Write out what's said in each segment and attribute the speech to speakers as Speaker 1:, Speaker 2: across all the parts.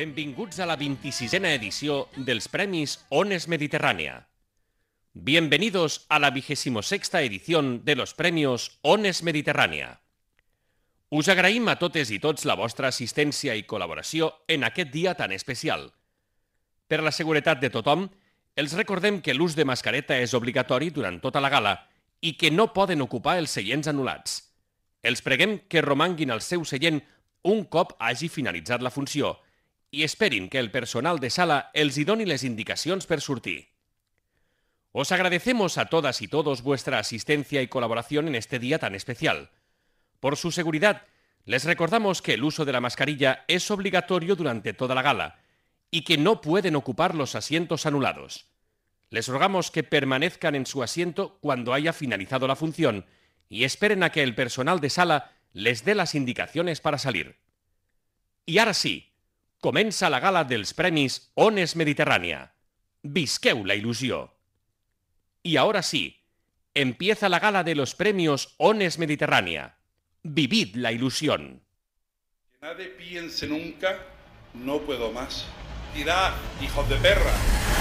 Speaker 1: Benvinguts a la 26a edició dels Premis Ones Mediterrània. Bienvenidos a la 26a edició de los Premios Ones Mediterrània. Us agraïm a totes i tots la vostra assistència i col·laboració en aquest dia tan especial. Per la seguretat de tothom, els recordem que l'ús de mascareta és obligatori durant tota la gala i que no poden ocupar els seients anul·lats. Els preguem que romanguin al seu seient un cop hagi finalitzat la funció – ...y esperin que el personal de sala els hi les indicaciones per sortir. Os agradecemos a todas y todos vuestra asistencia y colaboración en este día tan especial. Por su seguridad, les recordamos que el uso de la mascarilla es obligatorio durante toda la gala y que no pueden ocupar los asientos anulados. Les rogamos que permanezcan en su asiento cuando haya finalizado la función y esperen a que el personal de sala les dé las indicaciones para salir. Y ahora sí, Comienza la gala dels premios Ones Mediterrània. Visqueu la ilusión. Y ahora sí, empieza la gala de los Premios Ones Mediterránea. Vivid la ilusión.
Speaker 2: Que nadie piense nunca, no puedo más. Tirad, hijos de perra.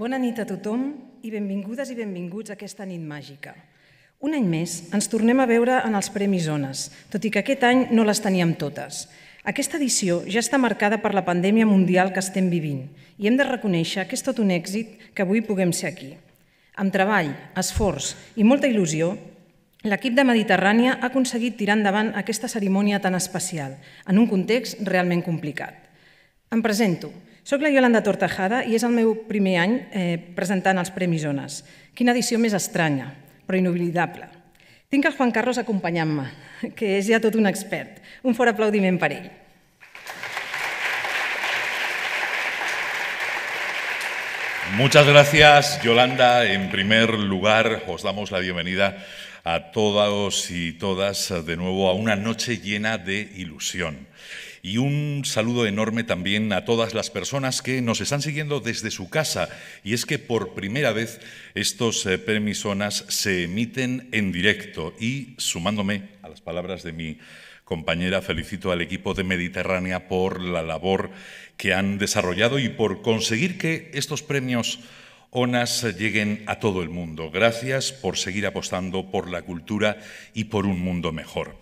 Speaker 3: Bona nit a tothom i benvingudes i benvinguts a aquesta nit màgica. Un any més ens tornem a veure en els Premis Zones, tot i que aquest any no les teníem totes. Aquesta edició ja està marcada per la pandèmia mundial que estem vivint i hem de reconèixer que és tot un èxit que avui puguem ser aquí. Amb treball, esforç i molta il·lusió, l'equip de Mediterrània ha aconseguit tirar endavant aquesta cerimònia tan especial, en un context realment complicat. Em presento. Soy la Yolanda Tortajada y es el meu primer año eh, presentant els Premis Ones. edición edició extraña, estranya, però inoblidable. Tinc Juan Carlos acompanyant que es ya todo un expert. Un fort aplaudiment per ell.
Speaker 4: Muchas gracias, Yolanda. En primer lugar, os damos la bienvenida a todos y todas eh, de nuevo a una noche llena de ilusión. Y un saludo enorme también a todas las personas que nos están siguiendo desde su casa. Y es que por primera vez estos eh, premios onas se emiten en directo. Y sumándome a las palabras de mi compañera, felicito al equipo de Mediterránea por la labor que han desarrollado y por conseguir que estos premios ONAS lleguen a todo el mundo. Gracias por seguir apostando por la cultura y por un mundo mejor.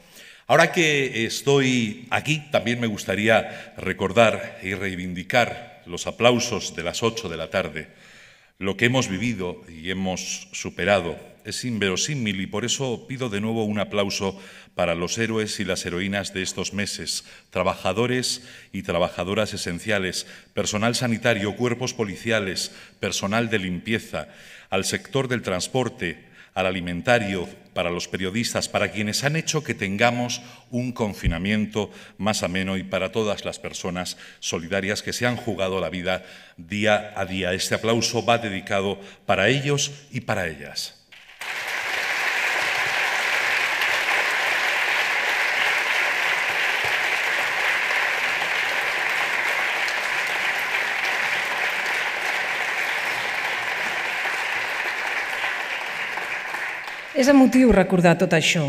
Speaker 4: Ahora que estoy aquí, también me gustaría recordar y reivindicar los aplausos de las 8 de la tarde. Lo que hemos vivido y hemos superado es inverosímil y por eso pido de nuevo un aplauso para los héroes y las heroínas de estos meses, trabajadores y trabajadoras esenciales, personal sanitario, cuerpos policiales, personal de limpieza, al sector del transporte, al alimentario, para los periodistas, para quienes han hecho que tengamos un confinamiento más ameno y para todas las personas solidarias que se han jugado la vida día a día. Este aplauso va dedicado para ellos y para ellas.
Speaker 3: És emotiu recordar tot això,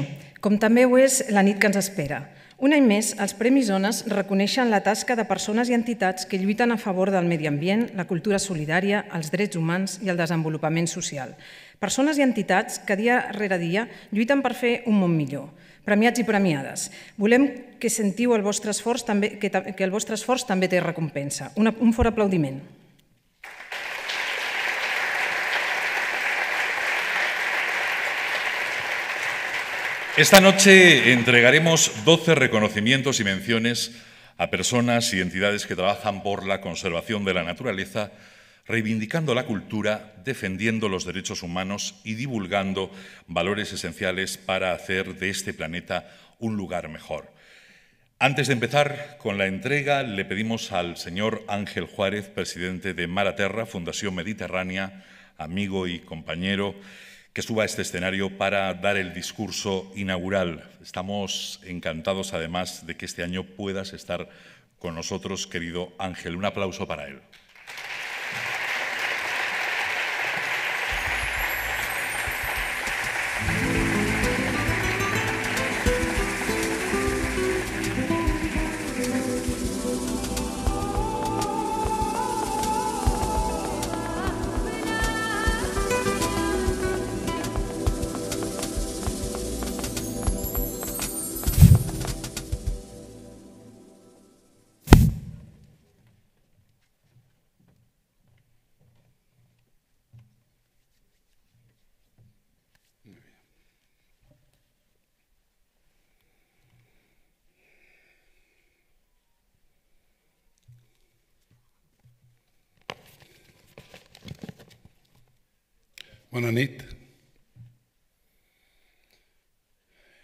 Speaker 3: com també ho és la nit que ens espera. Un any més, els Premis Ones reconeixen la tasca de persones i entitats que lluiten a favor del medi ambient, la cultura solidària, els drets humans i el desenvolupament social. Persones i entitats que dia rere dia lluiten per fer un món millor premiats i premiades. Volem que sentiu el vostre esforç també, que, que el vostre esforç també té recompensa. Un, un fort aplaudiment.
Speaker 4: Esta noche entregaremos 12 reconocimientos y menciones a personas y entidades que trabajan por la conservación de la naturaleza, reivindicando la cultura, defendiendo los derechos humanos y divulgando valores esenciales para hacer de este planeta un lugar mejor. Antes de empezar con la entrega, le pedimos al señor Ángel Juárez, presidente de Maraterra, Fundación Mediterránea, amigo y compañero, que suba a este escenario para dar el discurso inaugural. Estamos encantados, además, de que este año puedas estar con nosotros, querido Ángel. Un aplauso para él.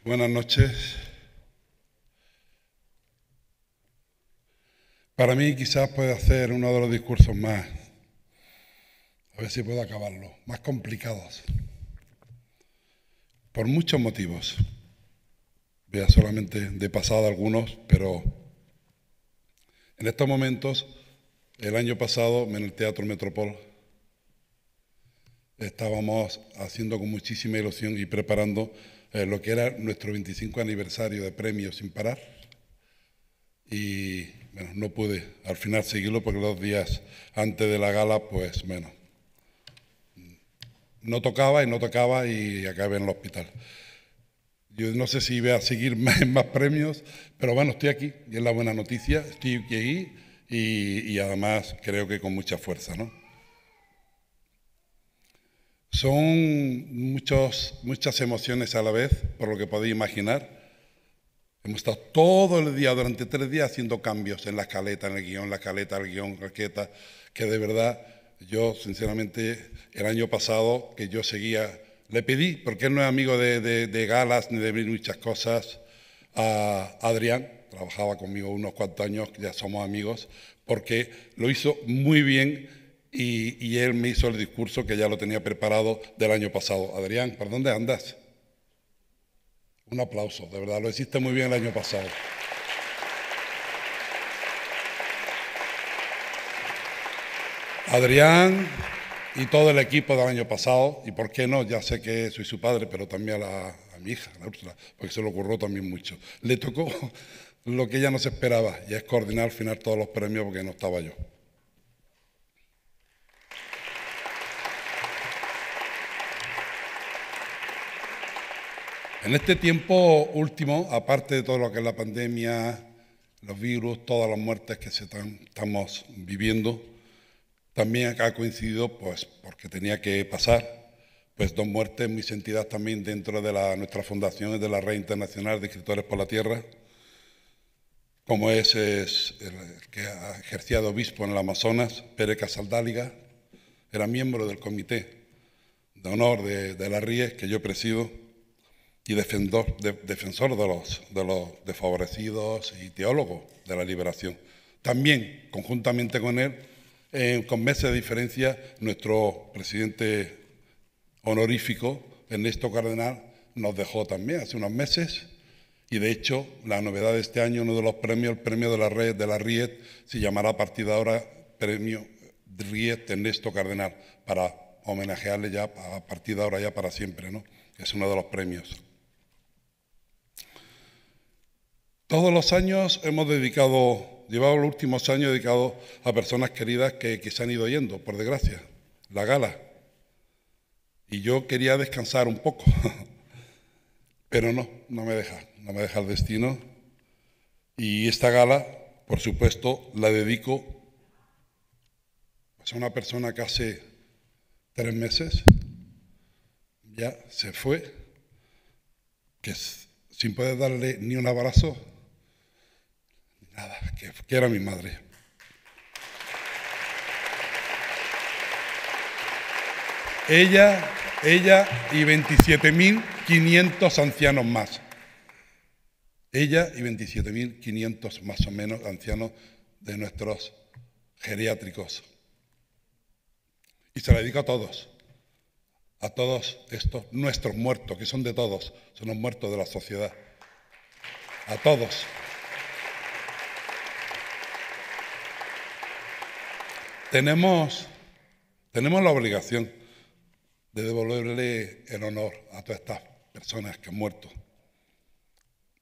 Speaker 2: Buenas noches. Para mí quizás puede hacer uno de los discursos más, a ver si puedo acabarlo, más complicados, por muchos motivos. Vea solamente de pasado algunos, pero en estos momentos, el año pasado, en el Teatro Metropol, estábamos haciendo con muchísima ilusión y preparando eh, lo que era nuestro 25 aniversario de premios sin parar. Y bueno, no pude al final seguirlo porque los días antes de la gala, pues bueno, no tocaba y no tocaba y acabé en el hospital. Yo no sé si iba a seguir más, premios, pero bueno, estoy aquí y es la buena noticia, estoy aquí y además creo que con mucha fuerza, ¿no? Son muchos, muchas emociones a la vez, por lo que podéis imaginar. Hemos estado todo el día, durante tres días, haciendo cambios en la escaleta, en el guión, la escaleta, el guión, la que de verdad yo, sinceramente, el año pasado que yo seguía, le pedí, porque él no es amigo de, de galas ni de muchas cosas, a Adrián, trabajaba conmigo unos cuantos años, ya somos amigos, porque lo hizo muy bien y, él me hizo el discurso que ya lo tenía preparado del año pasado. Adrián, ¿por dónde andas? Un aplauso, de verdad, lo hiciste muy bien el año pasado. Adrián y todo el equipo del año pasado, y por qué no, ya sé que soy su padre, pero también a, la, mi hija, la Úrsula, porque se lo ocurrió también mucho. Le tocó lo que ella no se esperaba, y es coordinar al final todos los premios porque no estaba yo. En este tiempo último, aparte de todo lo que es la pandemia, los virus, todas las muertes que se estamos viviendo, también ha coincidido, pues porque tenía que pasar, pues dos muertes muy sentidas también dentro de la, nuestras fundaciones de la Red Internacional de Escritores por la Tierra, como es, el, que ha ejercido obispo en el Amazonas, Pérez Casaldáliga, era miembro del comité de honor de, de la RIE que yo presido y defensor, de, defensor de, los, de los desfavorecidos y teólogo de la liberación. También, conjuntamente con él, con meses de diferencia, nuestro presidente honorífico, Ernesto Cardenal, nos dejó también hace unos meses. Y de hecho, la novedad de este año, uno de los premios, el premio de la red de la RIET, se llamará a partir de ahora Premio RIET Ernesto Cardenal, para homenajearle ya a partir de ahora ya para siempre, ¿no? Es uno de los premios. Todos los años hemos dedicado, llevado los últimos años dedicados a personas queridas que, que se han ido yendo, por desgracia, la gala. Y yo quería descansar un poco, pero no, no me deja, no me deja el destino. Y esta gala, por supuesto, la dedico a una persona que hace tres meses ya se fue, que sin poder darle ni un abrazo, Nada, que, era mi madre. Ella, ella y 27.500 ancianos más. Ella y 27.500 más o menos ancianos de nuestros geriátricos. Y se la dedico a todos, a todos estos nuestros muertos, que son de todos, son los muertos de la sociedad. A todos. tenemos, la obligación de devolverle el honor a todas estas personas que han muerto.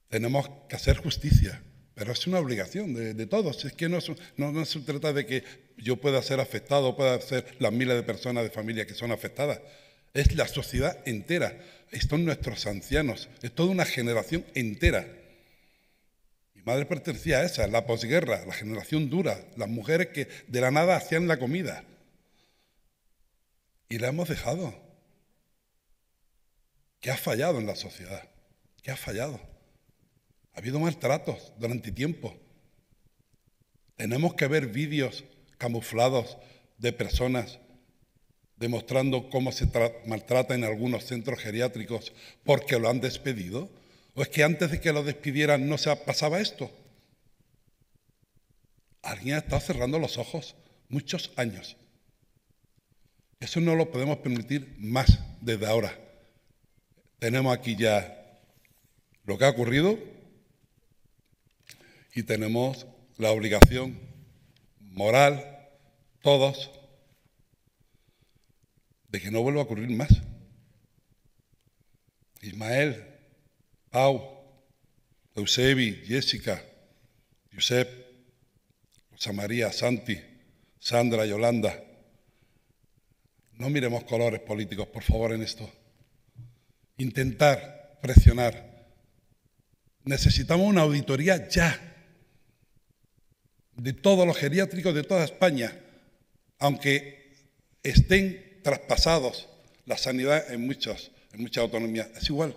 Speaker 2: Tenemos que hacer justicia, pero es una obligación de, todos. Es que no, no, se trata de que yo pueda ser afectado, o pueda ser las miles de personas, de familia que son afectadas. Es la sociedad entera. Son nuestros ancianos, es toda una generación entera madre pertenecía a esa, la posguerra, la generación dura, las mujeres que de la nada hacían la comida. Y la hemos dejado. ¿Qué ha fallado en la sociedad? ¿Qué ha fallado? Ha habido maltratos durante tiempo. Tenemos que ver vídeos camuflados de personas demostrando cómo se maltrata en algunos centros geriátricos porque lo han despedido ¿O es que antes de que lo despidieran no se pasaba esto? Alguien ha estado cerrando los ojos muchos años. Eso no lo podemos permitir más desde ahora. Tenemos aquí ya lo que ha ocurrido y tenemos la obligación moral, todos, de que no vuelva a ocurrir más. Ismael, Pau, Eusebi, Jessica, Josep, Rosa María, Santi, Sandra, Yolanda. No miremos colores políticos, por favor, en esto. Intentar presionar. Necesitamos una auditoría ya de todos los geriátricos de toda España, aunque estén traspasados la sanidad en, muchos, en muchas autonomías. Es igual,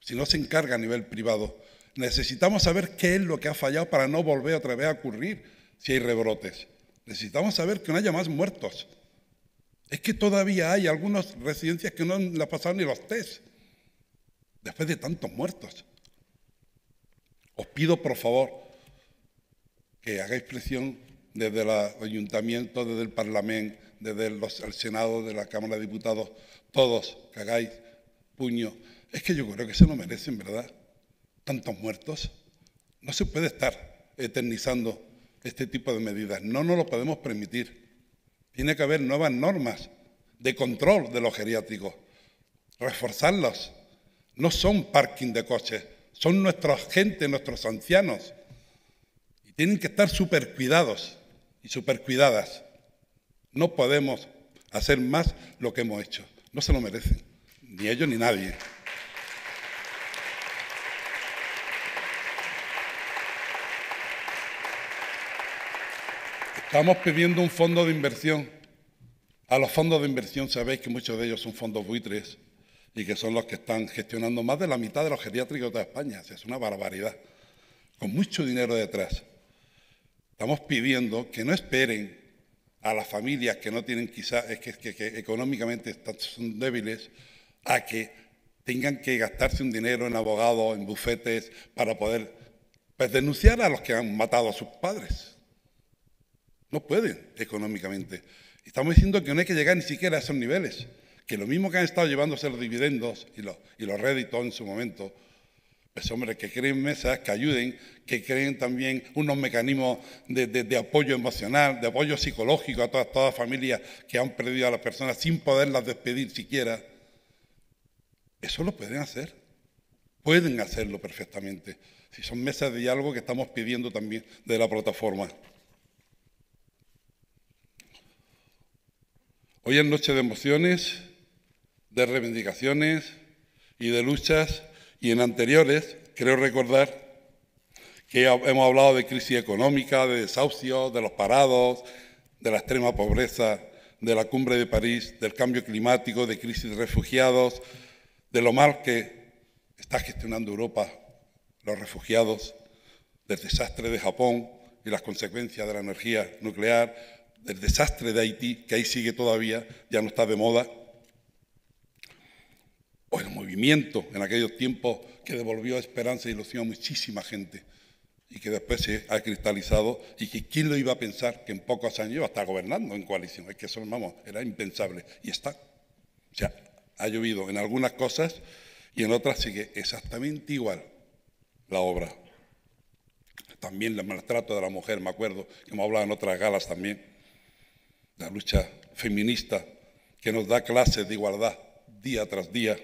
Speaker 2: si no se encarga a nivel privado. Necesitamos saber qué es lo que ha fallado para no volver otra vez a ocurrir si hay rebrotes. Necesitamos saber que no haya más muertos. Es que todavía hay algunas residencias que no han pasado ni los test, después de tantos muertos. Os pido, por favor, que hagáis presión desde el ayuntamiento, desde el Parlamento, desde el Senado, de la Cámara de Diputados, todos que hagáis puño es que yo creo que se lo merecen, ¿verdad? Tantos muertos. No se puede estar eternizando este tipo de medidas. No nos lo podemos permitir. Tiene que haber nuevas normas de control de los geriátricos. Reforzarlos. No son parking de coches, son nuestra gente, nuestros ancianos. Y tienen que estar super cuidados y supercuidadas. cuidadas. No podemos hacer más lo que hemos hecho. No se lo merecen, ni ellos ni nadie. Estamos pidiendo un fondo de inversión. A los fondos de inversión sabéis que muchos de ellos son fondos buitres y que son los que están gestionando más de la mitad de los geriátricos de España. Es una barbaridad, con mucho dinero detrás. Estamos pidiendo que no esperen a las familias que no tienen quizás, que, que, económicamente están, son débiles, a que tengan que gastarse un dinero en abogados, en bufetes, para poder pues, denunciar a los que han matado a sus padres. No pueden económicamente. Estamos diciendo que no hay que llegar ni siquiera a esos niveles, que lo mismo que han estado llevándose los dividendos y los, y réditos en su momento, pues hombre, que creen mesas, que ayuden, que creen también unos mecanismos de, apoyo emocional, de apoyo psicológico a todas todas las familias que han perdido a las personas sin poderlas despedir siquiera. Eso lo pueden hacer. Pueden hacerlo perfectamente. Si son mesas de diálogo que estamos pidiendo también de la plataforma. Hoy es noche de emociones, de reivindicaciones y de luchas y en anteriores creo recordar que hemos hablado de crisis económica, de desahucios, de los parados, de la extrema pobreza, de la cumbre de París, del cambio climático, de crisis de refugiados, de lo mal que está gestionando Europa los refugiados, del desastre de Japón y las consecuencias de la energía nuclear, del desastre de Haití, que ahí sigue todavía, ya no está de moda, o el movimiento en aquellos tiempos que devolvió esperanza y e ilusión a muchísima gente y que después se ha cristalizado y que quién lo iba a pensar que en pocos años iba a estar gobernando en coalición. Es que eso, vamos, era impensable. Y está. O sea, ha llovido en algunas cosas y en otras sigue exactamente igual la obra. También el maltrato de la mujer, me acuerdo, que hemos hablado en otras galas también la lucha feminista que nos da clases de igualdad día tras día.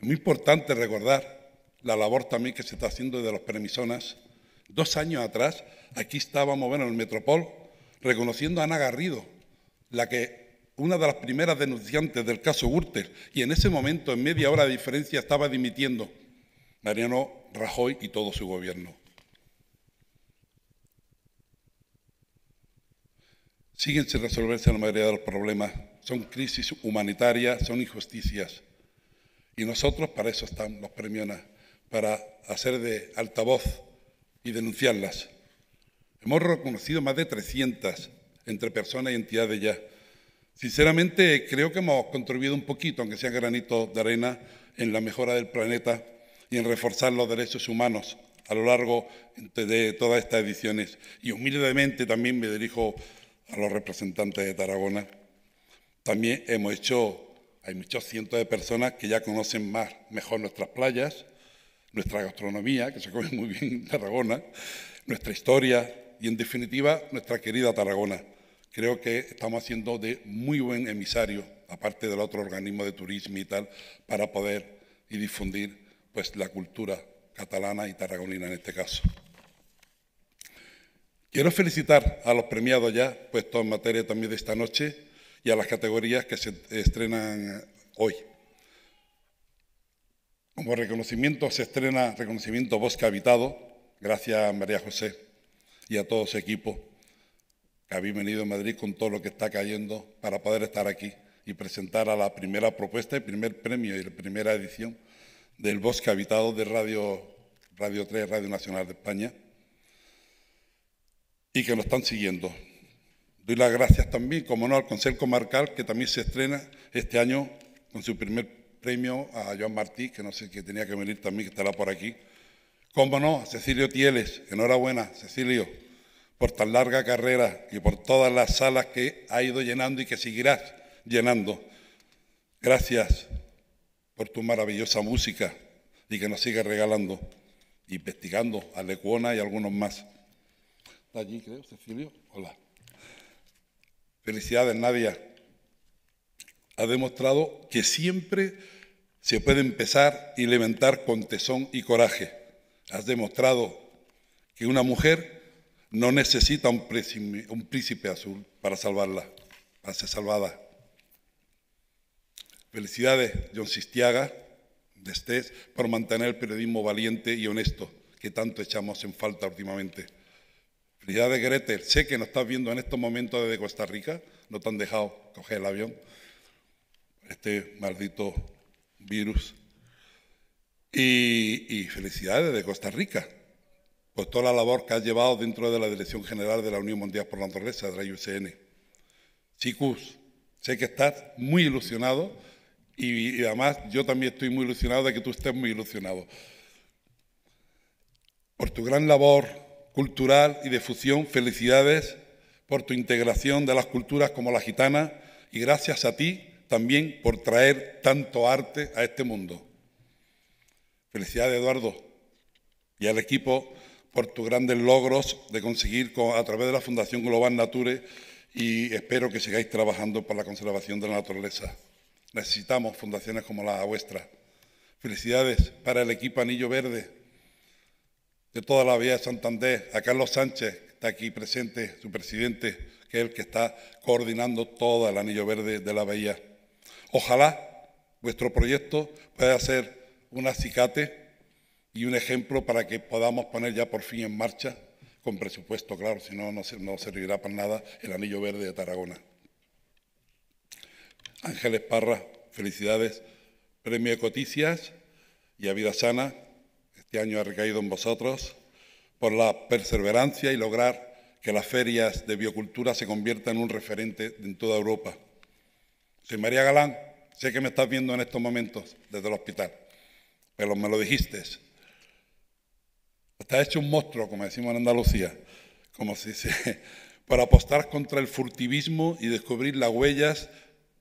Speaker 2: Es muy importante recordar la labor también que se está haciendo de las premisonas. Dos años atrás, aquí estábamos, en el Metropol, reconociendo a Ana Garrido, la que una de las primeras denunciantes del caso Gürtel, y en ese momento, en media hora de diferencia, estaba dimitiendo Mariano Rajoy y todo su gobierno. siguen sin resolverse la mayoría de los problemas. Son crisis humanitarias, son injusticias. Y nosotros para eso están los premionas, para hacer de altavoz y denunciarlas. Hemos reconocido más de 300 entre personas y entidades ya. Sinceramente, creo que hemos contribuido un poquito, aunque sea granito de arena, en la mejora del planeta y en reforzar los derechos humanos a lo largo de todas estas ediciones. Y humildemente también me dirijo a los representantes de Tarragona. También hemos hecho, hay muchos cientos de personas que ya conocen más, mejor nuestras playas, nuestra gastronomía, que se come muy bien en Tarragona, nuestra historia y, en definitiva, nuestra querida Tarragona. Creo que estamos haciendo de muy buen emisario, aparte del otro organismo de turismo y tal, para poder y difundir pues, la cultura catalana y tarragonina en este caso. Quiero felicitar a los premiados ya, puestos en materia también de esta noche, y a las categorías que se estrenan eh, hoy. Como reconocimiento se estrena Reconocimiento Bosque Habitado, gracias a María José y a todo su equipo que habéis venido a Madrid con todo lo que está cayendo para poder estar aquí y presentar a la primera propuesta, el primer premio y la primera edición del Bosque Habitado de Radio, Radio 3, Radio Nacional de España y que lo están siguiendo. Doy las gracias también, como no, al Consejo Comarcal, que también se estrena este año con su primer premio a Joan Martí, que no sé que tenía que venir también, que estará por aquí. Como no, a Cecilio Tieles, enhorabuena, Cecilio, por tan larga carrera y por todas las salas que ha ido llenando y que seguirás llenando. Gracias por tu maravillosa música y que nos sigas regalando, investigando a Lecuona y algunos más. Está allí, creo, Cecilio. Hola. Felicidades, Nadia. Has demostrado que siempre se puede empezar y levantar con tesón y coraje. Has demostrado que una mujer no necesita un príncipe, un príncipe azul para salvarla, para ser salvada. Felicidades, John Sistiaga, de Estés, por mantener el periodismo valiente y honesto que tanto echamos en falta últimamente. Felicidades, Gretel. Sé que nos estás viendo en estos momentos desde Costa Rica. No te han dejado coger el avión. Este maldito virus. Y, felicidades desde Costa Rica por toda la labor que has llevado dentro de la Dirección General de la Unión Mundial por la Naturaleza, de la IUCN. Chicos, sé que estás muy ilusionado y, además yo también estoy muy ilusionado de que tú estés muy ilusionado. Por tu gran labor cultural y de fusión. Felicidades por tu integración de las culturas como la gitana y gracias a ti también por traer tanto arte a este mundo. Felicidades Eduardo y al equipo por tus grandes logros de conseguir a través de la Fundación Global Nature y espero que sigáis trabajando para la conservación de la naturaleza. Necesitamos fundaciones como la vuestra. Felicidades para el equipo Anillo Verde de toda la Vía de Santander, a Carlos Sánchez, que está aquí presente, su presidente, que es el que está coordinando todo el anillo verde de la bahía. Ojalá vuestro proyecto pueda ser un acicate y un ejemplo para que podamos poner ya por fin en marcha, con presupuesto, claro, si no, no, servirá para nada, el anillo verde de Tarragona. Ángeles Parra, felicidades. Premio Coticias y a Vida Sana, este año ha recaído en vosotros, por la perseverancia y lograr que las ferias de biocultura se conviertan en un referente en toda Europa. Soy María Galán, sé que me estás viendo en estos momentos desde el hospital, pero me lo dijiste. Estás hecho un monstruo, como decimos en Andalucía, como si se, para apostar contra el furtivismo y descubrir las huellas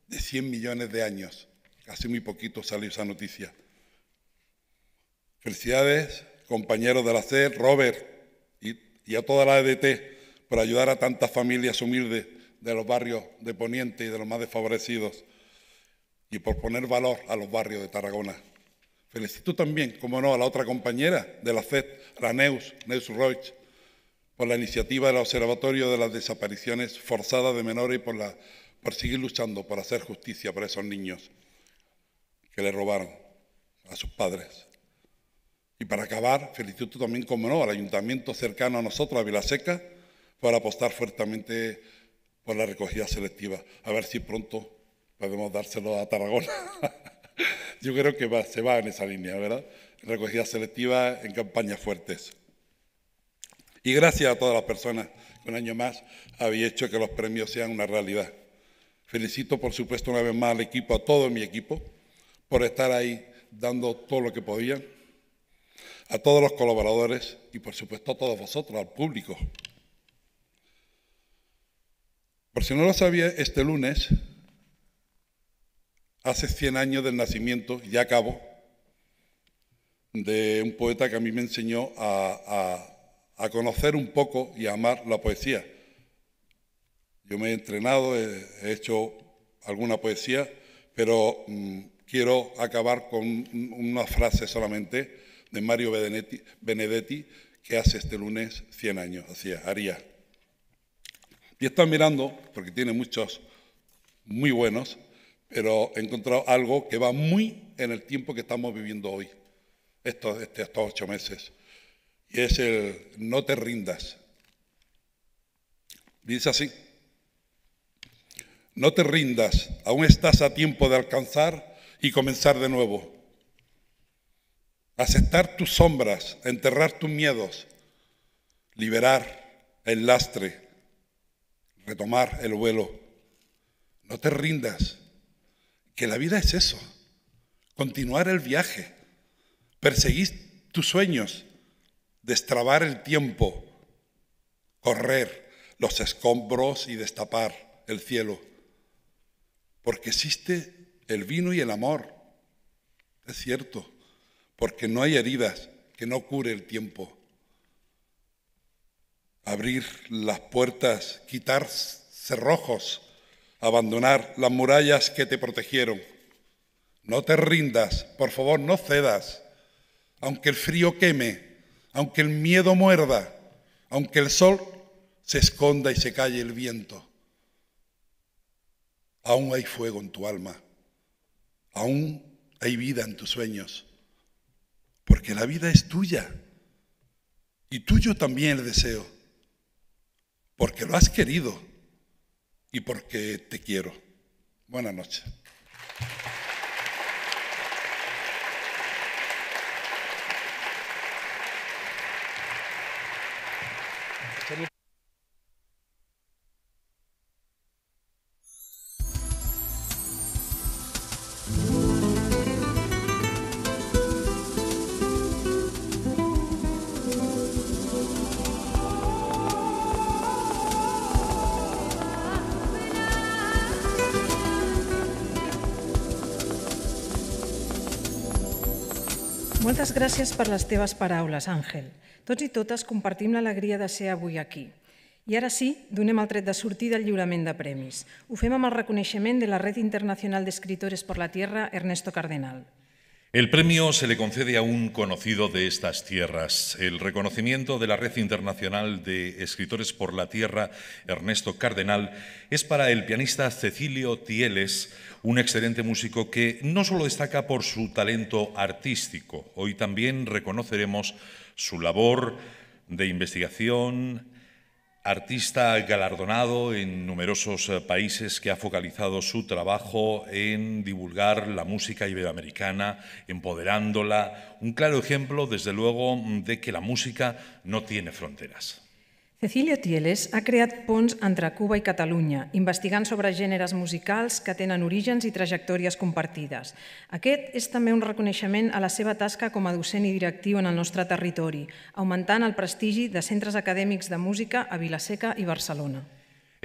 Speaker 2: de 100 millones de años. Hace muy poquito salió esa noticia. Felicidades, compañeros de la C, Robert y, a toda la EDT por ayudar a tantas familias humildes de los barrios de Poniente y de los más desfavorecidos y por poner valor a los barrios de Tarragona. Felicito también, como no, a la otra compañera de la CED, la Neus, Neus Roig, por la iniciativa del Observatorio de las Desapariciones Forzadas de Menores y por, la, seguir luchando para hacer justicia para esos niños que le robaron a sus padres. Y para acabar, felicito también, como no, al ayuntamiento cercano a nosotros, a Vilaseca, por apostar fuertemente por la recogida selectiva. A ver si pronto podemos dárselo a Tarragona. Yo creo que se va en esa línea, ¿verdad? Recogida selectiva en campañas fuertes. Y gracias a todas las personas que un año más habéis hecho que los premios sean una realidad. Felicito, por supuesto, una vez más al equipo, a todo mi equipo, por estar ahí dando todo lo que podían a todos los colaboradores y por supuesto a todos vosotros, al público. Por si no lo sabía, este lunes, hace 100 años del nacimiento, ya acabo, de un poeta que a mí me enseñó a, conocer un poco y a amar la poesía. Yo me he entrenado, he, hecho alguna poesía, pero mm, quiero acabar con una frase solamente de Mario Benedetti, que hace este lunes 100 años, hacía, haría. Y he mirando, porque tiene muchos muy buenos, pero he encontrado algo que va muy en el tiempo que estamos viviendo hoy, estos, este, estos ocho meses, y es el no te rindas. Dice así, no te rindas, aún estás a tiempo de alcanzar y comenzar de nuevo aceptar tus sombras, enterrar tus miedos, liberar el lastre, retomar el vuelo. No te rindas, que la vida es eso, continuar el viaje, perseguir tus sueños, destrabar el tiempo, correr los escombros y destapar el cielo, porque existe el vino y el amor, es cierto porque no hay heridas que no cure el tiempo. Abrir las puertas, quitar cerrojos, abandonar las murallas que te protegieron. No te rindas, por favor, no cedas. Aunque el frío queme, aunque el miedo muerda, aunque el sol se esconda y se calle el viento, aún hay fuego en tu alma, aún hay vida en tus sueños. Porque la vida es tuya. Y tuyo también el deseo. Porque lo has querido. Y porque te quiero. Buenas noches.
Speaker 3: gràcies per les teves paraules, Àngel. Tots i totes compartim l'alegria de ser avui aquí. I ara sí, donem el tret de sortir del lliurament de premis. Ho fem amb el reconeixement de la Red Internacional d'Escritores per la Tierra, Ernesto Cardenal.
Speaker 4: El premio se le concede a un conocido de estas tierras. El reconocimiento de la Red Internacional de Escritores por la Tierra, Ernesto Cardenal, es para el pianista Cecilio Tieles, un excelente músico que no solo destaca por su talento artístico, hoy también reconoceremos su labor de investigación, artista galardonado en numerosos eh, países que ha focalizado su trabajo en divulgar la música iberoamericana, empoderándola, un claro ejemplo, desde luego, de que la música no tiene fronteras.
Speaker 3: Cecilia Tieles ha creado ponts entre Cuba y Cataluña, investigant sobre gèneres musicals que tenen orígens i trajectòries compartides. Aquest és també un reconeixement a la seva tasca como a docent i directiu en el nostre territori, augmentant el prestigi de centres acadèmics de música a Vilaseca y Barcelona.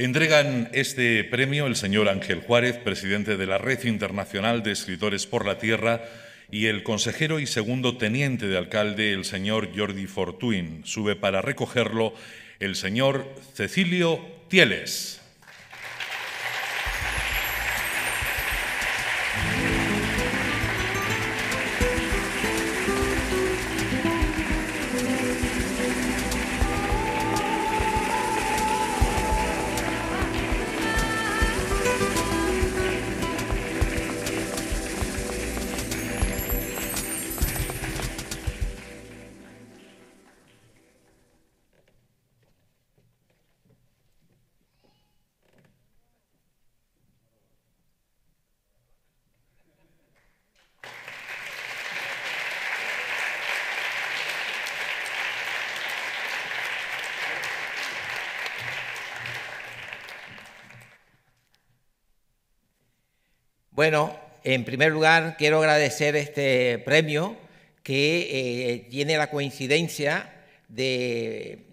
Speaker 4: Entregan este premio el señor Ángel Juárez, presidente de la Red Internacional de Escritores por la Tierra, y el consejero y segundo teniente de alcalde, el señor Jordi Fortuín. sube para recogerlo el señor Cecilio Tieles.
Speaker 5: Bueno, en primer lugar quiero agradecer este premio que eh, tiene la coincidencia de,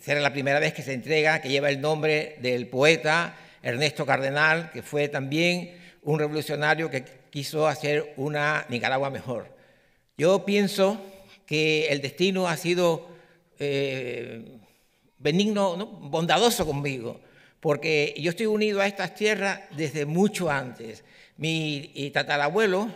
Speaker 5: ser la primera vez que se entrega, que lleva el nombre del poeta Ernesto Cardenal, que fue también un revolucionario que quiso hacer una Nicaragua mejor. Yo pienso que el destino ha sido eh, benigno, bondadoso conmigo, porque yo estoy unido a estas tierras desde mucho antes. Mi eh, tatarabuelo,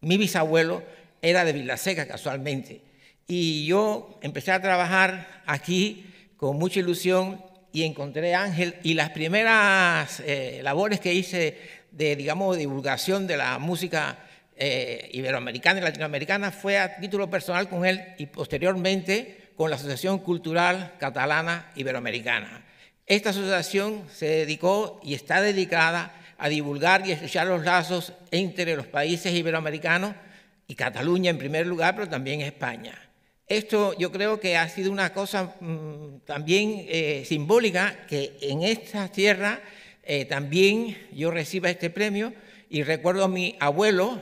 Speaker 5: mi bisabuelo, era de Vilaseca casualmente. Y yo empecé a trabajar aquí con mucha ilusión y encontré a Ángel y las primeras eh, labores que hice de, digamos, divulgación de la música eh, iberoamericana y latinoamericana fue a título personal con él y posteriormente con la Asociación Cultural Catalana Iberoamericana. Esta asociación se dedicó y está dedicada a divulgar y estrechar los lazos entre los países iberoamericanos y Cataluña en primer lugar, pero también España. Esto yo creo que ha sido una cosa mm, también eh, simbólica que en esta tierra eh, también yo reciba este premio y recuerdo a mi abuelo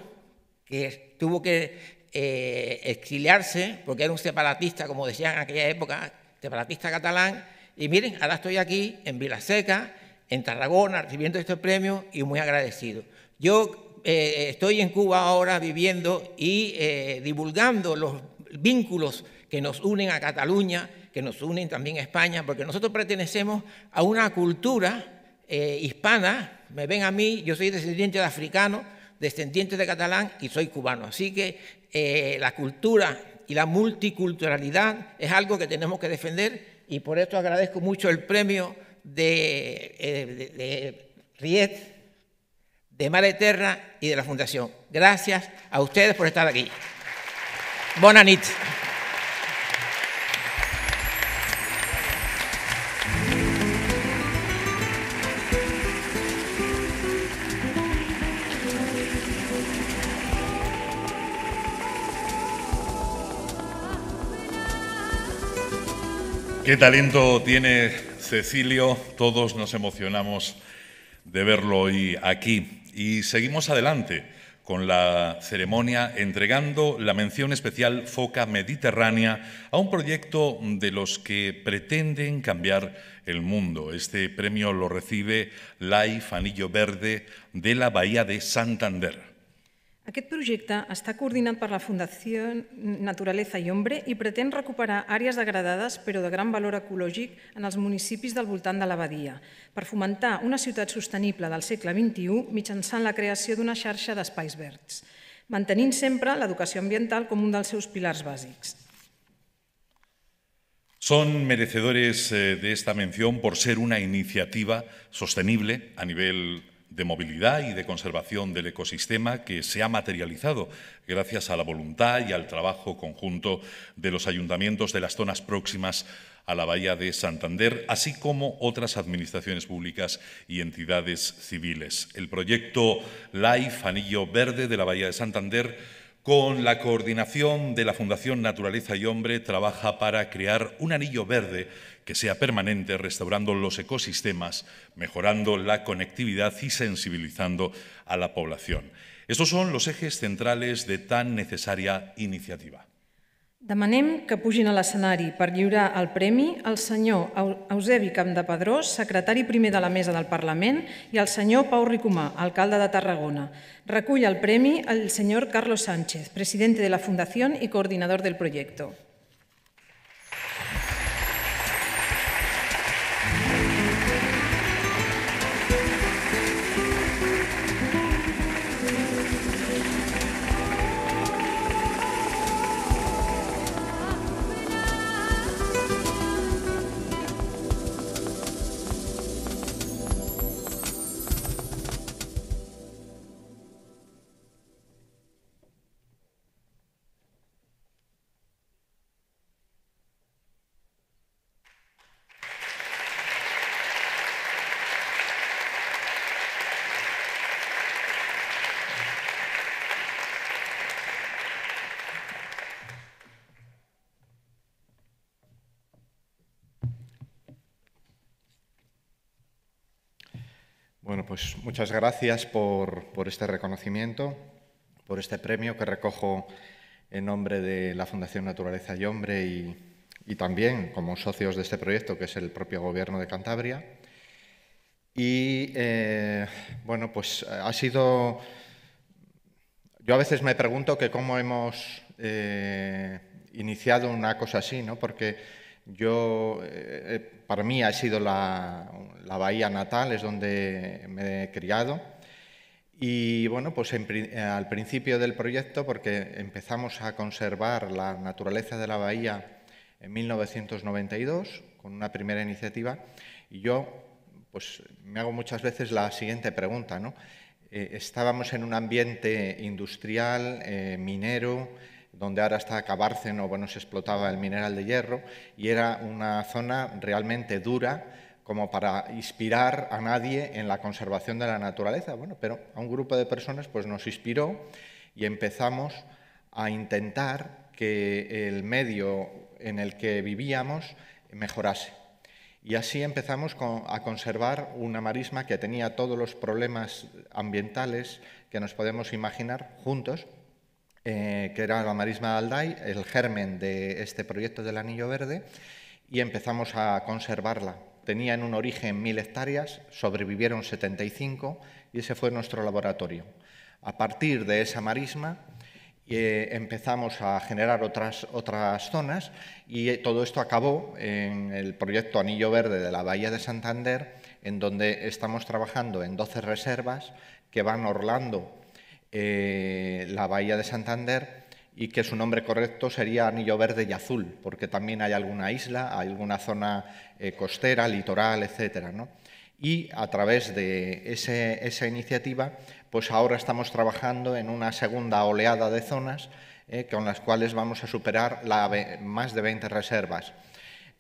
Speaker 5: que tuvo que eh, exiliarse porque era un separatista, como decían en aquella época, separatista catalán, y miren, ahora estoy aquí en Vilaseca en Tarragona recibiendo este premio y muy agradecido. Yo eh, estoy en Cuba ahora viviendo y eh, divulgando los vínculos que nos unen a Cataluña, que nos unen también a España, porque nosotros pertenecemos a una cultura eh, hispana. Me ven a mí, yo soy descendiente de africano, descendiente de catalán y soy cubano. Así que la cultura y la multiculturalidad es algo que tenemos que defender y por esto agradezco mucho el premio de, eh, de, de Riet, de Eterna y de la Fundación. Gracias a ustedes por estar aquí. Bonanit.
Speaker 4: ¿Qué talento tiene Cecilio, todos nos emocionamos de verlo hoy aquí. Y seguimos adelante con la ceremonia entregando la mención especial Foca Mediterránea a un proyecto de los que pretenden cambiar el mundo. Este premio lo recibe Life Anillo Verde de la Bahía de Santander.
Speaker 3: Aquest projecte està coordinat per la Fundació Naturaleza i Hombre i pretén recuperar àrees degradades però de gran valor ecològic en els municipis del voltant de l'abadia per fomentar una ciutat sostenible del segle XXI mitjançant la creació d'una xarxa d'espais verds, mantenint sempre l'educació ambiental com un dels seus pilars bàsics.
Speaker 4: Son merecedores eh, de esta mención por ser una iniciativa sostenible a nivel de movilidad y de conservación del ecosistema que se ha materializado gracias a la voluntad y al trabajo conjunto de los ayuntamientos de las zonas próximas a la Bahía de Santander, así como otras administraciones públicas y entidades civiles. El proyecto LIFE, Anillo Verde de la Bahía de Santander, con la coordinación de la Fundación Naturaleza y Hombre, trabaja para crear un anillo verde que sea permanente, restaurando los ecosistemas, mejorando la conectividad y sensibilizando a la población. Estos són els ejes centrales de tan necessària iniciativa.
Speaker 3: Demanem que pugin a l'escenari per lliurar el premi el senyor Eusebi Campdepadrós, secretari primer de la Mesa del Parlament, i el senyor Pau Ricomà, alcalde de Tarragona. Recull el premi el senyor Carlos Sánchez, presidente de la Fundación y coordinador del proyecto.
Speaker 6: Pues, muchas gracias por, este reconocimiento, por este premio que recojo en nombre de la Fundación Naturaleza y Hombre y, también como socios de este proyecto, que es el propio Gobierno de Cantabria. Y eh, bueno, pues ha sido... Yo a veces me pregunto que cómo hemos eh, iniciado una cosa así, ¿no? Porque yo, eh, eh, para mí ha sido la, bahía natal, es donde me he criado. Y bueno, pues eh, al principio del proyecto, porque empezamos a conservar la naturaleza de la bahía en 1992, con una primera iniciativa, y yo pues me hago muchas veces la siguiente pregunta, ¿no? estábamos en un ambiente industrial, minero, donde ahora está Cabárceno, bueno, se explotaba el mineral de hierro, y era una zona realmente dura como para inspirar a nadie en la conservación de la naturaleza. Bueno, pero a un grupo de personas pues, nos inspiró y empezamos a intentar que el medio en el que vivíamos mejorase. Y así empezamos a conservar una marisma que tenía todos los problemas ambientales que nos podemos imaginar juntos, eh, que era la Marisma Alday, el germen de este proyecto del Anillo Verde, y empezamos a conservarla. Tenía en un origen mil hectáreas, sobrevivieron 75 y ese fue nuestro laboratorio. A partir de esa marisma eh, empezamos a generar otras, otras zonas y eh, todo esto acabó en el proyecto Anillo Verde de la Bahía de Santander, en donde estamos trabajando en 12 reservas que van orlando eh, la bahía de Santander y que su nombre correcto sería Anillo Verde y Azul, porque también hay alguna isla, hay alguna zona eh, costera, litoral, etcétera, Y a través de esa iniciativa, pues ahora estamos trabajando en una segunda oleada de zonas eh, con las cuales vamos a superar más de 20 reservas.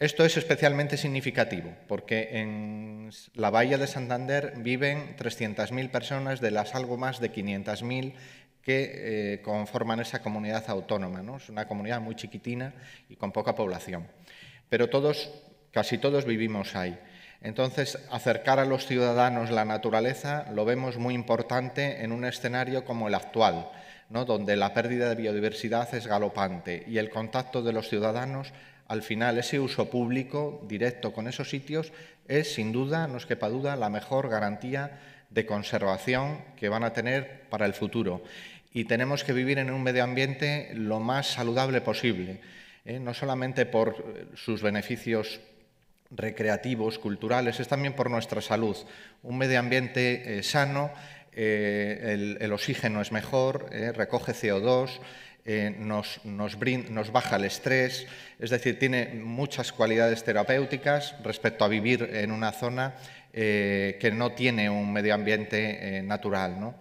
Speaker 6: Esto es especialmente significativo porque en la Bahía de Santander viven 300.000 personas de las algo más de 500.000 que eh, conforman esa comunidad autónoma. ¿no? Es una comunidad muy chiquitina y con poca población. Pero todos, casi todos vivimos ahí. Entonces, acercar a los ciudadanos la naturaleza lo vemos muy importante en un escenario como el actual, donde la pérdida de biodiversidad es galopante y el contacto de los ciudadanos al final ese uso público directo con esos sitios es sin duda, no es quepa duda, la mejor garantía de conservación que van a tener para el futuro. Y tenemos que vivir en un medio ambiente lo más saludable posible, ¿eh? no solamente por eh, sus beneficios recreativos, culturales, es también por nuestra salud. Un medio ambiente eh, sano, el, el, oxígeno es mejor, recoge CO2, eh, nos, baja el estrés, es decir, tiene muchas cualidades terapéuticas respecto a vivir en una zona eh, que no tiene un medio ambiente eh, natural.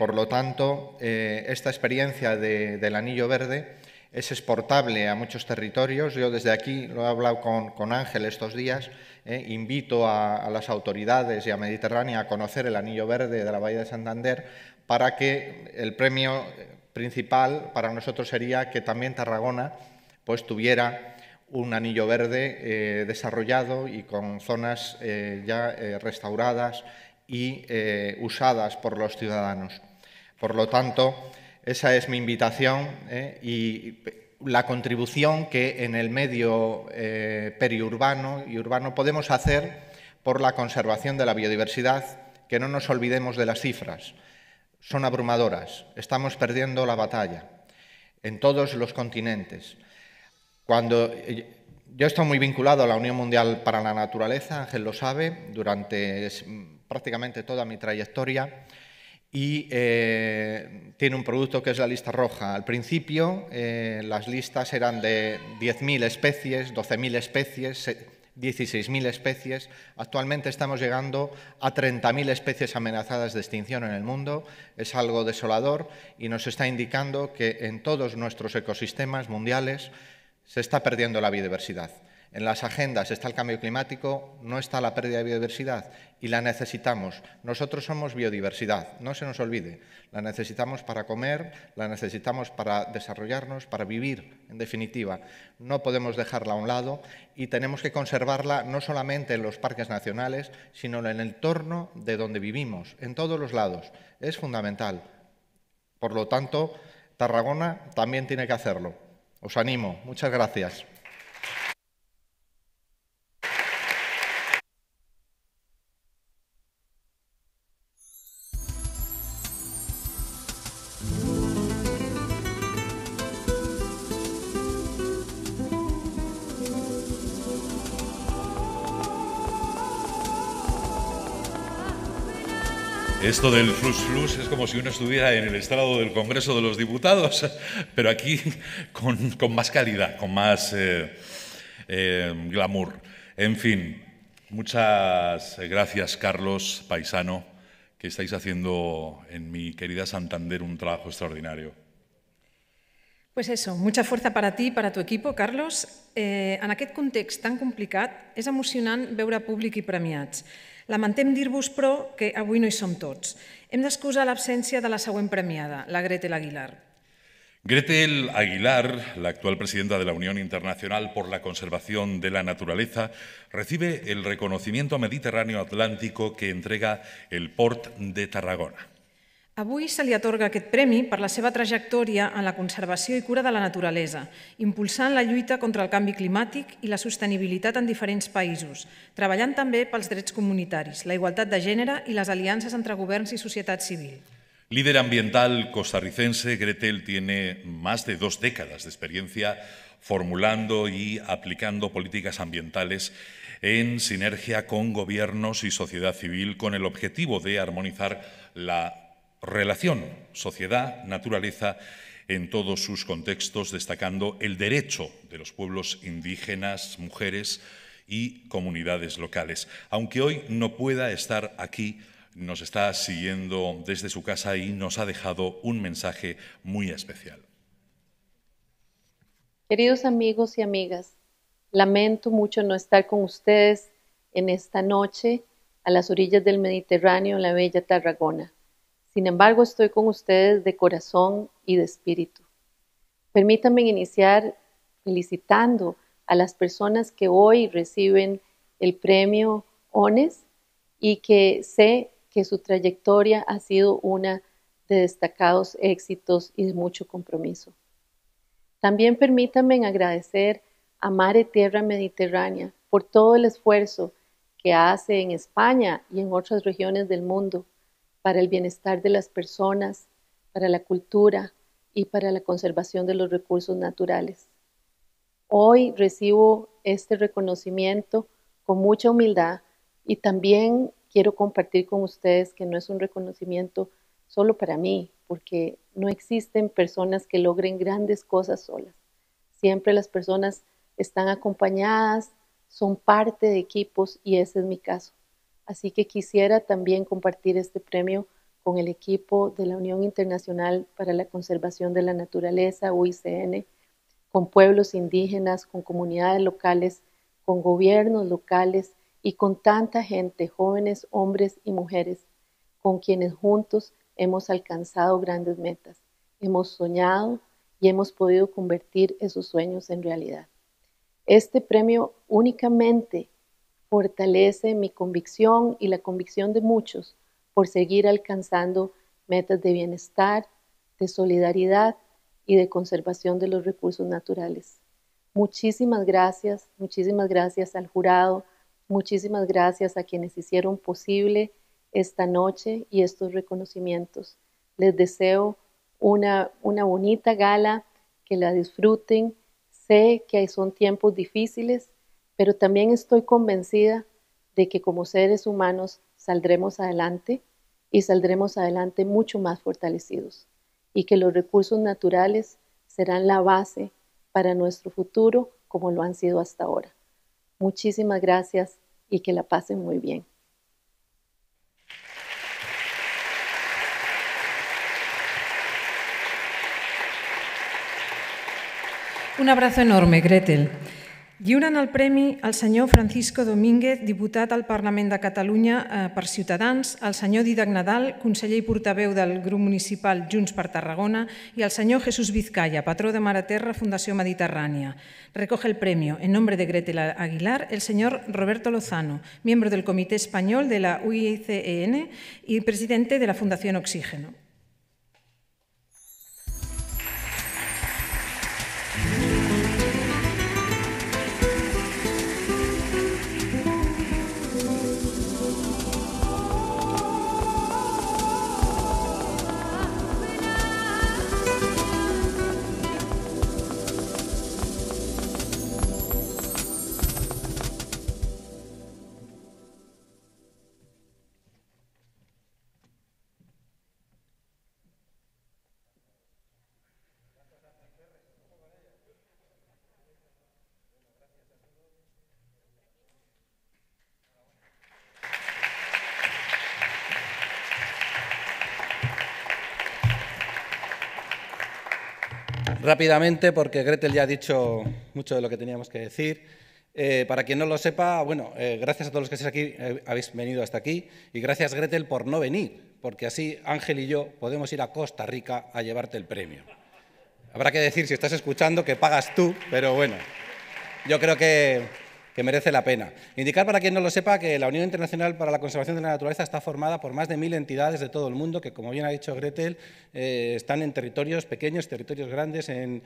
Speaker 6: por lo tanto, esta experiencia del anillo verde es exportable a muchos territorios. Yo desde aquí lo he hablado con, Ángel estos días. invito a, a, las autoridades y a Mediterránea a conocer el Anillo Verde de la Bahía de Santander para que el premio principal para nosotros sería que también Tarragona pues, tuviera un anillo verde eh, desarrollado y con zonas eh, ya eh, restauradas y usadas por los ciudadanos. Por lo tanto, esa es mi invitación y la contribución que en el medio periurbano y urbano podemos hacer por la conservación de la biodiversidad, que no nos olvidemos de las cifras son abrumadoras. Estamos perdiendo la batalla en todos los continentes. Cuando eh, yo estoy muy vinculado a la Unión Mundial para la Naturaleza, Ángel lo sabe, durante mm, prácticamente toda mi trayectoria y eh, tiene un producto que es la lista roja. Al principio eh, las listas eran de 10.000 especies, 12.000 especies, 16.000 especies. Actualmente estamos llegando a 30.000 especies amenazadas de extinción en el mundo. Es algo desolador y nos está indicando que en todos nuestros ecosistemas mundiales se está perdiendo la biodiversidad. En las agendas está el cambio climático, no está la pérdida de biodiversidad y la necesitamos. Nosotros somos biodiversidad, no se nos olvide. La necesitamos para comer, la necesitamos para desarrollarnos, para vivir, en definitiva. No podemos dejarla a un lado y tenemos que conservarla no solamente en los parques nacionales, sino en el entorno de donde vivimos, en todos los lados. Es fundamental. Por lo tanto, Tarragona también tiene que hacerlo. Os animo. Muchas gracias.
Speaker 4: Esto del flus flus es como si uno estuviera en el estrado del Congreso de los Diputados, pero aquí con, más calidad, con más eh, eh, glamour. En fin, muchas gracias Carlos Paisano, que estáis haciendo en mi querida Santander un trabajo extraordinario.
Speaker 3: Pues eso, mucha fuerza para ti y para tu equipo, Carlos. Eh, en aquest context tan complicat, és emocionant veure públic y premiats. Lamentem dir-vos, però, que avui no hi som tots. Hem d'excusar l'absència de la següent premiada, la Gretel Aguilar.
Speaker 4: Gretel Aguilar, la actual presidenta de la Unión Internacional por la Conservación de la Naturaleza, recibe el reconocimiento mediterráneo atlántico que entrega el Port de Tarragona.
Speaker 3: Avui se li atorga aquest premi per la seva trayectoria en la conservación y cura de la naturaleza, impulsant la lluita contra el cambio climático y la sostenibilidad en diferents països, treballant també pels derechos comunitarios, la igualdad de género y las alianzas entre gobiernos y sociedad civil.
Speaker 4: Líder ambiental costarricense, Gretel tiene más de dos décadas de experiencia formulando y aplicando políticas ambientales en sinergia con gobiernos y sociedad civil con el objetivo de armonizar la relación sociedad, naturaleza en todos sus contextos, destacando el derecho de los pueblos indígenas, mujeres y comunidades locales. Aunque hoy no pueda estar aquí, nos está siguiendo desde su casa y nos ha dejado un mensaje muy especial.
Speaker 7: Queridos amigos y amigas, lamento mucho no estar con ustedes en esta noche a las orillas del Mediterráneo en la bella Tarragona. Sin embargo, estoy con ustedes de corazón y de espíritu. Permítanme iniciar felicitando a las personas que hoy reciben el premio ONES y que sé que su trayectoria ha sido una de destacados éxitos y de mucho compromiso. También permítanme agradecer a Mare Tierra Mediterránea por todo el esfuerzo que hace en España y en otras regiones del mundo para el bienestar de las personas, para la cultura y para la conservación de los recursos naturales. Hoy recibo este reconocimiento con mucha humildad y también quiero compartir con ustedes que no es un reconocimiento solo para mí, porque no existen personas que logren grandes cosas solas. Siempre las personas están acompañadas, son parte de equipos y ese es mi caso. Así que quisiera también compartir este premio con el equipo de la Unión Internacional para la Conservación de la Naturaleza, UICN, con pueblos indígenas, con comunidades locales, con gobiernos locales y con tanta gente, jóvenes, hombres y mujeres, con quienes juntos hemos alcanzado grandes metas, hemos soñado y hemos podido convertir esos sueños en realidad. Este premio únicamente fortalece mi convicción y la convicción de muchos por seguir alcanzando metas de bienestar, de solidaridad y de conservación de los recursos naturales. Muchísimas gracias, muchísimas gracias al jurado, muchísimas gracias a quienes hicieron posible esta noche y estos reconocimientos. Les deseo una, bonita gala, que la disfruten. Sé que son tiempos difíciles, pero también estoy convencida de que como seres humanos saldremos adelante y saldremos adelante mucho más fortalecidos y que los recursos naturales serán la base para nuestro futuro como lo han sido hasta ahora. Muchísimas gracias y que la pasen muy bien.
Speaker 3: Un abrazo enorme, Gretel. Lliuren el premi al senyor Francisco Domínguez, diputat al Parlament de Catalunya eh, per Ciutadans, al senyor Didac Nadal, conseller i portaveu del grup municipal Junts per Tarragona, i al senyor Jesús Vizcaya, patró de Mare Terra, Fundació Mediterrània. Recoge el premio, en nombre de Gretel Aguilar, el señor Roberto Lozano, miembro del Comité Español de la UICEN y presidente de la Fundación Oxígeno.
Speaker 8: rápidamente porque Gretel ya ha dicho mucho de lo que teníamos que decir. Eh, para quien no lo sepa, bueno, eh, gracias a todos los que aquí, eh, habéis venido hasta aquí, y gracias Gretel por no venir, porque así Ángel y yo podemos ir a Costa Rica a llevarte el premio. Habrá que decir, si estás escuchando, que pagas tú, pero bueno, yo creo que que merece la pena. Indicar para quien no lo sepa que la Unión Internacional para la Conservación de la Naturaleza está formada por más de mil entidades de todo el mundo que, como bien ha dicho Gretel, eh, están en territorios pequeños, territorios grandes, eh,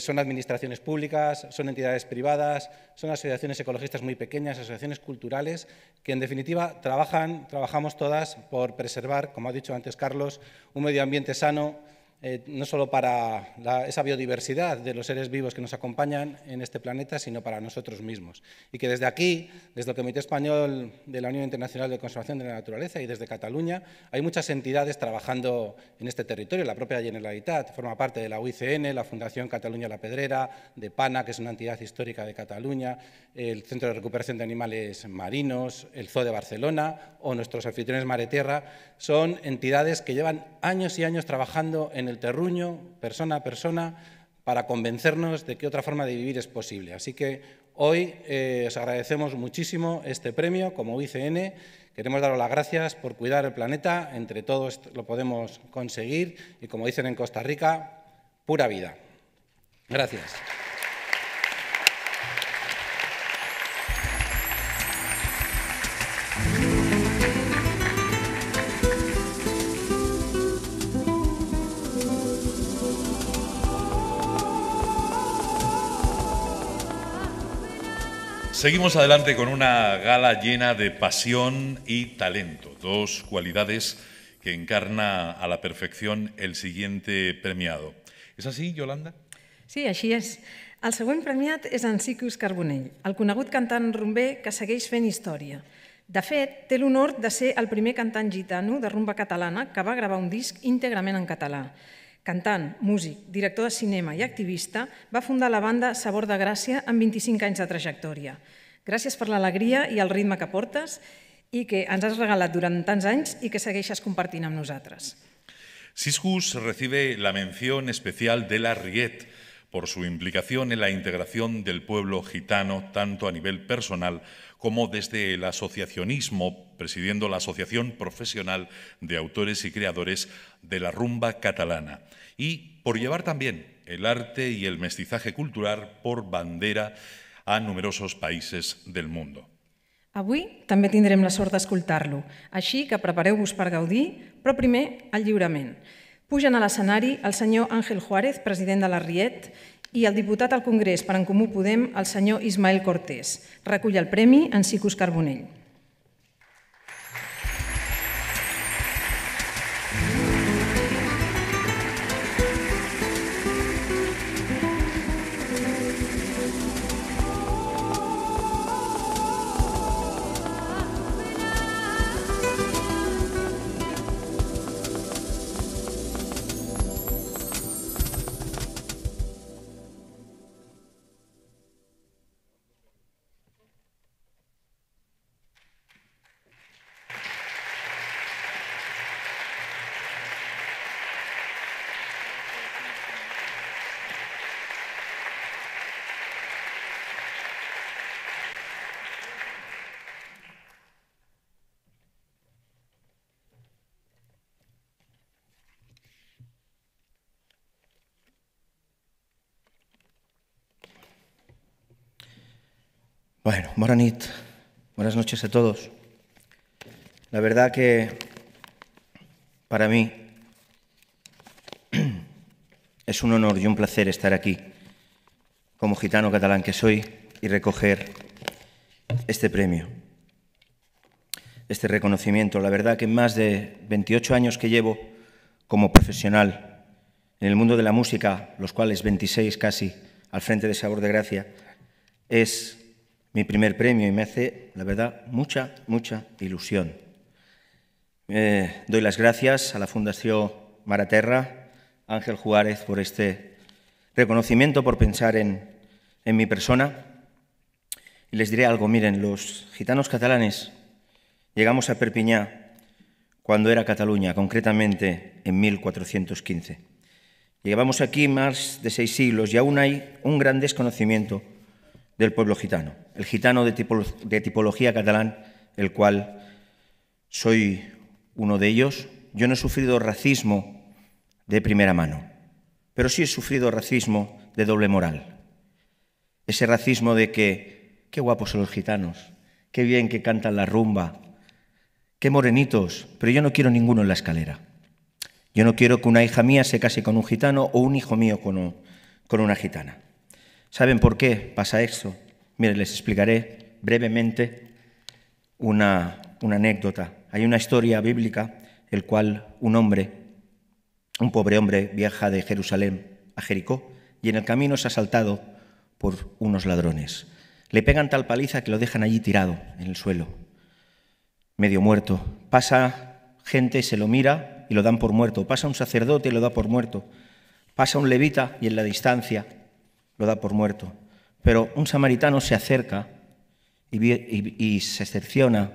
Speaker 8: son administraciones públicas, son entidades privadas, son asociaciones ecologistas muy pequeñas, asociaciones culturales, que en definitiva trabajan, trabajamos todas por preservar, como ha dicho antes Carlos, un medio ambiente sano, eh, no solo para esa biodiversidad de los seres vivos que nos acompañan en este planeta, sino para nosotros mismos. Y que desde aquí, desde el Comité Español de la Unión Internacional de Conservación de la Naturaleza y desde Cataluña, hay muchas entidades trabajando en este territorio. La propia Generalitat forma parte de la UICN, la Fundación Cataluña La Pedrera, de PANA, que es una entidad histórica de Cataluña, el Centro de Recuperación de Animales Marinos, el Zoo de Barcelona o nuestros anfitriones Mare Tierra. Son entidades que llevan años y años trabajando en terruño, persona a persona, para convencernos de que otra forma de vivir es posible. Así que hoy eh, os agradecemos muchísimo este premio como UICN Queremos daros las gracias por cuidar el planeta. Entre todos lo podemos conseguir y, como dicen en Costa Rica, pura vida. Gracias.
Speaker 4: Seguimos adelante con una gala llena de pasión y talento, dos cualidades que encarna a la perfección el siguiente premiado. ¿Es así, Yolanda?
Speaker 3: Sí, així és. El següent premiat és en Sikius Carbonell, el conegut cantant rumber que segueix fent història. De fet, té l'honor de ser el primer cantant gitano de rumba catalana que va gravar un disc íntegrament en català. Cantant, músic, director de cinema y activista, va fundar la banda Sabor de Gracia en 25 años de trayectoria. Gracias por la alegría y el ritmo que aportas y que ens has regalat durant tants anys i que segueixes compartiendo amb nosaltres.
Speaker 4: Siscus recibe la mención especial de la RIET por su implicación en la integración del pueblo gitano tanto a nivel personal como desde el asociacionismo, presidiendo la Asociación Profesional de Autores y Creadores de la Rumba Catalana, y por llevar también el arte y el mestizaje cultural por bandera a numerosos países del mundo.
Speaker 3: Avui también tendremos la suerte de escucharlo, així que prepareu-vos per gaudir, però primer el lliurament. Pugen a l'escenari el señor Ángel Juárez, presidente de la Riet, i el diputat al Congrés per en Comú Podem, el senyor Ismael Cortés. Recull el premi en Cicus Carbonell.
Speaker 9: Bueno, Moranit, buenas noches a todos. La verdad que para mí es un honor y un placer estar aquí, como gitano catalán que soy, y recoger este premio, este reconocimiento. La verdad que en más de 28 años que llevo como profesional en el mundo de la música, los cuales 26 casi al frente de Sabor de Gracia, es mi primer premio y me hace, la verdad, mucha, mucha ilusión. Eh, doy las gracias a la Fundación Maraterra, Ángel Juárez, por este reconocimiento, por pensar en, en mi persona. Y les diré algo, miren, los gitanos catalanes llegamos a Perpiñá cuando era Cataluña, concretamente en 1415. Llevamos aquí más de seis siglos y aún hay un gran desconocimiento del pueblo gitano, el gitano de, de tipología catalán, el cual soy uno de ellos. Yo no he sufrido racismo de primera mano, pero sí he sufrido racismo de doble moral. Ese racismo de que, qué guapos son los gitanos, qué bien que cantan la rumba, qué morenitos, pero yo no quiero ninguno en la escalera. Yo no quiero que una hija mía se case con un gitano o un hijo mío con una gitana. ¿Saben por qué pasa esto? Miren, les explicaré brevemente una, anécdota. Hay una historia bíblica, en la cual un hombre, un pobre hombre, viaja de Jerusalén a Jericó y en el camino es asaltado por unos ladrones. Le pegan tal paliza que lo dejan allí tirado en el suelo, medio muerto. Pasa gente, se lo mira y lo dan por muerto. Pasa un sacerdote y lo da por muerto. Pasa un levita y en la distancia lo da por muerto. Pero un samaritano se acerca y, se excepciona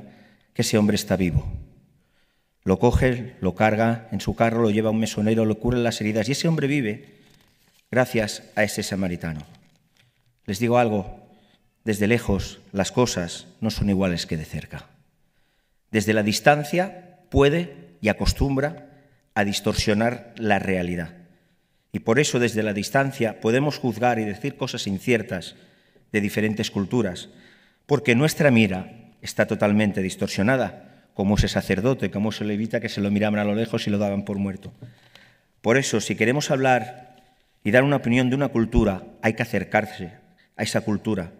Speaker 9: que ese hombre está vivo. Lo coge, lo carga en su carro, lo lleva a un mesonero, lo cura las heridas y ese hombre vive gracias a ese samaritano. Les digo algo, desde lejos las cosas no son iguales que de cerca. Desde la distancia puede y acostumbra a distorsionar la realidad. Y por eso desde la distancia podemos juzgar y decir cosas inciertas de diferentes culturas, porque nuestra mira está totalmente distorsionada, como ese sacerdote, como ese levita que se lo miraban a lo lejos y lo daban por muerto. Por eso, si queremos hablar y dar una opinión de una cultura, hay que acercarse a esa cultura,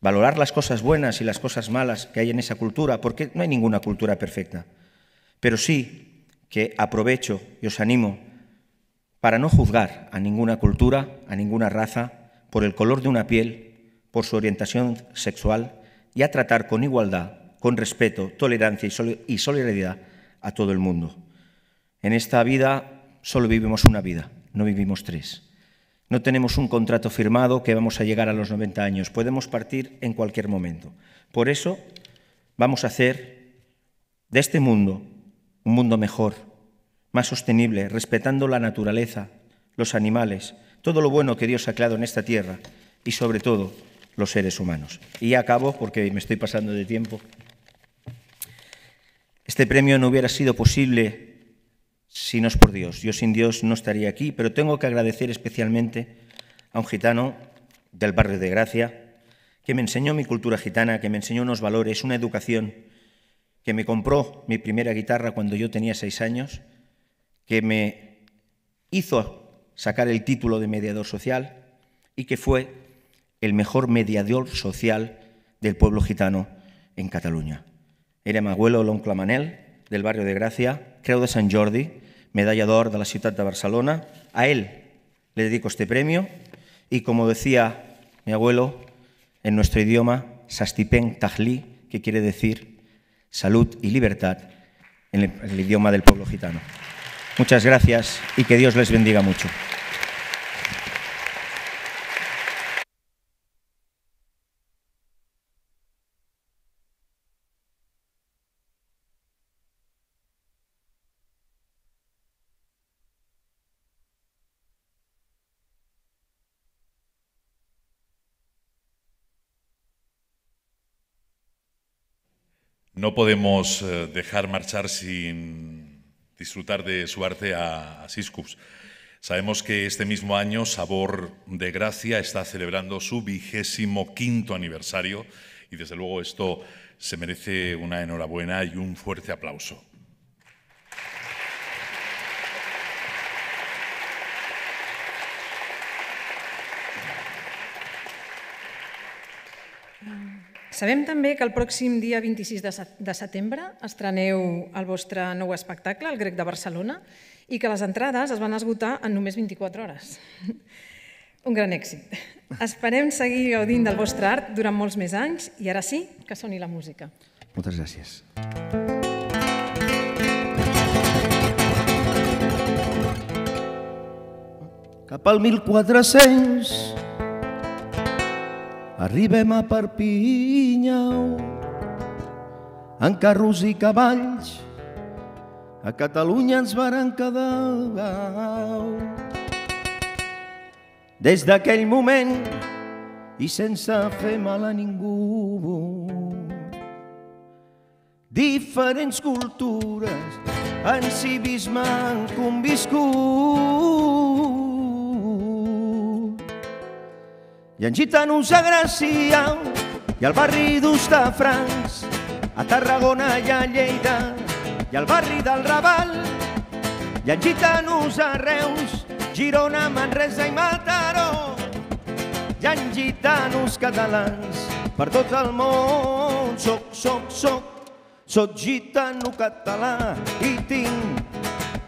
Speaker 9: valorar las cosas buenas y las cosas malas que hay en esa cultura, porque no hay ninguna cultura perfecta. Pero sí que aprovecho y os animo para no juzgar a ninguna cultura, a ninguna raza, por el color de una piel, por su orientación sexual y a tratar con igualdad, con respeto, tolerancia y solidaridad a todo el mundo. En esta vida solo vivimos una vida, no vivimos tres. No tenemos un contrato firmado que vamos a llegar a los 90 años, podemos partir en cualquier momento. Por eso vamos a hacer de este mundo un mundo mejor, más sostenible, respetando la naturaleza, los animales, todo lo bueno que Dios ha creado en esta tierra y sobre todo los seres humanos. Y acabo porque me estoy pasando de tiempo. Este premio no hubiera sido posible si no es por Dios. Yo sin Dios no estaría aquí, pero tengo que agradecer especialmente a un gitano del barrio de Gracia, que me enseñó mi cultura gitana, que me enseñó unos valores, una educación, que me compró mi primera guitarra cuando yo tenía seis años que me hizo sacar el título de mediador social y que fue el mejor mediador social del pueblo gitano en Cataluña. Era mi abuelo Loncla Manel, del barrio de Gracia, creo de Sant Jordi, medallador de la ciudad de Barcelona. A él le dedico este premio y como decía mi abuelo, en nuestro idioma, Sastipen Tajli, que quiere decir salud y libertad en el idioma del pueblo gitano. Muchas gracias y que Dios les bendiga mucho.
Speaker 4: No podemos eh, dejar marchar sin disfrutar de su arte a, Siscus. Sabemos que este mismo año Sabor de Gracia está celebrando su vigésimo quinto aniversario y desde luego esto se merece una enhorabuena y un fuerte aplauso.
Speaker 3: Sabem també que el pròxim dia 26 de setembre estreneu el vostre nou espectacle, el Grec de Barcelona, i que les entrades es van esgotar en només 24 hores. Un gran èxit. Esperem seguir gaudint del vostre art durant molts més anys i ara sí, que soni la música.
Speaker 10: Moltes gràcies.
Speaker 11: Cap al 1400 arribem a Perpinyà en carros i cavalls a Catalunya ens varen quedar des d'aquell moment i sense fer mal a ningú diferents cultures en civisme han conviscut gitanos a Gràcia
Speaker 12: i al barri
Speaker 11: d'Ustafrans, a Tarragona i a Lleida i al barri del Raval. gitanos a Reus, Girona, Manresa i Mataró. gitanos catalans per tot el món. Soc, soc, soc, soc gitano català i tinc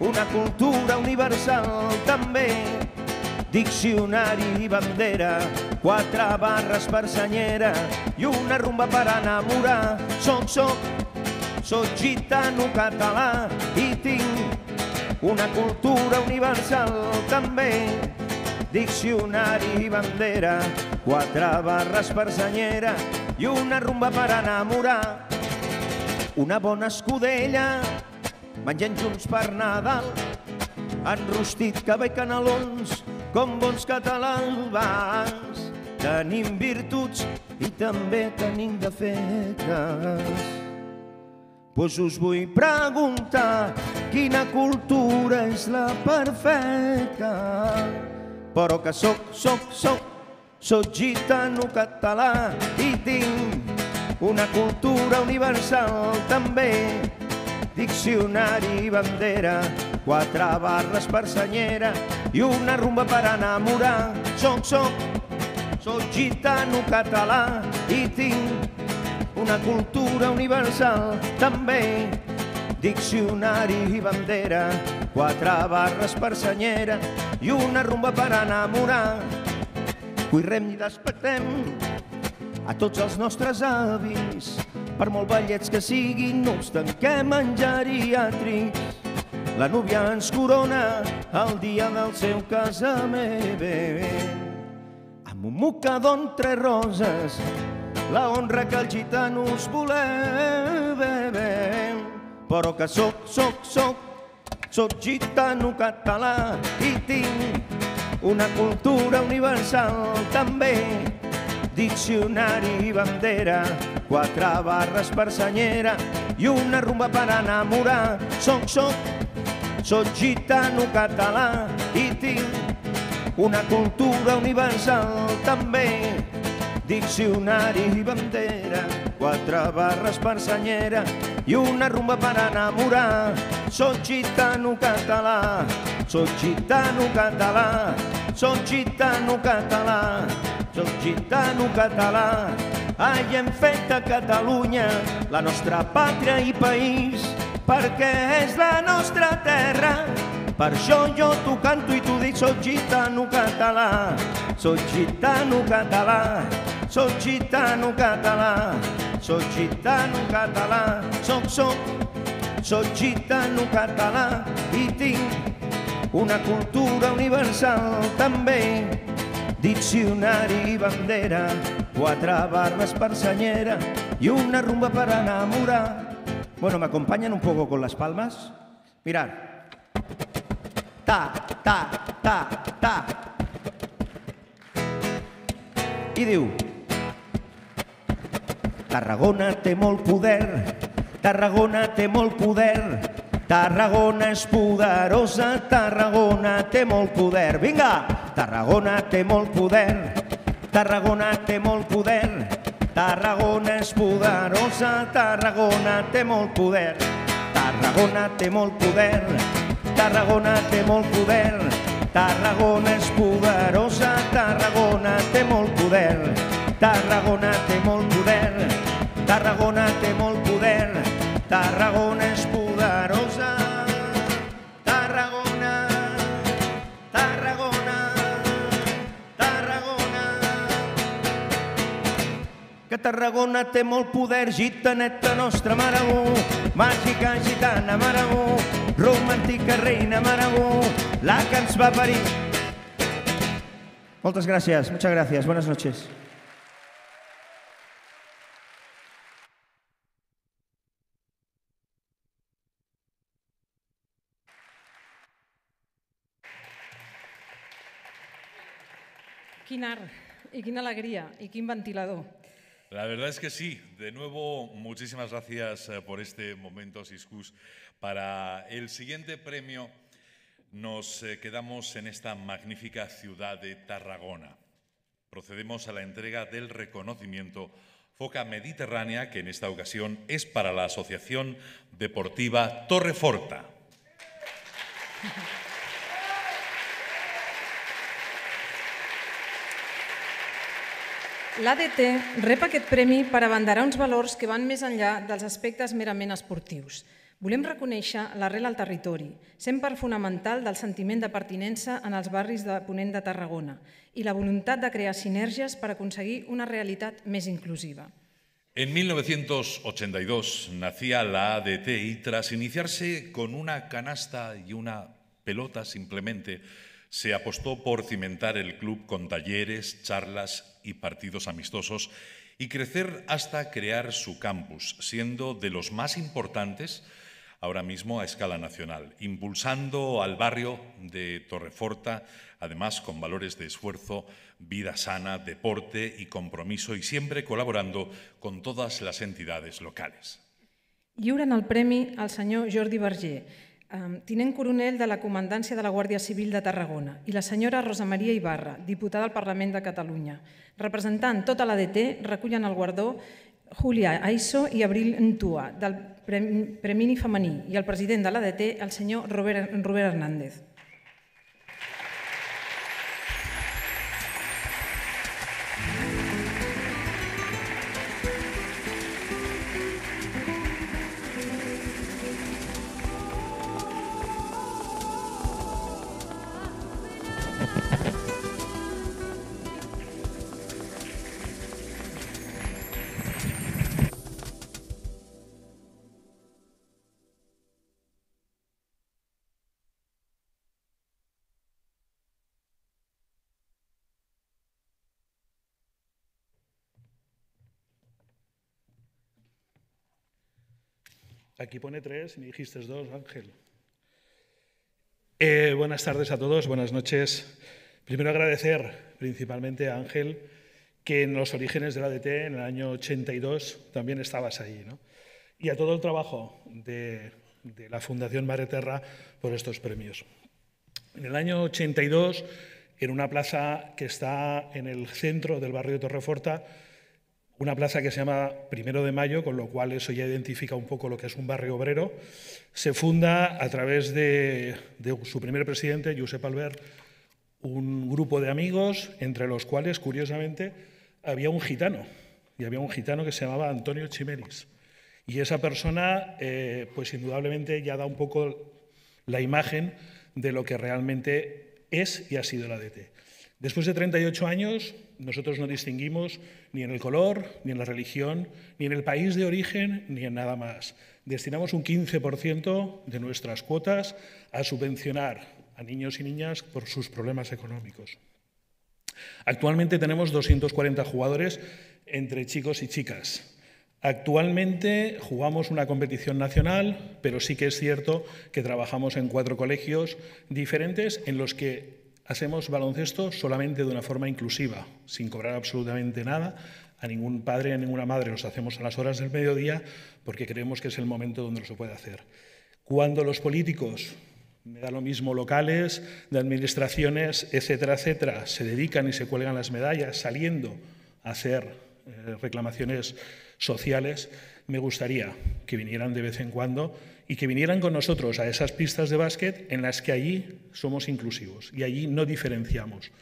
Speaker 11: una cultura universal també diccionari i bandera, quatre barres per senyera i una rumba per enamorar. Soc, soc, soc gitano català i tinc una cultura universal també. Diccionari i bandera, quatre barres per senyera i una rumba per enamorar. Una bona escudella, menjant junts per Nadal, enrostit, que ve canelons, com bons catalans tenim virtuts i també tenim defectes. Doncs us vull preguntar quina cultura és la perfecta. Però que sóc, sóc, sóc, sóc gitano català i tinc una cultura universal també diccionari i bandera, quatre barres per senyera i una rumba per enamorar. Soc, soc, soc gitano català i tinc una cultura universal també. Diccionari i bandera, quatre barres per senyera i una rumba per enamorar. Cuirrem i despectem, a tots els nostres avis, per molt vellets que siguin, no us tanquem en geriàtrics, la núvia ens corona el dia del seu casament. Amb un mocadon tres roses, la honra que els gitanos volem. Però que sóc, sóc, sóc, sóc gitano català i tinc una cultura universal també diccionari i bandera, quatre barres per senyera i una rumba per enamorar. Soc, soc, soc gitano català i tinc una cultura universal també. Diccionari i bandera, quatre barres per senyera i una rumba per enamorar. Soc gitano català, soc gitano català, soc gitano català el gitano català, ai, hem fet a Catalunya la nostra pàtria i país, perquè és la nostra terra. Per això jo t'ho canto i t'ho dic, soc gitano català, soc gitano català, soc gitano català, soc gitano català, soc, soc, soc gitano català i tinc una cultura universal també diccionari i bandera, quatre barbes per senyera i una rumba para enamorar. Bueno, ¿me
Speaker 9: un poco con las palmas?
Speaker 11: Mirad. Ta, ta, ta, ta. I diu... Tarragona té molt poder, Tarragona té molt poder, Tarragona és poderosa, Tarragona té molt poder. Vinga! Tarragona té molt poder, Tarragona té molt poder, Tarragona és poderosa, Tarragona té molt poder. Tarragona té molt poder, Tarragona té molt poder, Tarragona és poderosa, Tarragona té molt poder. Tarragona té molt poder, Tarragona té molt poder, Tarragona és que Tarragona té molt poder, gitaneta nostra Maragó, màgica gitana Maragó, romàntica reina Maragó, la que ens va
Speaker 9: parir. Moltes gràcies, moltes gràcies, bones noches.
Speaker 3: Quin art i quina alegria i quin ventilador.
Speaker 4: La verdad es que sí. De nuevo, muchísimas gracias eh, por este momento, Siscus. Para el siguiente premio nos eh, quedamos en esta magnífica ciudad de Tarragona. Procedemos a la entrega del reconocimiento Foca Mediterránea, que en esta ocasión es para la Asociación Deportiva Torreforta.
Speaker 3: L'ADT rep aquest premi per abanderar uns valors que van més enllà dels aspectes merament esportius. Volem reconèixer l'arrel al territori, sent part fonamental del sentiment de pertinença en els barris de Ponent de Tarragona i la voluntat de crear sinergies per aconseguir una realitat més inclusiva.
Speaker 4: En 1982 nacía la ADT y tras iniciarse con una canasta y una pelota simplemente, se apostó por cimentar el club con talleres, charlas y partidos amistosos y crecer hasta crear su campus, siendo de los más importantes ahora mismo a escala nacional, impulsando al barrio de Torreforta, además con valores de esfuerzo, vida sana, deporte y compromiso, y siempre colaborando con todas las entidades locales.
Speaker 3: Yuran el premio al señor Jordi Berger, tinent coronel de la Comandància de la Guàrdia Civil de Tarragona, i la senyora Rosa Maria Ibarra, diputada al Parlament de Catalunya. Representant tota la DT, recullen el guardó Julia Aiso i Abril Ntua, del Premini Femení, i el president de la DT, el senyor Robert, Robert Hernández.
Speaker 13: Aquí pone tres y me dijiste dos, Ángel. Eh, buenas tardes a todos, buenas noches. Primero agradecer principalmente a Ángel que en los orígenes de la DT, en el año 82, también estabas ahí. Y a todo el trabajo de, la Fundación Mareterra por estos premios. En el año 82, en una plaza que está en el centro del barrio de Torreforta, una plaza que se llama Primero de Mayo, con lo cual eso ya identifica un poco lo que es un barrio obrero. Se funda a través de, su primer presidente, Josep Albert, un grupo de amigos, entre los cuales, curiosamente, había un gitano, y había un gitano que se llamaba Antonio Chimeris. Y esa persona, eh, pues indudablemente ya da un poco la imagen de lo que realmente es y ha sido la DT. Después de 38 años, nosotros no distinguimos ni en el color, ni en la religión, ni en el país de origen, ni en nada más. Destinamos un 15% de nuestras cuotas a subvencionar a niños y niñas por sus problemas económicos. Actualmente tenemos 240 jugadores entre chicos y chicas. Actualmente jugamos una competición nacional, pero sí que es cierto que trabajamos en cuatro colegios diferentes en los que Hacemos baloncesto solamente de una forma inclusiva, sin cobrar absolutamente nada. A ningún padre, a ninguna madre los hacemos a las horas del mediodía porque creemos que es el momento donde lo se puede hacer. Cuando los políticos, me da lo mismo locales, de administraciones, etcétera, etcétera, se dedican y se cuelgan las medallas saliendo a hacer eh, reclamaciones sociales, me gustaría que vinieran de vez en cuando y que vinieran con nosotros a esas pistas de básquet en las que allí somos inclusivos y allí no diferenciamos.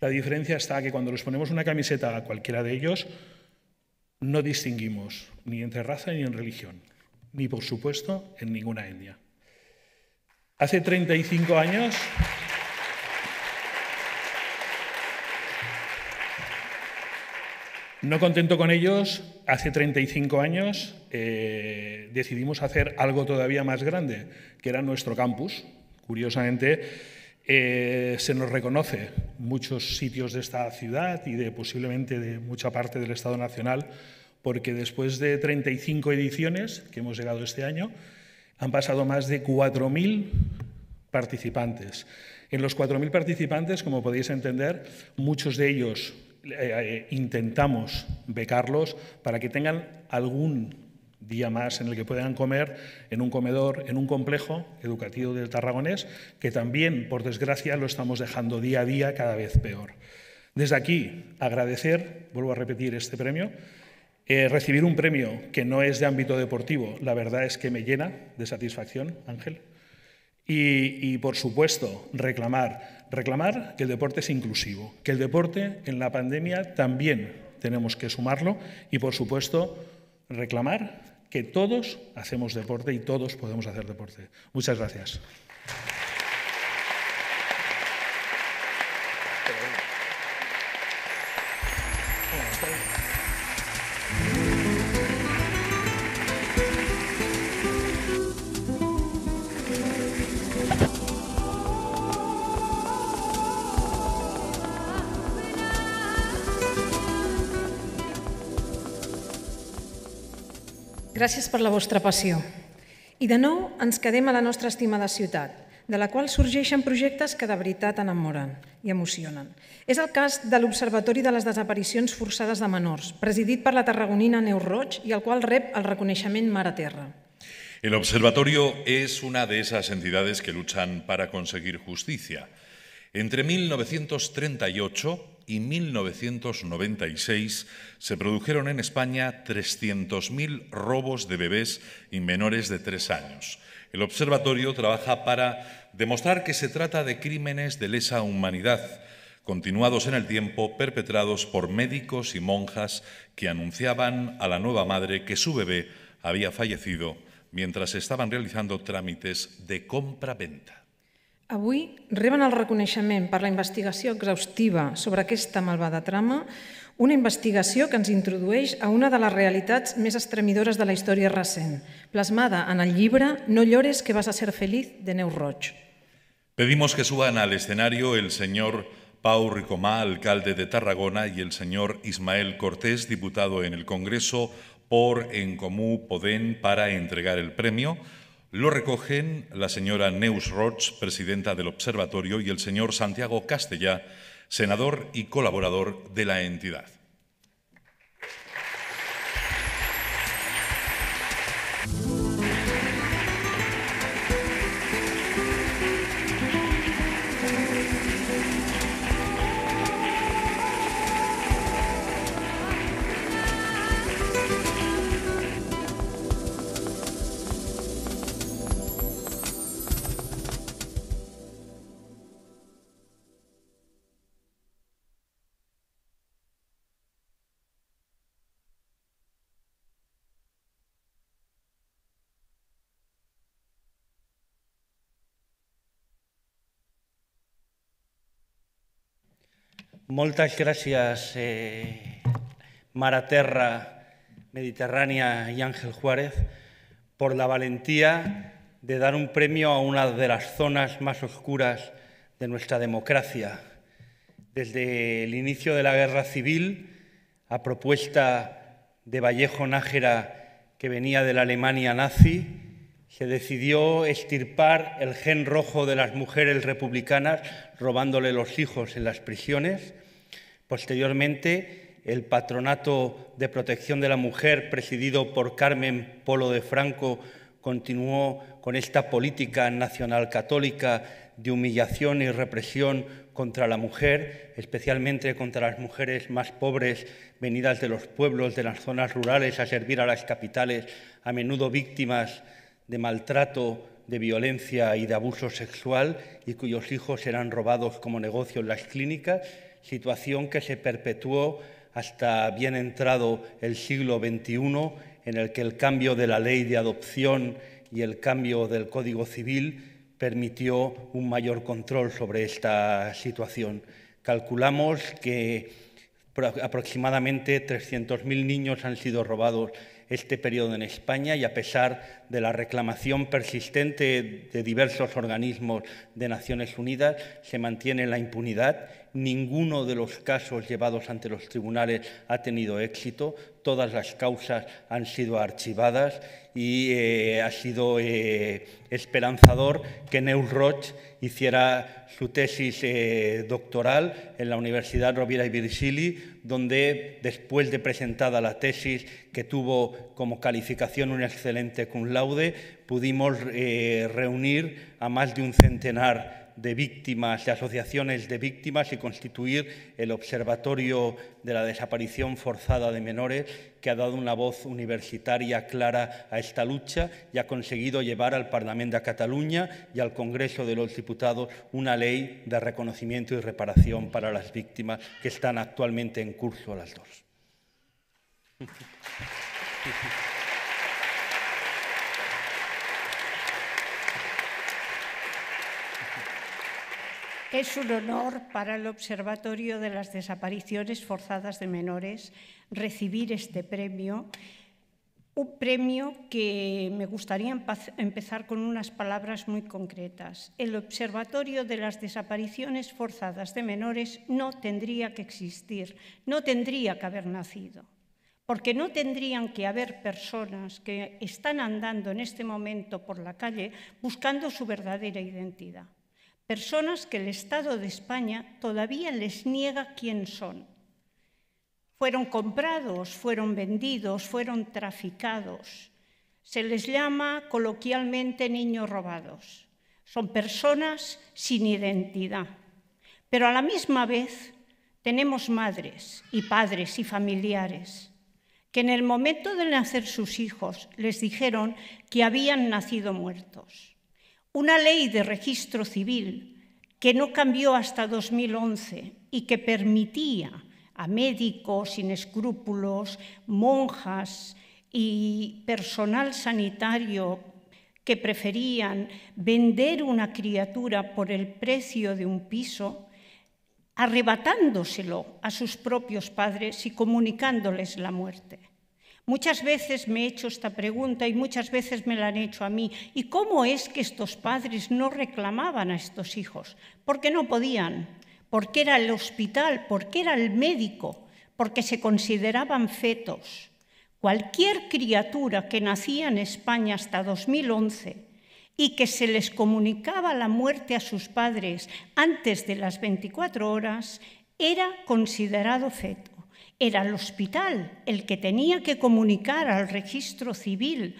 Speaker 13: La diferencia está que cuando les ponemos una camiseta a cualquiera de ellos, no distinguimos ni entre raza ni en religión, ni por supuesto en ninguna etnia. Hace 35 años... No contento con ellos, hace 35 años eh, decidimos hacer algo todavía más grande, que era nuestro campus. Curiosamente, eh, se nos reconoce muchos sitios de esta ciudad y de posiblemente de mucha parte del Estado Nacional, porque después de 35 ediciones que hemos llegado este año, han pasado más de 4.000 participantes. En los 4.000 participantes, como podéis entender, muchos de ellos eh, eh, intentamos becarlos para que tengan algún día más en el que puedan comer en un comedor, en un complejo educativo del Tarragonés, que también, por desgracia, lo estamos dejando día a día cada vez peor. Desde aquí, agradecer, vuelvo a repetir este premio, eh, recibir un premio que no es de ámbito deportivo, la verdad es que me llena de satisfacción, Ángel, y, y por supuesto, reclamar reclamar que el deporte es inclusivo, que el deporte en la pandemia también tenemos que sumarlo y, por supuesto, reclamar que todos hacemos deporte y todos podemos hacer deporte. Muchas gracias.
Speaker 3: Gràcies per la vostra passió. I de nou ens quedem a la nostra estimada ciutat, de la qual sorgeixen projectes que de veritat enamoren i emocionen. És el cas de l'Observatori de les Desaparicions Forçades de Menors, presidit per la tarragonina Neu Roig i el qual rep el reconeixement Mare Terra.
Speaker 4: El observatorio es una de esas entidades que luchan para conseguir justicia. Entre 1938 y 1996 se produjeron en España 300.000 robos de bebés y menores de tres años. El observatorio trabaja para demostrar que se trata de crímenes de lesa humanidad, continuados en el tiempo, perpetrados por médicos y monjas que anunciaban a la nueva madre que su bebé había fallecido mientras estaban realizando trámites de compra-venta.
Speaker 3: Avui reben el reconeixement per la investigació exhaustiva sobre aquesta malvada trama, una investigació que ens introdueix a una de les realitats més estremidores de la història recent, plasmada en el llibre No llores que vas a ser feliz de Neus Roig.
Speaker 4: Pedimos que suban al escenario el señor Pau Ricomá, alcalde de Tarragona, y el señor Ismael Cortés, diputado en el Congreso por En Comú Podem, para entregar el premio. Lo recogen la señora Neus Roch, presidenta del observatorio, y el señor Santiago Castellá, senador y colaborador de la entidad.
Speaker 14: Muchas gracias eh, Maraterra, Mediterránea y Ángel Juárez, por la valentía de dar un premio a una de las zonas más oscuras de nuestra democracia. Desde el inicio de la guerra civil, a propuesta de Vallejo Nájera, que venía de la Alemania nazi, se decidió estirpar el gen rojo de las mujeres republicanas robándole los hijos en las prisiones. Posteriormente, el Patronato de Protección de la Mujer, presidido por Carmen Polo de Franco, continuó con esta política nacional católica de humillación y represión contra la mujer, especialmente contra las mujeres más pobres venidas de los pueblos, de las zonas rurales, a servir a las capitales, a menudo víctimas de maltrato, de violencia y de abuso sexual y cuyos hijos eran robados como negocio en las clínicas, situación que se perpetuó hasta bien entrado el siglo XXI, en el que el cambio de la ley de adopción y el cambio del Código Civil permitió un mayor control sobre esta situación. Calculamos que aproximadamente 300.000 niños han sido robados este periodo en España y a pesar de la reclamación persistente de diversos organismos de Naciones Unidas, se mantiene la impunidad. Ninguno de los casos llevados ante los tribunales ha tenido éxito todas las causas han sido archivadas y eh, ha sido eh, esperanzador que Neus Roch hiciera su tesis eh, doctoral en la Universidad Rovira y Virgili, donde después de presentada la tesis que tuvo como calificación un excelente cum laude, pudimos reunir a más de un centenar de víctimas, de asociaciones de víctimas y constituir el Observatorio de la Desaparición Forzada de Menores, que ha dado una voz universitaria clara a esta lucha y ha conseguido llevar al Parlamento de Cataluña y al Congreso de los Diputados una ley de reconocimiento y reparación para las víctimas que están actualmente en curso las dos.
Speaker 15: Es un honor para el Observatorio de las Desapariciones Forzadas de Menores recibir este premio, un premio que me gustaría empezar con unas palabras muy concretas. El Observatorio de las Desapariciones Forzadas de Menores no tendría que existir, no tendría que haber nacido, porque no tendrían que haber personas que están andando en este momento por la calle buscando su verdadera identidad personas que el Estado de España todavía les niega quién son. Fueron comprados, fueron vendidos, fueron traficados. Se les llama coloquialmente niños robados. Son personas sin identidad. Pero a la misma vez tenemos madres y padres y familiares que en el momento de nacer sus hijos les dijeron que habían nacido muertos una ley de registro civil que no cambió hasta 2011 y que permitía a médicos sin escrúpulos, monjas y personal sanitario que preferían vender una criatura por el precio de un piso, arrebatándoselo a sus propios padres y comunicándoles la muerte. Muchas veces me he hecho esta pregunta y muchas veces me la han hecho a mí. ¿Y cómo es que estos padres no reclamaban a estos hijos? Porque no podían, porque era el hospital, porque era el médico, porque se consideraban fetos. Cualquier criatura que nacía en España hasta 2011 y que se les comunicaba la muerte a sus padres antes de las 24 horas era considerado feto. Era el hospital el que tenía que comunicar al registro civil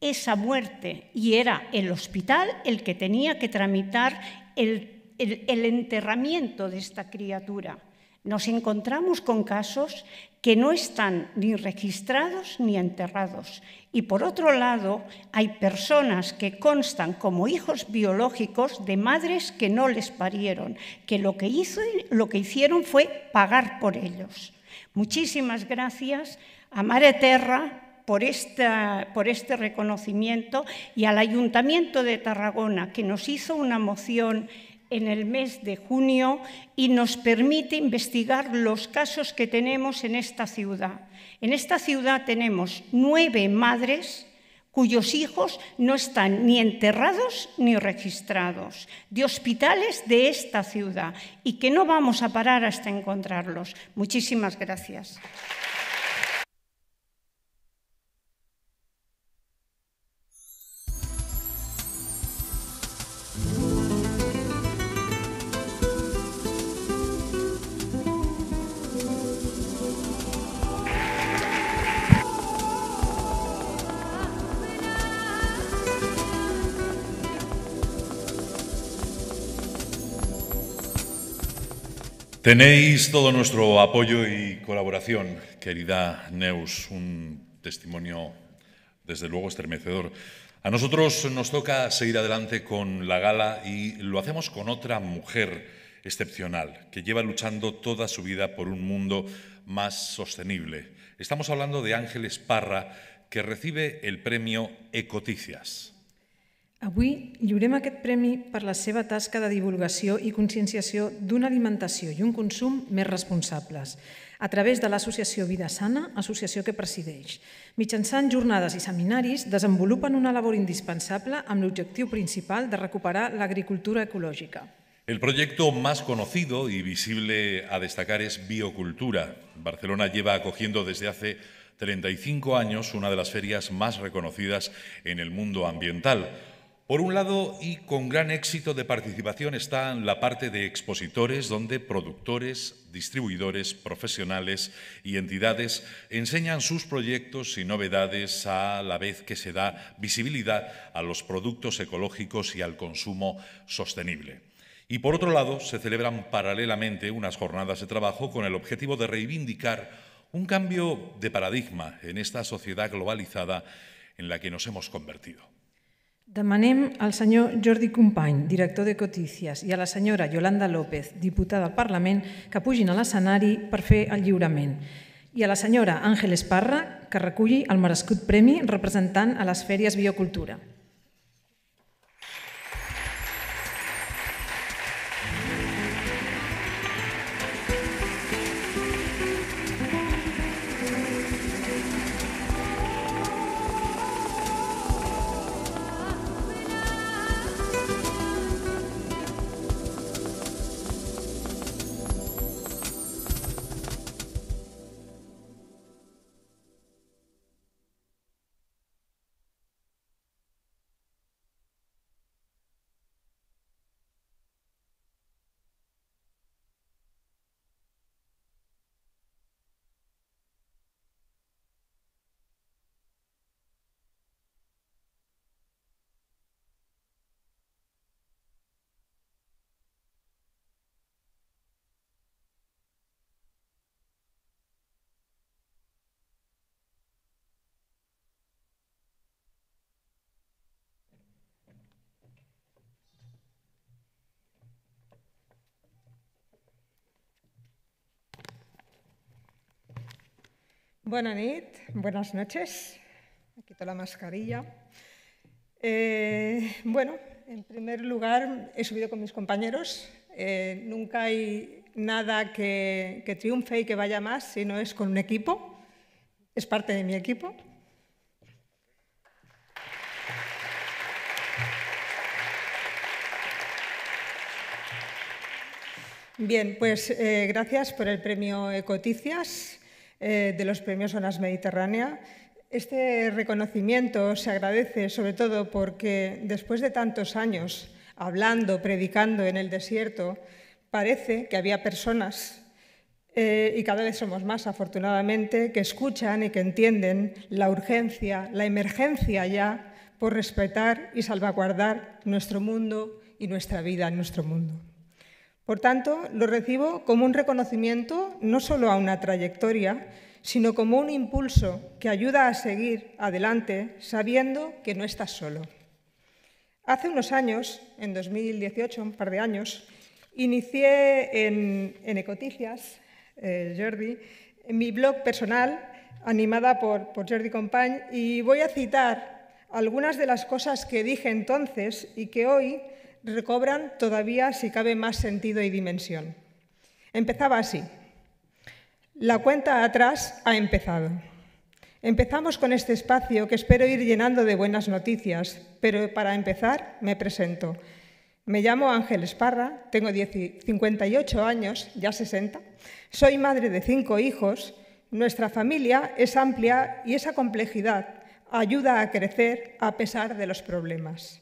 Speaker 15: esa muerte y era el hospital el que tenía que tramitar el, enterramiento de esta criatura. Nos encontramos con casos que no están ni registrados ni enterrados. Y por otro lado, hay personas que constan como hijos biológicos de madres que no les parieron, que lo lo que hicieron fue pagar por ellos. Muchísimas gracias a Mare Terra por, por este reconocimiento y al Ayuntamiento de Tarragona, que nos hizo una moción en el mes de junio y nos permite investigar los casos que tenemos en esta ciudad. En esta ciudad tenemos nueve madres cuyos hijos no están ni enterrados ni registrados, de hospitales de esta ciudad y que no vamos a parar hasta encontrarlos. Muchísimas gracias.
Speaker 4: Tenéis todo nuestro apoyo y colaboración, querida Neus, un testimonio desde luego estremecedor. A nosotros nos toca seguir adelante con la gala y lo hacemos con otra mujer excepcional que lleva luchando toda su vida por un mundo más sostenible. Estamos hablando de Ángeles Parra, que recibe el premio Ecoticias.
Speaker 3: Avui lliurem aquest premi per la seva tasca de divulgació i conscienciació d'una alimentació i un consum més responsables, a través de la Asociación Vida Sana, associació que presideix. Mitjançant jornades i seminaris desenvolupen una labor indispensable amb l'objectiu principal de recuperar l'agricultura ecològica.
Speaker 4: El proyecto más conocido y visible a destacar es Biocultura. Barcelona lleva acogiendo desde hace 35 años una de las ferias más reconocidas en el mundo ambiental por un lado, y con gran éxito de participación, está la parte de expositores, donde productores, distribuidores, profesionales y entidades enseñan sus proyectos y novedades a la vez que se da visibilidad a los productos ecológicos y al consumo sostenible. Y por otro lado, se celebran paralelamente unas jornadas de trabajo con el objetivo de reivindicar un cambio de paradigma en esta sociedad globalizada en la que nos hemos convertido.
Speaker 3: Demanem al senyor Jordi Company, director de Cotícies, i a la senyora Yolanda López, diputada al Parlament, que pugin a l'escenari per fer el lliurament. I a la senyora Àngel Esparra, que reculli el merescut premi representant a les fèries Biocultura.
Speaker 16: Buenas noches, buenas noches. Me quito la mascarilla. Eh, bueno, en primer lugar, he subido con mis compañeros. Eh, nunca hay nada que, triunfe y que vaya más si no es con un equipo. Es parte de mi equipo. Bien, pues eh, gracias por el premio Ecoticias. Eh, de los premios Zonas Mediterránea. Este reconocimiento se agradece sobre todo porque después de tantos años hablando, predicando en el desierto, parece que había personas, eh, y cada vez somos más afortunadamente, que escuchan y que entienden la urgencia, la emergencia ya por respetar y salvaguardar nuestro mundo y nuestra vida en nuestro mundo. Por tanto, lo recibo como un reconocimiento no solo a una trayectoria, sino como un impulso que ayuda a seguir adelante sabiendo que no estás solo. Hace unos años, en 2018, un par de años, inicié en, Ecoticias, eh, Jordi, mi blog personal, animada por, por Jordi Company, y voy a citar algunas de las cosas que dije entonces y que hoy recobran todavía, si cabe, más sentido y dimensión. Empezaba así. La cuenta atrás ha empezado. Empezamos con este espacio que espero ir llenando de buenas noticias, pero para empezar me presento. Me llamo Ángel Esparra, tengo 58 años, ya 60, soy madre de cinco hijos, nuestra familia es amplia y esa complejidad ayuda a crecer a pesar de los problemas.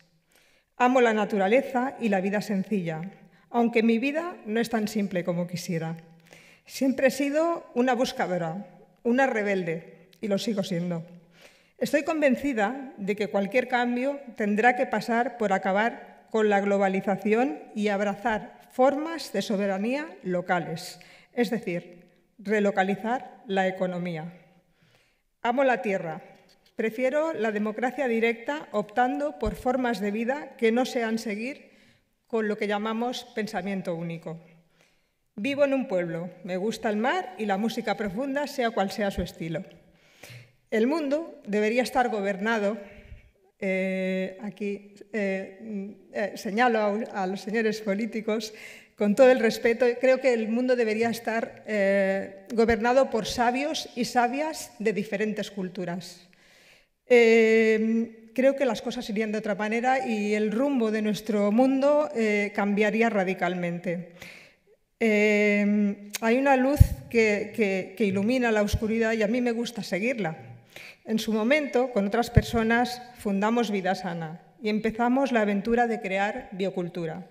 Speaker 16: Amo la naturaleza y la vida sencilla, aunque mi vida no es tan simple como quisiera. Siempre he sido una buscadora, una rebelde, y lo sigo siendo. Estoy convencida de que cualquier cambio tendrá que pasar por acabar con la globalización y abrazar formas de soberanía locales, es decir, relocalizar la economía. Amo la tierra, Prefiero la democracia directa optando por formas de vida que no sean seguir con lo que llamamos pensamiento único. Vivo en un pueblo, me gusta el mar y la música profunda, sea cual sea su estilo. El mundo debería estar gobernado, eh, aquí eh, eh, señalo a, los señores políticos con todo el respeto, creo que el mundo debería estar gobernado por sabios y sabias de diferentes culturas. Em, creo que las cosas irían de otra manera y el rumbo de nuestro mundo eh, cambiaría radicalmente. Em, hay una luz que, que ilumina la oscuridad y a mí me gusta seguirla. En su momento, con otras personas, fundamos Vida Sana y empezamos la aventura de crear biocultura,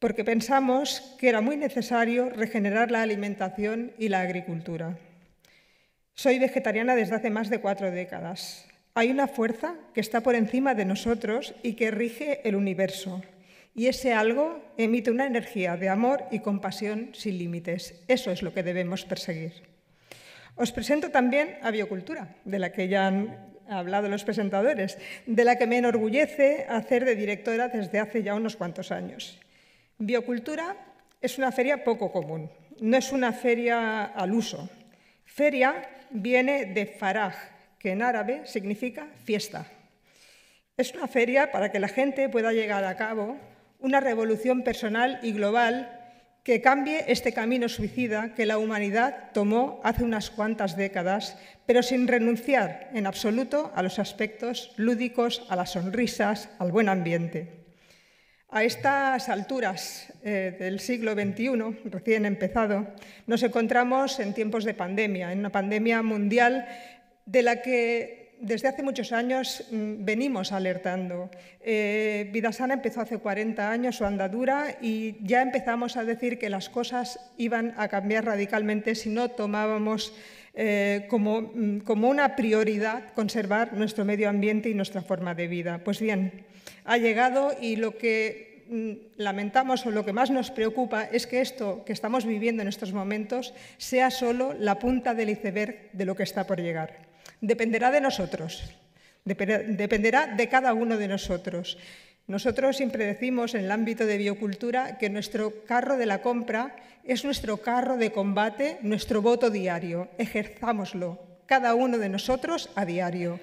Speaker 16: porque pensamos que era muy necesario regenerar la alimentación y la agricultura. Soy vegetariana desde hace más de cuatro décadas. Hay una fuerza que está por encima de nosotros y que rige el universo. Y ese algo emite una energía de amor y compasión sin límites. Eso es lo que debemos perseguir. Os presento también a Biocultura, de la que ya han hablado los presentadores, de la que me enorgullece hacer de directora desde hace ya unos cuantos años. Biocultura es una feria poco común, no es una feria al uso. Feria viene de faraj, que en árabe significa fiesta. Es una feria para que la gente pueda llegar a cabo una revolución personal y global que cambie este camino suicida que la humanidad tomó hace unas cuantas décadas, pero sin renunciar en absoluto a los aspectos lúdicos, a las sonrisas, al buen ambiente. A estas alturas eh, del siglo XXI, recién empezado, nos encontramos en tiempos de pandemia, en una pandemia mundial de la que desde hace muchos años mm, venimos alertando. Eh, vida sana empezó hace 40 años su andadura y ya empezamos a decir que las cosas iban a cambiar radicalmente si no tomábamos eh, mm, como una prioridad conservar nuestro medio ambiente y nuestra forma de vida. Pues bien, ha llegado y lo que mm, lamentamos o lo que más nos preocupa es que esto que estamos viviendo en estos momentos sea solo la punta del iceberg de lo que está por llegar dependerá de nosotros, dependerá de cada uno de nosotros. Nosotros siempre decimos en el ámbito de biocultura que nuestro carro de la compra es nuestro carro de combate, nuestro voto diario. Ejerzámoslo, cada uno de nosotros a diario.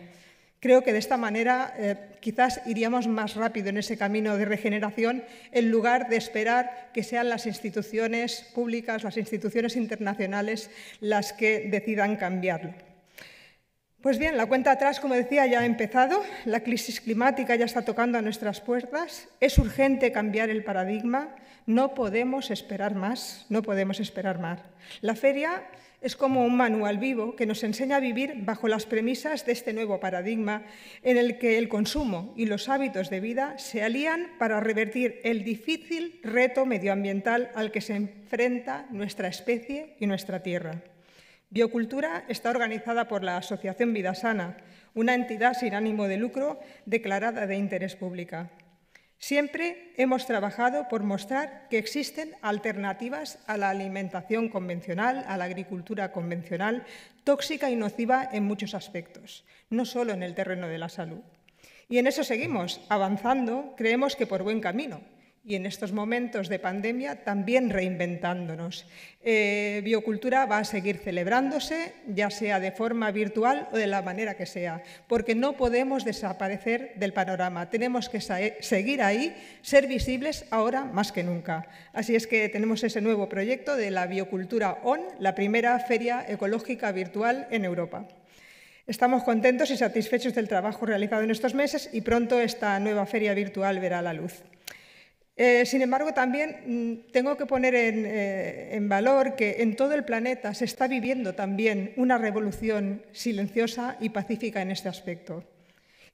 Speaker 16: Creo que de esta manera eh, quizás iríamos más rápido en ese camino de regeneración en lugar de esperar que sean las instituciones públicas, las instituciones internacionales las que decidan cambiarlo. Pues bien, la cuenta atrás, como decía, ya ha empezado. La crisis climática ya está tocando a nuestras puertas. Es urgente cambiar el paradigma. No podemos esperar más. No podemos esperar más. La feria es como un manual vivo que nos enseña a vivir bajo las premisas de este nuevo paradigma en el que el consumo y los hábitos de vida se alían para revertir el difícil reto medioambiental al que se enfrenta nuestra especie y nuestra tierra. Biocultura está organizada por la Asociación Vida Sana, una entidad sin ánimo de lucro declarada de interés pública. Siempre hemos trabajado por mostrar que existen alternativas a la alimentación convencional, a la agricultura convencional, tóxica y nociva en muchos aspectos, no solo en el terreno de la salud. Y en eso seguimos, avanzando, creemos que por buen camino, y en estos momentos de pandemia también reinventándonos. Eh, biocultura va a seguir celebrándose, ya sea de forma virtual o de la manera que sea, porque no podemos desaparecer del panorama. Tenemos que seguir ahí, ser visibles ahora más que nunca. Así es que tenemos ese nuevo proyecto de la Biocultura ON, la primera feria ecológica virtual en Europa. Estamos contentos y satisfechos del trabajo realizado en estos meses y pronto esta nueva feria virtual verá la luz. Eh, sin embargo, también mm, tengo que poner eh, en, valor que en todo el planeta se está viviendo también una revolución silenciosa y pacífica en este aspecto.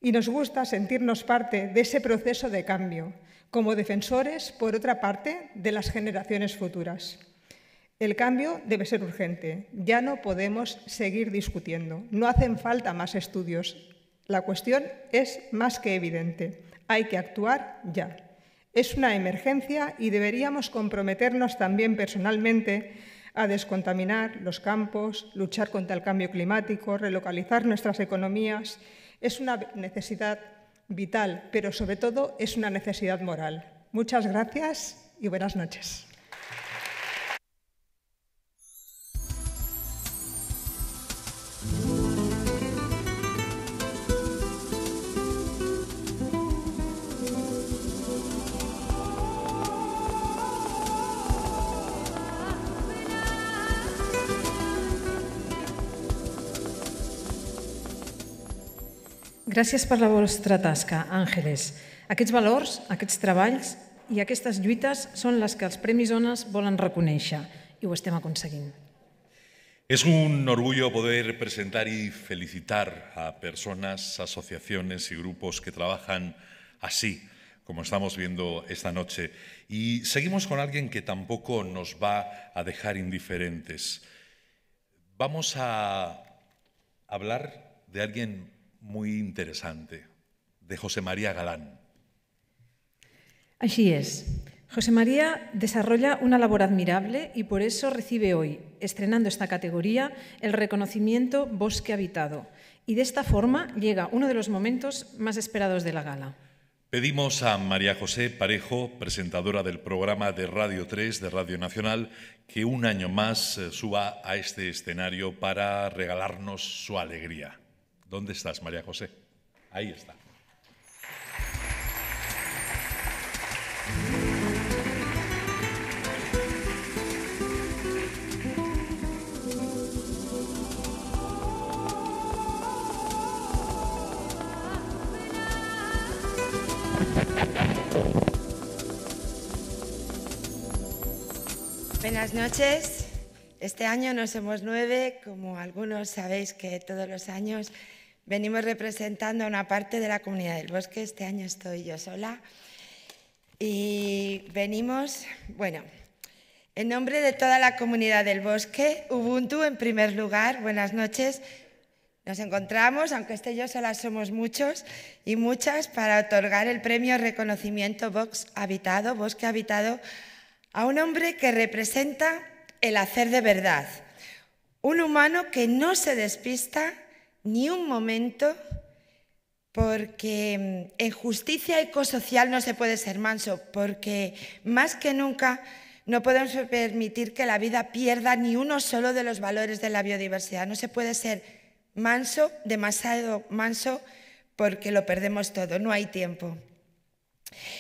Speaker 16: Y nos gusta sentirnos parte de ese proceso de cambio, como defensores, por otra parte, de las generaciones futuras. El cambio debe ser urgente. Ya no podemos seguir discutiendo. No hacen falta más estudios. La cuestión es más que evidente. Hay que actuar ya. Es una emergencia y deberíamos comprometernos también personalmente a descontaminar los campos, luchar contra el cambio climático, relocalizar nuestras economías. Es una necesidad vital, pero sobre todo es una necesidad moral. Muchas gracias y buenas noches.
Speaker 3: Gracias por la vostra tasca, Ángeles. Aquests valors, aquests treballs i aquestes lluites son les que els Premis Ones volen reconèixer i ho estem aconseguint.
Speaker 4: Es un orgullo poder presentar y felicitar a personas, asociaciones y grupos que trabajan así, como estamos viendo esta noche. Y seguimos con alguien que tampoco nos va a dejar indiferentes. Vamos a hablar de alguien muy interesante de José María Galán.
Speaker 3: Así es. José María desarrolla una labor admirable y por eso recibe hoy, estrenando esta categoría, el reconocimiento Bosque Habitado. Y de esta forma llega uno de los momentos más esperados de la gala.
Speaker 4: Pedimos a María José Parejo, presentadora del programa de Radio 3 de Radio Nacional, que un año más eh, suba a este escenario para regalarnos su alegría. ¿Dónde estás, María José? Ahí está.
Speaker 17: Buenas noches. Este año no somos nueve, como algunos sabéis que todos los años venimos representando a una parte de la comunidad del bosque. Este año estoy yo sola. Y venimos, bueno, en nombre de toda la comunidad del bosque, Ubuntu en primer lugar, buenas noches. Nos encontramos, aunque esté yo sola, somos muchos y muchas para otorgar el premio Reconocimiento Bosque Habitado, a un hombre que representa el hacer de verdad. Un humano que no se despista ni un momento porque mm, en justicia ecosocial no se puede ser manso, porque más que nunca no podemos permitir que la vida pierda ni uno solo de los valores de la biodiversidad. No se puede ser manso, demasiado manso, porque lo perdemos todo, no hay tiempo.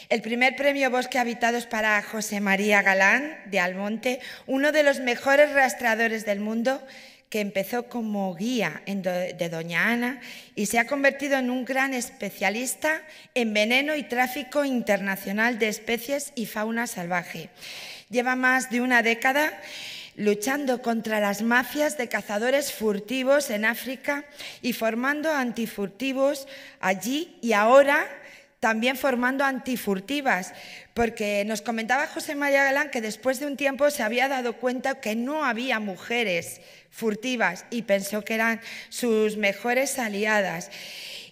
Speaker 17: El primer premio Bosque Habitados para José María Galán de Almonte, uno de los mejores rastreadores del mundo que empezó como guía de Doña Ana y se ha convertido en un gran especialista en veneno y tráfico internacional de especies y fauna salvaje. Lleva más de una década luchando contra las mafias de cazadores furtivos en África y formando antifurtivos allí y ahora también formando antifurtivas, porque nos comentaba José María Galán que después de un tiempo se había dado cuenta que no había mujeres furtivas y pensó que eran sus mejores aliadas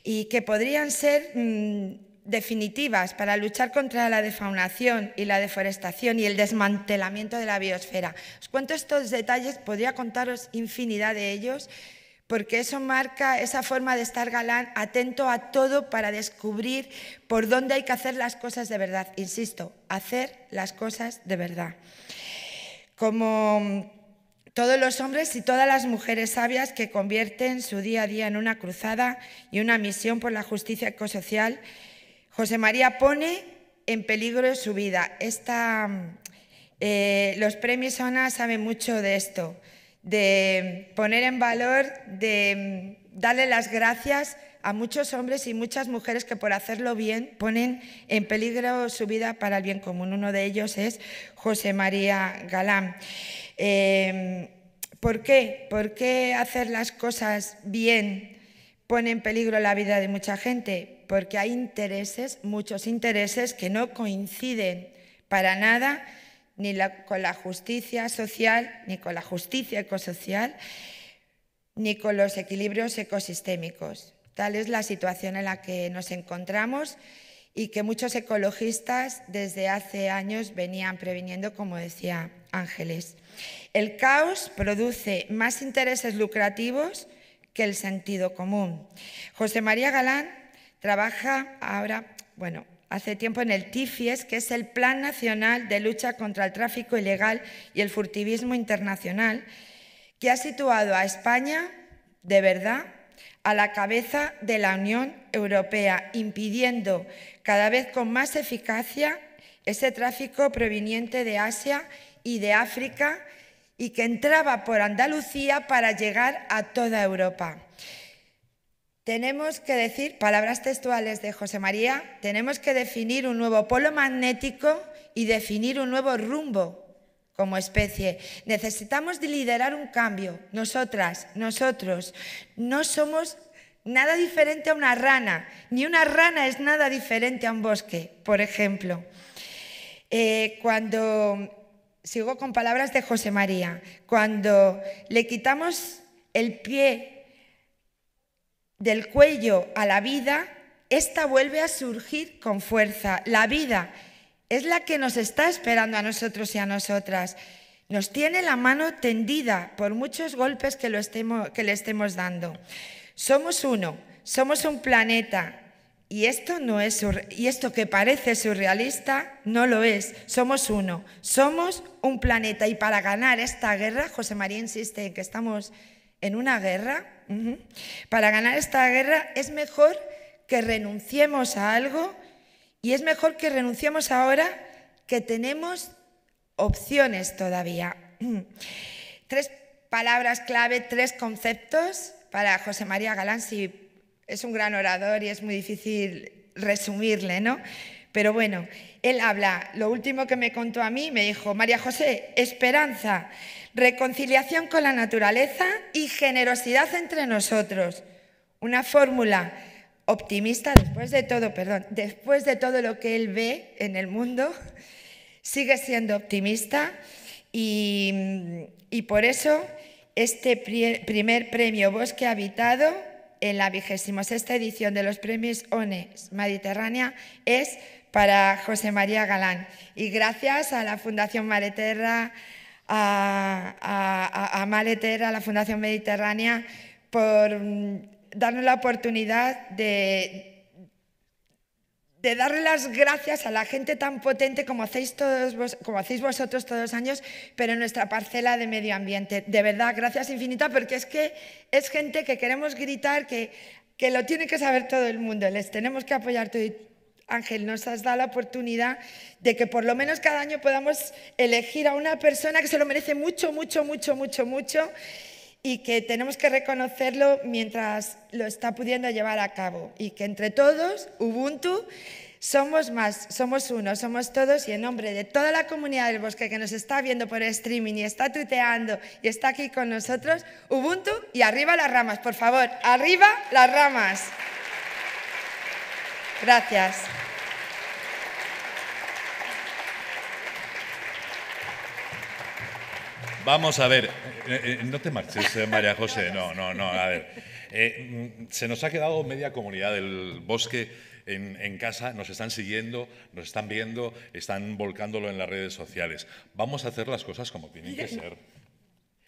Speaker 17: y que podrían ser mm, definitivas para luchar contra la defaunación y la deforestación y el desmantelamiento de la biosfera. Os cuento estos detalles, podría contaros infinidad de ellos, porque eso marca esa forma de estar galán, atento a todo para descubrir por dónde hay que hacer las cosas de verdad. Insisto, hacer las cosas de verdad. Como todos los hombres y todas las mujeres sabias que convierten su día a día en una cruzada y una misión por la justicia ecosocial, José María pone en peligro su vida. Eh, los premios ONA saben mucho de esto de poner en valor, de mm, darle las gracias a muchos hombres y muchas mujeres que por hacerlo bien ponen en peligro su vida para el bien común. Uno de ellos es José María Galán. Em, ¿Por qué? ¿Por qué hacer las cosas bien pone en peligro la vida de mucha gente? Porque hay intereses, muchos intereses, que no coinciden para nada ni con la justicia social, ni con la justicia ecosocial, ni con los equilibrios ecosistémicos. Tal es la situación en la que nos encontramos y que muchos ecologistas desde hace años venían previniendo, como decía Ángeles. El caos produce más intereses lucrativos que el sentido común. José María Galán trabaja ahora, bueno, hace tiempo en el TIFIES, que es el Plan Nacional de Lucha contra el Tráfico Ilegal y el Furtivismo Internacional, que ha situado a España, de verdad, a la cabeza de la Unión Europea, impidiendo cada vez con más eficacia ese tráfico proveniente de Asia y de África y que entraba por Andalucía para llegar a toda Europa tenemos que decir, palabras textuales de José María, tenemos que definir un nuevo polo magnético y definir un nuevo rumbo como especie. Necesitamos liderar un cambio. Nosotras, nosotros, no somos nada diferente a una rana, ni una rana es nada diferente a un bosque, por ejemplo. Eh, cuando, sigo con palabras de José María, cuando le quitamos el pie del cuello a la vida, esta vuelve a surgir con fuerza. La vida es la que nos está esperando a nosotros y a nosotras. Nos tiene la mano tendida por muchos golpes que, que le estemos dando. Somos uno, somos un planeta. Y esto, no es, y esto que parece surrealista no lo es. Somos uno, somos un planeta. Y para ganar esta guerra, José María insiste en que estamos en una guerra, para ganar esta guerra es mejor que renunciemos a algo y es mejor que renunciemos ahora que tenemos opciones todavía. Tres palabras clave, tres conceptos para José María Galán, si es un gran orador y es muy difícil resumirle, ¿no? Pero bueno, él habla, lo último que me contó a mí, me dijo, María José, esperanza reconciliación con la naturaleza y generosidad entre nosotros. Una fórmula optimista después de todo, perdón, después de todo lo que él ve en el mundo, sigue siendo optimista y, por eso este primer premio Bosque Habitado en la vigésima edición de los premios ONES Mediterránea es para José María Galán. Y gracias a la Fundación Mareterra, a, a, a Maleter, a la Fundación Mediterránea, por mm, darnos la oportunidad de, de darle las gracias a la gente tan potente como hacéis, todos como hacéis vosotros todos los años, pero en nuestra parcela de medio ambiente. De verdad, gracias infinita, porque es que es gente que queremos gritar, que, que lo tiene que saber todo el mundo. Les tenemos que apoyar todo, Ángel nos has dado la oportunidad de que por lo menos cada año podamos elegir a una persona que se lo merece mucho, mucho, mucho, mucho, mucho y que tenemos que reconocerlo mientras lo está pudiendo llevar a cabo y que entre todos, Ubuntu, somos más, somos uno, somos todos y en nombre de toda la comunidad del bosque que nos está viendo por streaming y está tuiteando y está aquí con nosotros, Ubuntu y arriba las ramas, por favor, arriba las ramas. Gracias.
Speaker 4: Vamos a ver, eh, eh, eh, no te marches, María José, no, no, no, a ver. Mm, se nos ha quedado media comunidad del bosque en, en, casa, nos están siguiendo, nos están viendo, están volcándolo en las redes sociales. Vamos a hacer las cosas como tienen que ser.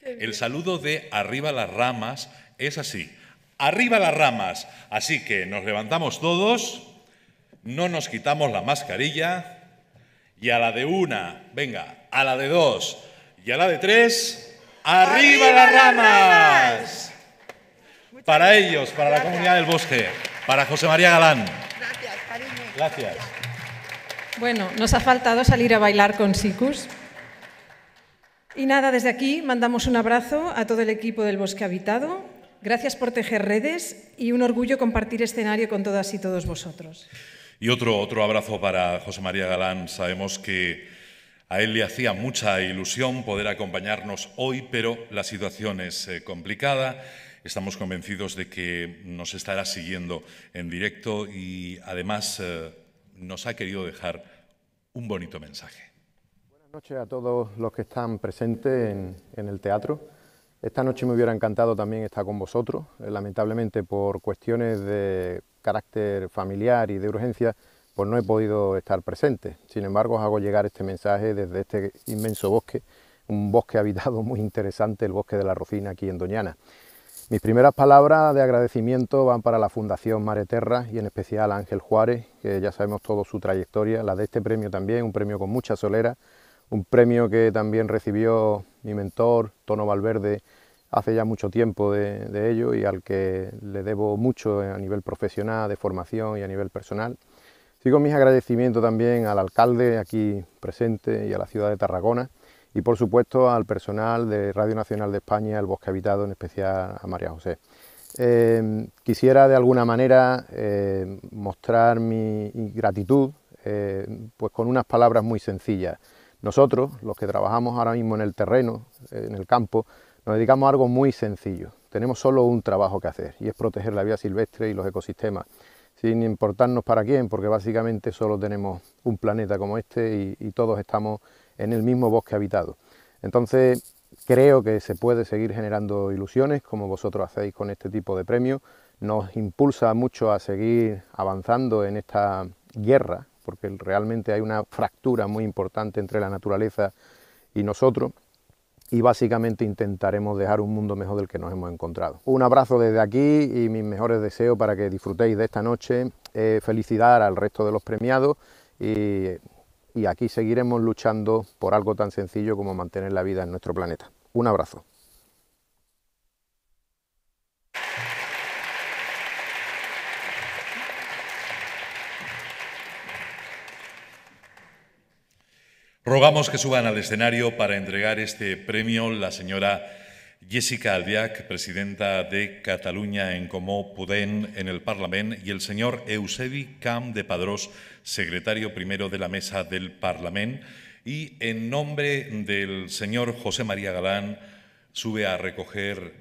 Speaker 4: El saludo de arriba las ramas es así. Arriba las ramas. Así que nos levantamos todos no nos quitamos la mascarilla y a la de una, venga, a la de dos y a la de tres, arriba, las ramas. para ellos, para la comunidad del bosque, para José María Galán. Gracias, cariño. Gracias.
Speaker 3: Bueno, nos ha faltado salir a bailar con Sicus. Y nada, desde aquí mandamos un abrazo a todo el equipo del Bosque Habitado. Gracias por tejer redes y un orgullo compartir escenario con todas y todos vosotros.
Speaker 4: Y otro, otro abrazo para José María Galán. Sabemos que a él le hacía mucha ilusión poder acompañarnos hoy, pero la situación es eh, complicada. Estamos convencidos de que nos estará siguiendo en directo y además eh, nos ha querido dejar un bonito mensaje.
Speaker 18: Buenas noches a todos los que están presentes en, el teatro. Esta noche me hubiera encantado también estar con vosotros. Eh, lamentablemente por cuestiones de carácter familiar y de urgencia, pues no he podido estar presente. Sin embargo, os hago llegar este mensaje desde este inmenso bosque, un bosque habitado muy interesante, el bosque de la Rocina aquí en Doñana. Mis primeras palabras de agradecimiento van para la Fundación Mareterra... y en especial a Ángel Juárez, que ya sabemos todo su trayectoria, la de este premio también, un premio con mucha solera, un premio que también recibió mi mentor, Tono Valverde, hace ya mucho tiempo de, ello y al que le debo mucho a nivel profesional, de formación y a nivel personal. Sigo mis agradecimientos también al alcalde aquí presente y a la ciudad de Tarragona y por supuesto al personal de Radio Nacional de España, el Bosque Habitado, en especial a María José. Eh, quisiera de alguna manera eh, mostrar mi gratitud eh, pues con unas palabras muy sencillas. Nosotros, los que trabajamos ahora mismo en el terreno, en el campo, nos dedicamos a algo muy sencillo. Tenemos solo un trabajo que hacer y es proteger la vida silvestre y los ecosistemas, sin importarnos para quién, porque básicamente solo tenemos un planeta como este y, y todos estamos en el mismo bosque habitado. Entonces, creo que se puede seguir generando ilusiones, como vosotros hacéis con este tipo de premios. Nos impulsa mucho a seguir avanzando en esta guerra, porque realmente hay una fractura muy importante entre la naturaleza y nosotros y básicamente intentaremos dejar un mundo mejor del que nos hemos encontrado. Un abrazo desde aquí y mis mejores deseos para que disfrutéis de esta noche, eh, Felicidad felicitar al resto de los premiados y aquí seguiremos luchando por algo tan sencillo como mantener la vida en nuestro planeta. Un abrazo.
Speaker 4: Rogamos que suban al escenario para entregar este premio la señora Jessica Albiak, presidenta de Cataluña en Comú Pudén en el Parlament, y el señor Eusebi Cam de Padrós, secretario primero de la Mesa del Parlament. Y en nombre del señor José María Galán, sube a recoger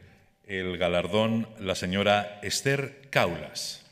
Speaker 4: el galardón la señora Esther Caulas.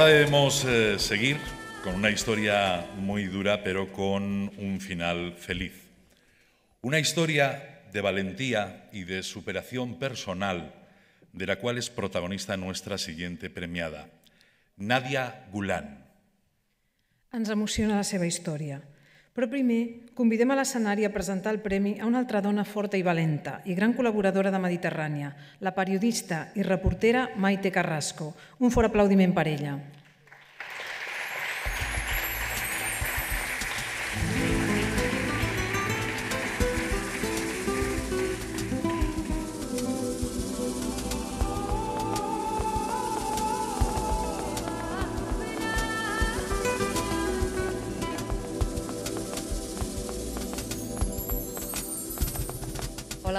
Speaker 4: Ahora debemos eh, seguir con una historia muy dura, pero con un final feliz. Una historia de valentía y de superación personal, de la cual es protagonista nuestra siguiente premiada, Nadia Gulán.
Speaker 3: Ens emociona la seva historia. Però primer, convidem a l'escenari a presentar el premi a una altra dona forta i valenta i gran col·laboradora de Mediterrània, la periodista i reportera Maite Carrasco. Un fort aplaudiment per ella.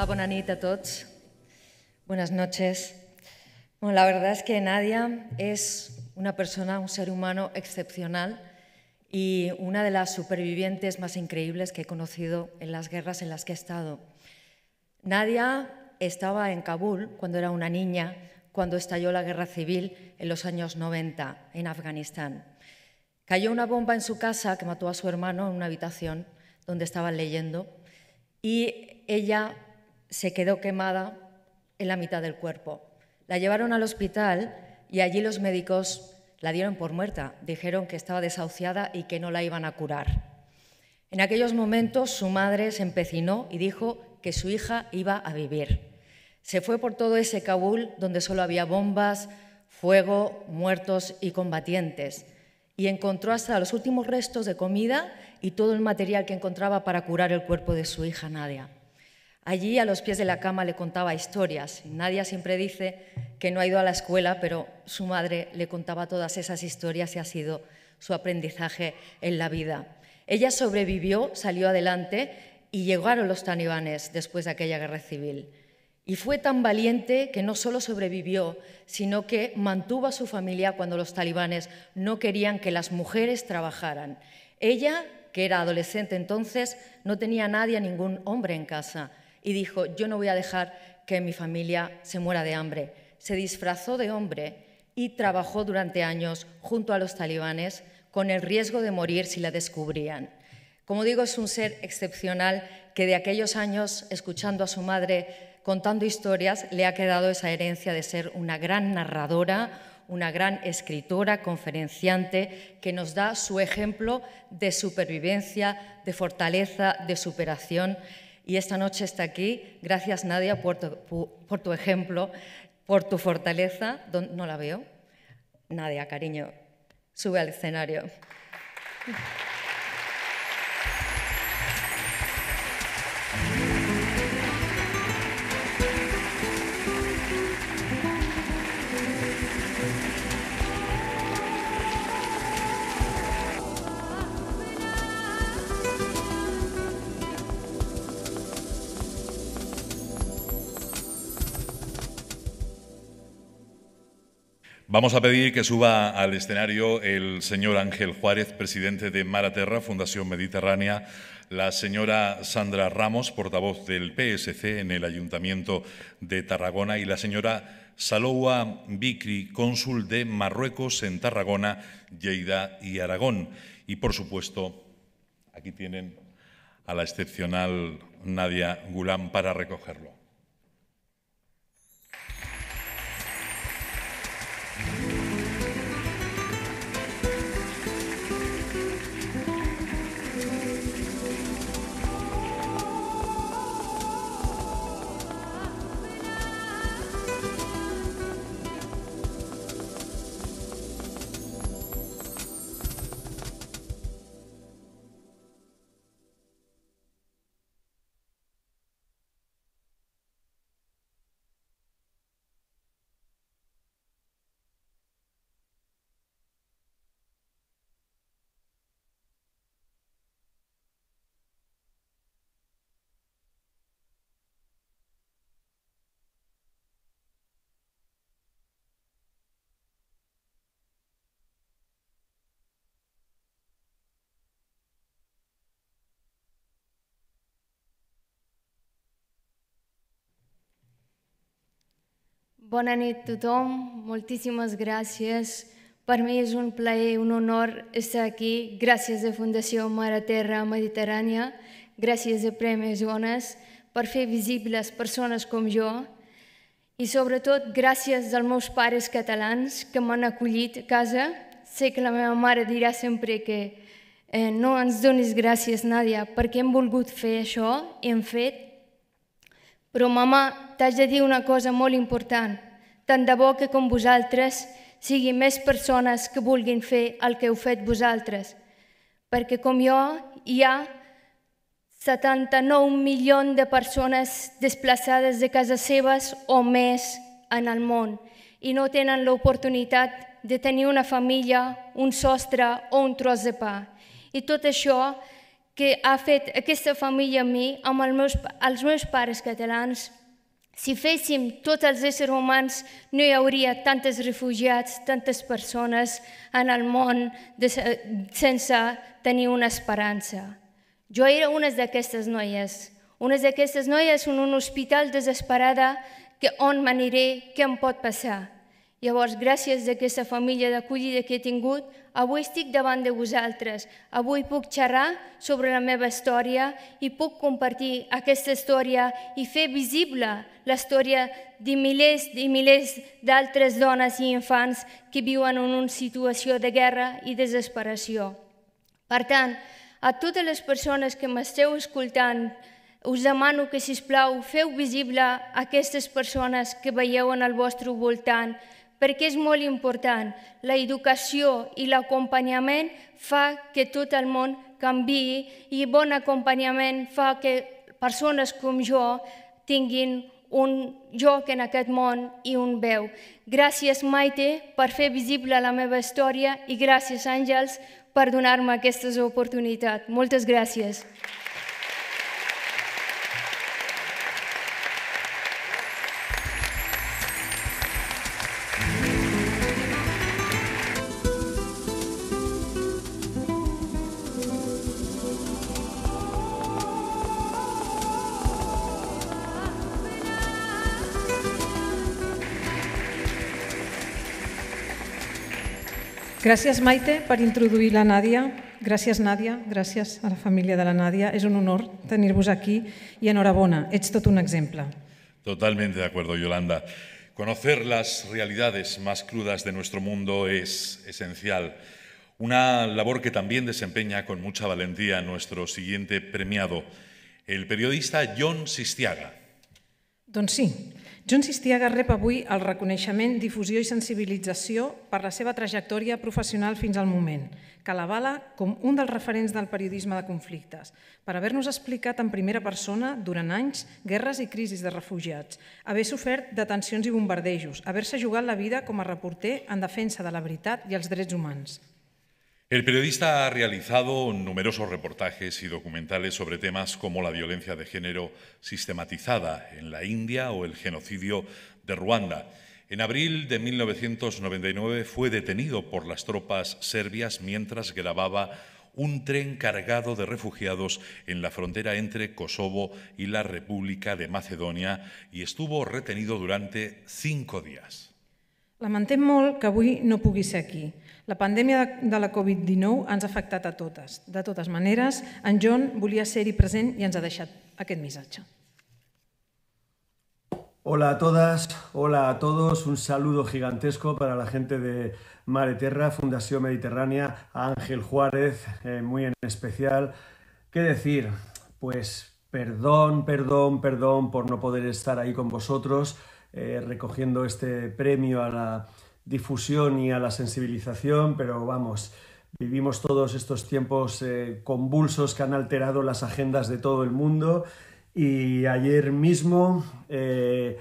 Speaker 19: Hola, Buenas noches. la verdad es que Nadia es una persona, un ser humano excepcional y una de las supervivientes más increíbles que he conocido en las guerras en las que he estado. Nadia estaba en Kabul cuando era una niña, cuando estalló la guerra civil en los años 90 en Afganistán. Cayó una bomba en su casa que mató a su hermano en una habitación donde estaban leyendo y ella se quedó quemada en la mitad del cuerpo. La llevaron al hospital y allí los médicos la dieron por muerta. Dijeron que estaba desahuciada y que no la iban a curar. En aquellos momentos su madre se empecinó y dijo que su hija iba a vivir. Se fue por todo ese Kabul donde solo había bombas, fuego, muertos y combatientes. Y encontró hasta los últimos restos de comida y todo el material que encontraba para curar el cuerpo de su hija Nadia. Allí, a los pies de la cama, le contaba historias. Nadia siempre dice que no ha ido a la escuela, pero su madre le contaba todas esas historias y ha sido su aprendizaje en la vida. Ella sobrevivió, salió adelante y llegaron los talibanes después de aquella guerra civil. Y fue tan valiente que no solo sobrevivió, sino que mantuvo a su familia cuando los talibanes no querían que las mujeres trabajaran. Ella, que era adolescente entonces, no tenía a nadie, a ningún hombre en casa y dijo, yo no voy a dejar que mi familia se muera de hambre. Se disfrazó de hombre y trabajó durante años junto a los talibanes con el riesgo de morir si la descubrían. Como digo, es un ser excepcional que de aquellos años, escuchando a su madre contando historias, le ha quedado esa herencia de ser una gran narradora, una gran escritora, conferenciante, que nos da su ejemplo de supervivencia, de fortaleza, de superación y esta noche está aquí. Gracias, Nadia, por tu, ejemplo, por tu fortaleza. No la veo. Nadia, cariño, sube al escenario.
Speaker 4: Vamos a pedir que suba al escenario el señor Ángel Juárez, presidente de Maraterra, Fundación Mediterránea, la señora Sandra Ramos, portavoz del PSC en el Ayuntamiento de Tarragona, y la señora Saloua Vicri, cónsul de Marruecos en Tarragona, Lleida y Aragón. Y, por supuesto, aquí tienen a la excepcional Nadia Gulán para recogerlo.
Speaker 12: Bona nit a tothom, moltíssimes gràcies. Per mi és un plaer, un honor estar aquí. Gràcies a Fundació Mare Terra Mediterrània, gràcies a Premis Ones per fer visibles persones com jo i sobretot gràcies als meus pares catalans que m'han acollit a casa. Sé que la meva mare dirà sempre que eh, no ens donis gràcies, Nàdia, perquè hem volgut fer això, i hem fet però, mama, t'has de dir una cosa molt important. Tant de bo que com vosaltres sigui més persones que vulguin fer el que heu fet vosaltres. Perquè com jo hi ha 79 milions de persones desplaçades de casa seves o més en el món i no tenen l'oportunitat de tenir una família, un sostre o un tros de pa. I tot això que ha fet aquesta família a mi, amb els meus, els meus pares catalans. Si féssim tots els éssers humans, no hi hauria tantes refugiats, tantes persones en el món de, sense tenir una esperança. Jo era una d'aquestes noies, una d'aquestes noies en un hospital desesperada que on m'aniré, què em pot passar. Llavors, gràcies a aquesta família d'acollida que he tingut, avui estic davant de vosaltres, avui puc xerrar sobre la meva història i puc compartir aquesta història i fer visible la història de milers i milers d'altres dones i infants que viuen en una situació de guerra i desesperació. Per tant, a totes les persones que m'esteu escoltant, us demano que, si plau feu visible aquestes persones que veieu en el vostre voltant, perquè és molt important. La educació i l'acompanyament fa que tot el món canvi i bon acompanyament fa que persones com jo tinguin un joc en aquest món i un veu. Gràcies, Maite, per fer visible la meva història i gràcies, Àngels, per donar-me aquestes oportunitats. Moltes gràcies. Gràcies.
Speaker 3: Gracias, Maite, por introducir a Nadia. Gracias, Nadia. Gracias a la familia de la Nadia. Es un honor tenerlos aquí y enhorabona, ets tot un ejemplo.
Speaker 4: Totalmente de acuerdo, Yolanda. Conocer las realidades más crudas de nuestro mundo es esencial. Una labor que también desempeña con mucha valentía nuestro siguiente premiado, el periodista John Sistiaga.
Speaker 3: Don sí, Junts Istiaga rep avui el reconeixement, difusió i sensibilització per la seva trajectòria professional fins al moment, que l'avala com un dels referents del periodisme de conflictes, per haver-nos explicat en primera persona, durant anys, guerres i crisis de refugiats, haver sofert detencions i bombardejos, haver-se jugat la vida com a reporter en defensa de la veritat i els drets humans.
Speaker 4: El periodista ha realizado numerosos reportajes y documentales sobre temas como la violencia de género sistematizada en la India o el genocidio de Ruanda. En abril de 1999 fue detenido por las tropas serbias mientras grababa un tren cargado de refugiados en la frontera entre Kosovo y la República de Macedonia y estuvo retenido durante cinco días.
Speaker 3: que no aquí, la pandemia de la Covid-19 ens ha afectado a todas, De todas maneras, en John volia ser-hi present i ens ha deixat aquest missatge.
Speaker 10: Hola a todas, hola a todos, un saludo gigantesco para la gente de Mare Terra, Fundación Mediterránea, Ángel Juárez, eh, muy en especial. ¿Qué decir? Pues perdón, perdón, perdón por no poder estar ahí con vosotros eh, recogiendo este premio a la, difusión y a la sensibilización, pero vamos, vivimos todos estos tiempos eh, convulsos que han alterado las agendas de todo el mundo y ayer mismo eh,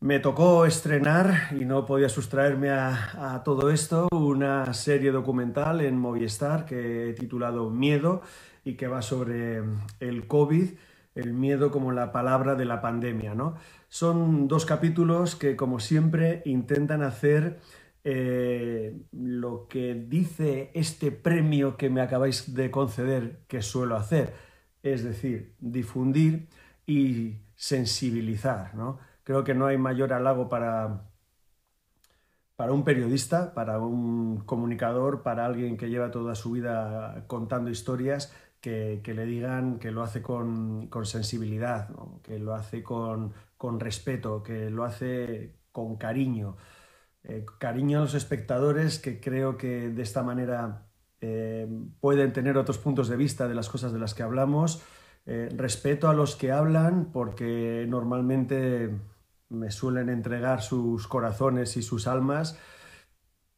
Speaker 10: me tocó estrenar, y no podía sustraerme a, a, todo esto, una serie documental en Movistar que he titulado Miedo y que va sobre el COVID, el miedo como la palabra de la pandemia, ¿no? Son dos capítulos que, como siempre, intentan hacer eh, lo que dice este premio que me acabáis de conceder, que suelo hacer, es decir, difundir y sensibilizar. Creo que no hay mayor halago para, para un periodista, para un comunicador, para alguien que lleva toda su vida contando historias, que, le digan que lo hace con, sensibilidad, que lo hace con, con respeto, que lo hace con cariño. Eh, cariño a los espectadores que creo que de esta manera eh, pueden tener otros puntos de vista de las cosas de las que hablamos. Eh, respeto a los que hablan porque normalmente me suelen entregar sus corazones y sus almas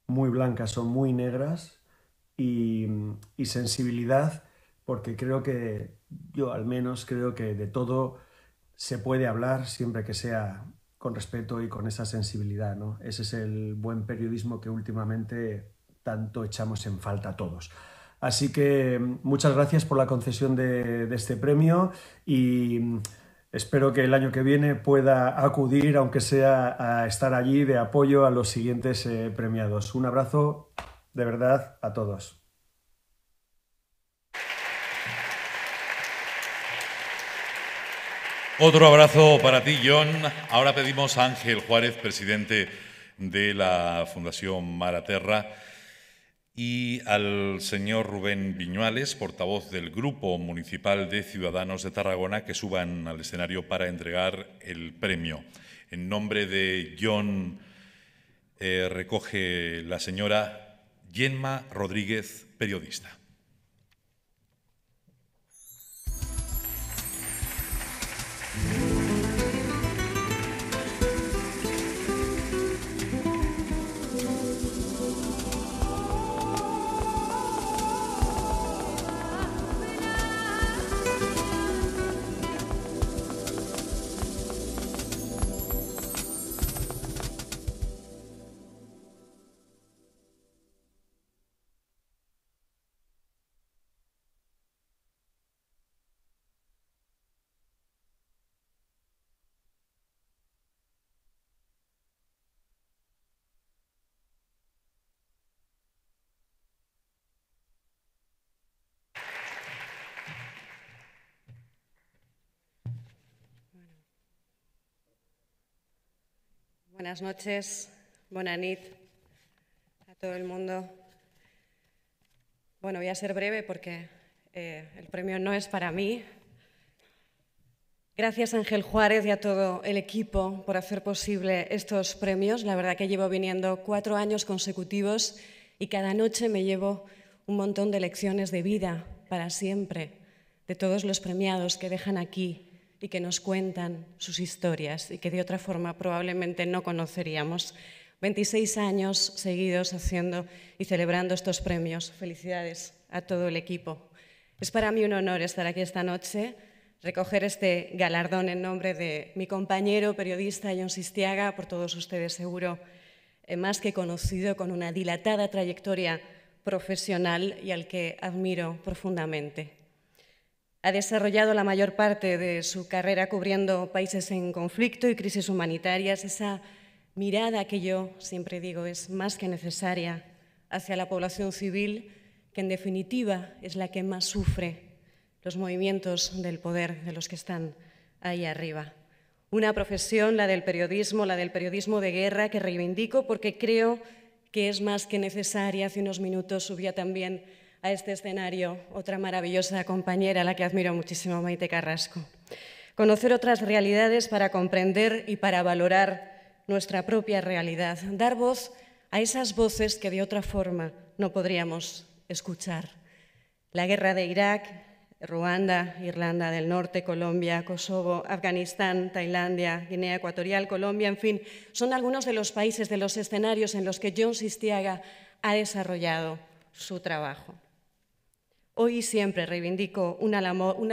Speaker 10: muy blancas o muy negras y sensibilidad porque creo que yo al menos creo que de todo se puede hablar siempre que sea con respeto y con esa sensibilidad. ¿no? Ese es el buen periodismo que últimamente tanto echamos en falta a todos. Así que mm, muchas gracias por la concesión de, este premio y mm, espero que el año que viene pueda acudir, aunque sea a estar allí de apoyo a los siguientes eh, premiados. Un abrazo de verdad a todos.
Speaker 4: Otro abrazo para ti, John. Ahora pedimos a Ángel Juárez, presidente de la Fundación Maraterra, y al señor Rubén Viñuales, portavoz del Grupo Municipal de Ciudadanos de Tarragona, que suban al escenario para entregar el premio. En nombre de John eh, recoge la señora Yenma Rodríguez, periodista.
Speaker 20: Buenas noches, Bonanit, a todo el mundo. Bueno, voy a ser breve porque eh, el premio no es para mí. Gracias Ángel Juárez y a todo el equipo por hacer posible estos premios. La verdad que llevo viniendo cuatro años consecutivos y cada noche me llevo un montón de lecciones de vida para siempre de todos los premiados que dejan aquí y que nos cuentan sus historias y que de otra forma probablemente no conoceríamos. 26 años seguidos haciendo y celebrando estos premios. Felicidades a todo el equipo. Es para mí un honor estar aquí esta noche, recoger este galardón en nombre de mi compañero periodista John Sistiaga, por todos ustedes seguro eh, más que conocido, con una dilatada trayectoria profesional y al que admiro profundamente. Ha desarrollado la mayor parte de su carrera cubriendo países en conflicto y crisis humanitarias. Esa mirada que yo siempre digo es más que necesaria hacia la población civil, que en definitiva es la que más sufre los movimientos del poder de los que están ahí arriba. Una profesión, la del periodismo, la del periodismo de guerra, que reivindico porque creo que es más que necesaria. Hace unos minutos subía también este escenario otra maravillosa compañera, a la que admiro muchísimo, Maite Carrasco. Conocer otras realidades para comprender y para valorar nuestra propia realidad. Dar voz a esas voces que de otra forma no podríamos escuchar. La guerra de Irak, Ruanda, Irlanda del Norte, Colombia, Kosovo, Afganistán, Tailandia, Guinea Ecuatorial, Colombia, en fin, son algunos de los países, de los escenarios en los que John Sistiaga ha desarrollado su trabajo. Hoy y siempre reivindico una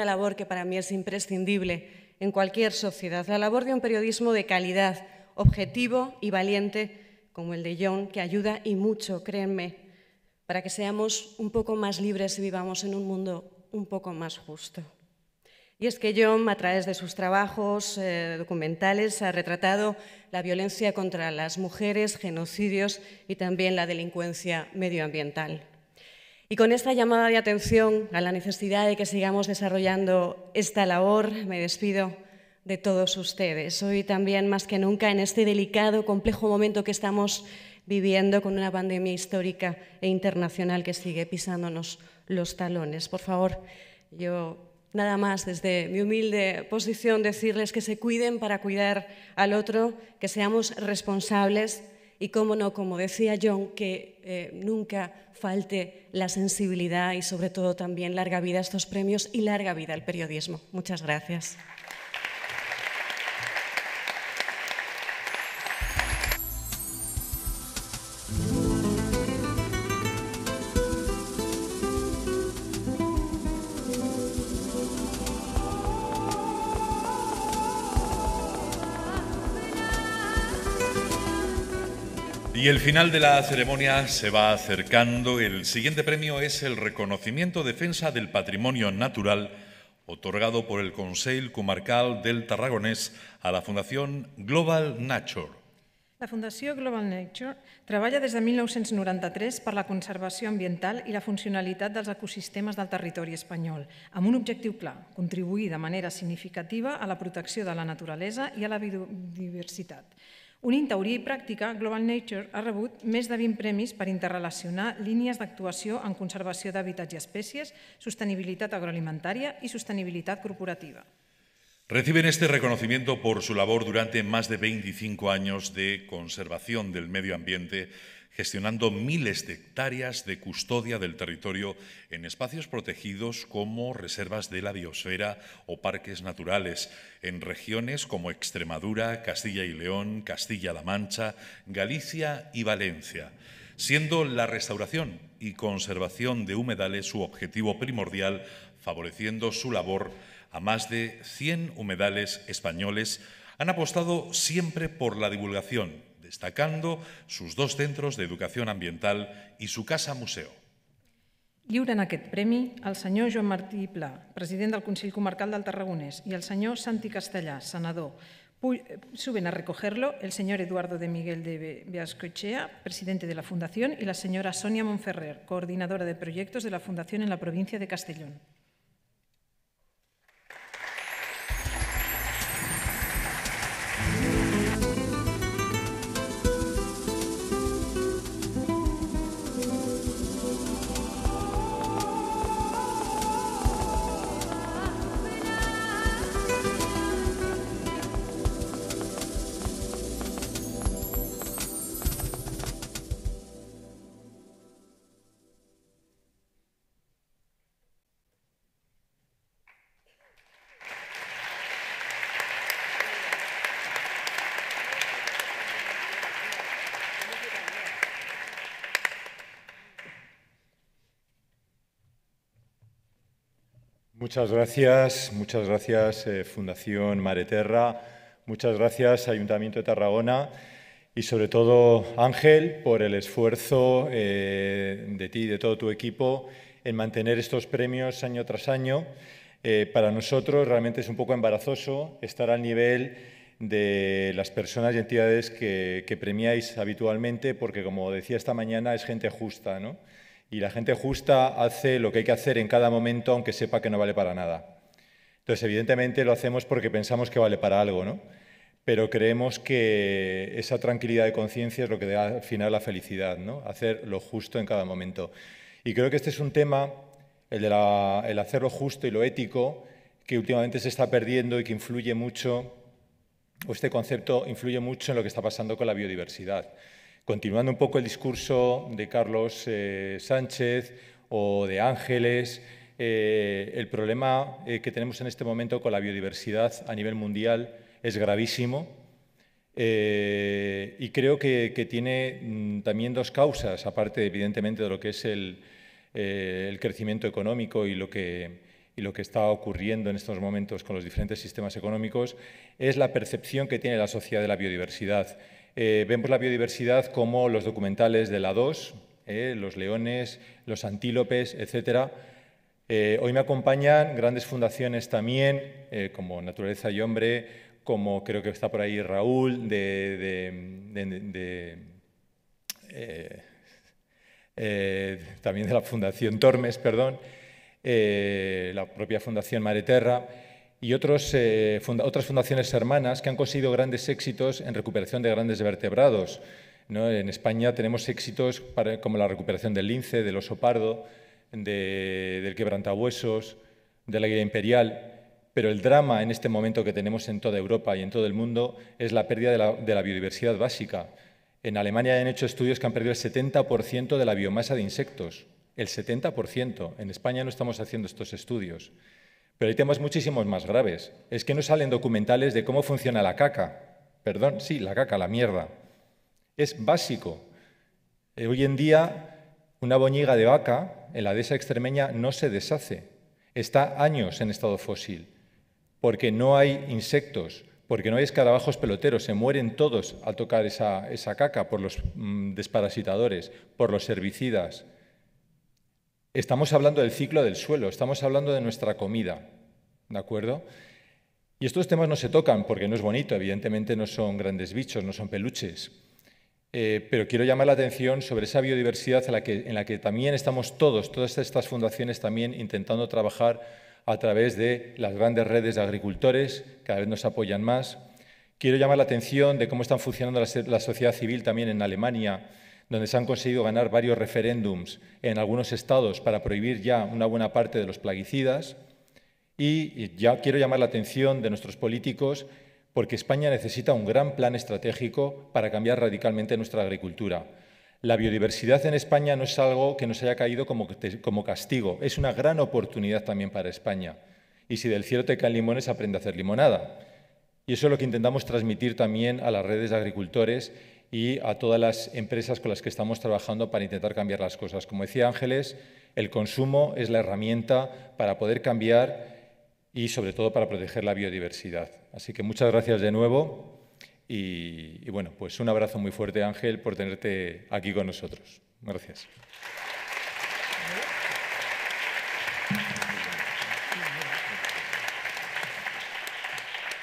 Speaker 20: labor, que para mí es imprescindible en cualquier sociedad, la labor de un periodismo de calidad, objetivo y valiente como el de John, que ayuda y mucho, créenme, para que seamos un poco más libres y vivamos en un mundo un poco más justo. Y es que John, a través de sus trabajos eh, documentales, ha retratado la violencia contra las mujeres, genocidios y también la delincuencia medioambiental. Y con esta llamada de atención a la necesidad de que sigamos desarrollando esta labor, me despido de todos ustedes. Hoy también, más que nunca, en este delicado, complejo momento que estamos viviendo con una pandemia histórica e internacional que sigue pisándonos los talones. Por favor, yo nada más desde mi humilde posición decirles que se cuiden para cuidar al otro, que seamos responsables y cómo no, como decía John, que eh, nunca falte la sensibilidad y sobre todo también larga vida a estos premios y larga vida al periodismo. Muchas gracias.
Speaker 4: Y el final de la ceremonia se va acercando. El siguiente premio es el reconocimiento defensa del patrimonio natural otorgado por el Consejo Comarcal del Tarragonés a la Fundación Global Nature.
Speaker 3: La Fundación Global Nature trabaja desde 1993 para la conservación ambiental y la funcionalidad de los ecosistemas del territorio español A un objetivo clar, contribuir de manera significativa a la protección de la naturaleza y a la biodiversidad. Una teoría y práctica, Global Nature ha rebut més de 20 premis para interrelacionar de actuación en de hábitats y especies, sostenibilidad agroalimentaria y sostenibilidad corporativa.
Speaker 4: Reciben este reconocimiento por su labor durante más de 25 años de conservación del medio ambiente gestionando miles de hectáreas de custodia del territorio en espacios protegidos como reservas de la biosfera o parques naturales, en regiones como Extremadura, Castilla y León, Castilla-La Mancha, Galicia y Valencia siendo la restauración y conservación de humedales su objetivo primordial, favoreciendo su labor a más de 100 humedales españoles, han apostado siempre por la divulgación, destacando sus dos centros de educación ambiental y su casa museo.
Speaker 3: Lliuren aquest premi el senyor Joan Martí Pla, president del Consell Comarcal del Tarragonès, i el senyor Santi Castellà, senador. Eh, suben a recogerlo el senyor Eduardo de Miguel de Beascochea, presidente de la Fundación, y la señora Sonia Monferrer, coordinadora de proyectos de la Fundación en la provincia de Castellón.
Speaker 21: Muchas gracias, muchas gracias eh, Fundación Mareterra, muchas gracias Ayuntamiento de Tarragona y sobre todo Ángel por el esfuerzo eh, de ti y de todo tu equipo en mantener estos premios año tras año. Eh, para nosotros realmente es un poco embarazoso estar al nivel de las personas y entidades que, que premiáis habitualmente porque, como decía esta mañana, es gente justa, ¿no? Y la gente justa hace lo que hay que hacer en cada momento, aunque sepa que no vale para nada. Entonces, evidentemente lo hacemos porque pensamos que vale para algo, ¿no? Pero creemos que esa tranquilidad de conciencia es lo que da al final la felicidad, ¿no? Hacer lo justo en cada momento. Y creo que este es un tema, el de hacer lo justo y lo ético, que últimamente se está perdiendo y que influye mucho, o este concepto influye mucho en lo que está pasando con la biodiversidad. Continuando un poco el discurso de Carlos eh, Sánchez o de Ángeles, eh, el problema eh, que tenemos en este momento con la biodiversidad a nivel mundial es gravísimo y creo que, tiene mm, también dos causas, aparte evidentemente de lo que es el, crecimiento económico y lo que y lo que está ocurriendo en estos momentos con los diferentes sistemas económicos es la percepción que tiene la sociedad de la biodiversidad. Eh, vemos la biodiversidad como los documentales de la 2, eh, los leones, los antílopes, etc. Eh, hoy me acompañan grandes fundaciones también, como Naturaleza y Hombre, como creo que está por ahí Raúl, de, también de la Fundación Tormes, perdón, la propia Fundación Mareterra y otros, eh, otras fundaciones hermanas que han conseguido grandes éxitos en recuperación de grandes vertebrados. En España tenemos éxitos como la recuperación del lince, del oso pardo, del quebrantahuesos, de la guía imperial. Pero el drama en este momento que tenemos en toda Europa y en todo el mundo es la pérdida de la biodiversidad básica. En Alemania han hecho estudios que han perdido el 70% de la biomasa de insectos. El 70%. En España no estamos haciendo estos estudios. Pero hay temas muchísimos más graves. Es que no salen documentales de cómo funciona la caca. Perdón, sí, la caca, la mierda. Es básico. Eh, hoy en día, una boñiga de vaca en la dehesa extremeña no se deshace. Está años en estado fósil, porque no hay insectos, porque no hay escarabajos peloteros, se mueren todos al tocar esa, caca por los mm, desparasitadores, por los herbicidas. Estamos hablando del ciclo del suelo, estamos hablando de nuestra comida, ¿de acuerdo? Y estos temas no se tocan porque no es bonito, evidentemente no son grandes bichos, no son peluches. Eh, pero quiero llamar la atención sobre esa biodiversidad en la, que, también estamos todos, todas estas fundaciones también intentando trabajar a través de las grandes redes de agricultores, cada vez nos apoyan más. Quiero llamar la atención de cómo están funcionando la sociedad civil también en Alemania, donde se han conseguido ganar varios referéndums en algunos estados para prohibir ya una buena parte de los plaguicidas. Y ya quiero llamar la atención de nuestros políticos porque España necesita un gran plan estratégico para cambiar radicalmente nuestra agricultura. La biodiversidad en España no es algo que nos haya caído como, como castigo, es una gran oportunidad también para España. Y si del cielo te caen limones, aprende a hacer limonada. Y eso es lo que intentamos transmitir también a las redes de agricultores y a todas las empresas con las que estamos trabajando para intentar cambiar las cosas. Como decía Ángeles, el consumo es la herramienta para poder cambiar y sobre todo para proteger la biodiversidad. Así que muchas gracias de nuevo y, bueno, pues un abrazo muy fuerte Ángel por tenerte aquí con nosotros. Gracias.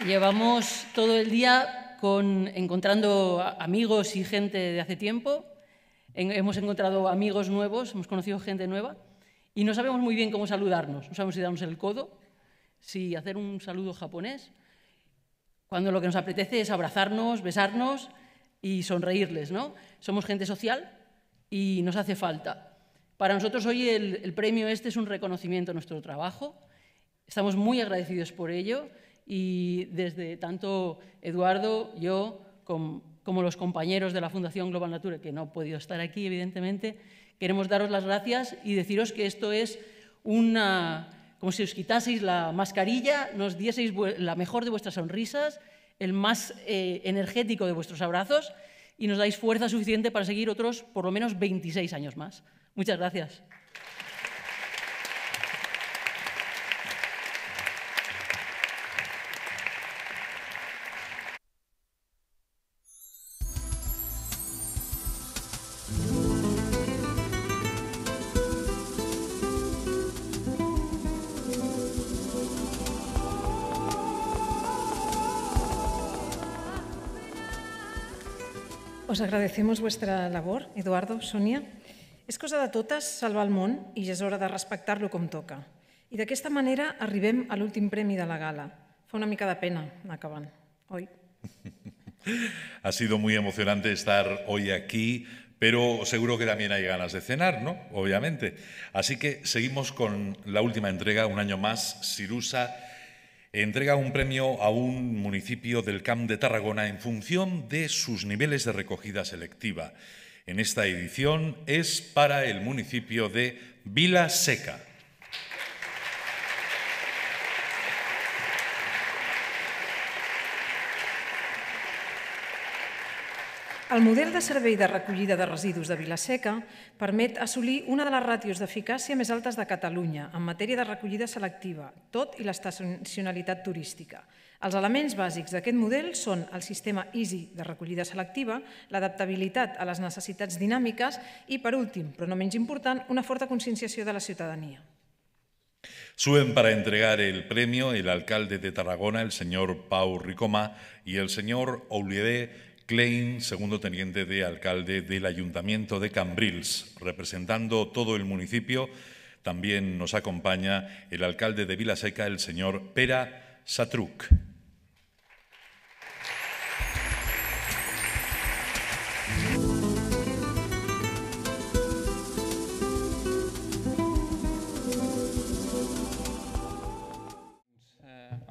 Speaker 22: Llevamos todo el día encontrando amigos y gente de hace tiempo. hemos encontrado amigos nuevos, hemos conocido gente nueva y no sabemos muy bien cómo saludarnos. No sabemos si darnos el codo, si hacer un saludo japonés, cuando lo que nos apetece es abrazarnos, besarnos y sonreírles. ¿no? Somos gente social y nos hace falta. Para nosotros hoy el premio este es un reconocimiento a nuestro trabajo. Estamos muy agradecidos por ello y desde tanto Eduardo, yo, como los compañeros de la Fundación Global Nature, que no ha podido estar aquí, evidentemente, queremos daros las gracias y deciros que esto es una... como si os quitaseis la mascarilla, nos dieseis la mejor de vuestras sonrisas, el más eh, energético de vuestros abrazos y nos dais fuerza suficiente para seguir otros por lo menos 26 años más. Muchas gracias.
Speaker 3: agradecemos vuestra labor, Eduardo, Sonia. Es cosa de todas salvar el món y es hora de como toca. com toca. I esta manera arribem al último premio de la gala. Fue una mica de pena acaban hoy.
Speaker 4: Ha sido muy emocionante estar hoy aquí, pero seguro que también hay ganas de cenar, ¿no? Obviamente. Así que seguimos con la última entrega, un año más, Sirusa entrega un premio a un municipio del Camp de Tarragona en función de sus niveles de recogida selectiva. En esta edición es para el municipio de Vila Seca.
Speaker 3: El model de servei de recollida de residus de Vilaseca permet assolir una de les ràtios d'eficàcia més altes de Catalunya en matèria de recollida selectiva, tot i l'estacionalitat turística. Els elements bàsics d'aquest model són el sistema EASY de recollida selectiva, l'adaptabilitat a les necessitats dinàmiques i, per últim, però no menys important, una forta conscienciació de la ciutadania.
Speaker 4: Suben para entregar el premio el alcalde de Tarragona, el señor Pau Ricoma, y el señor Oulidé, Klein, segundo teniente de alcalde del Ayuntamiento de Cambrils, representando todo el municipio. También nos acompaña el alcalde de Vilaseca, el señor Pera Satruc.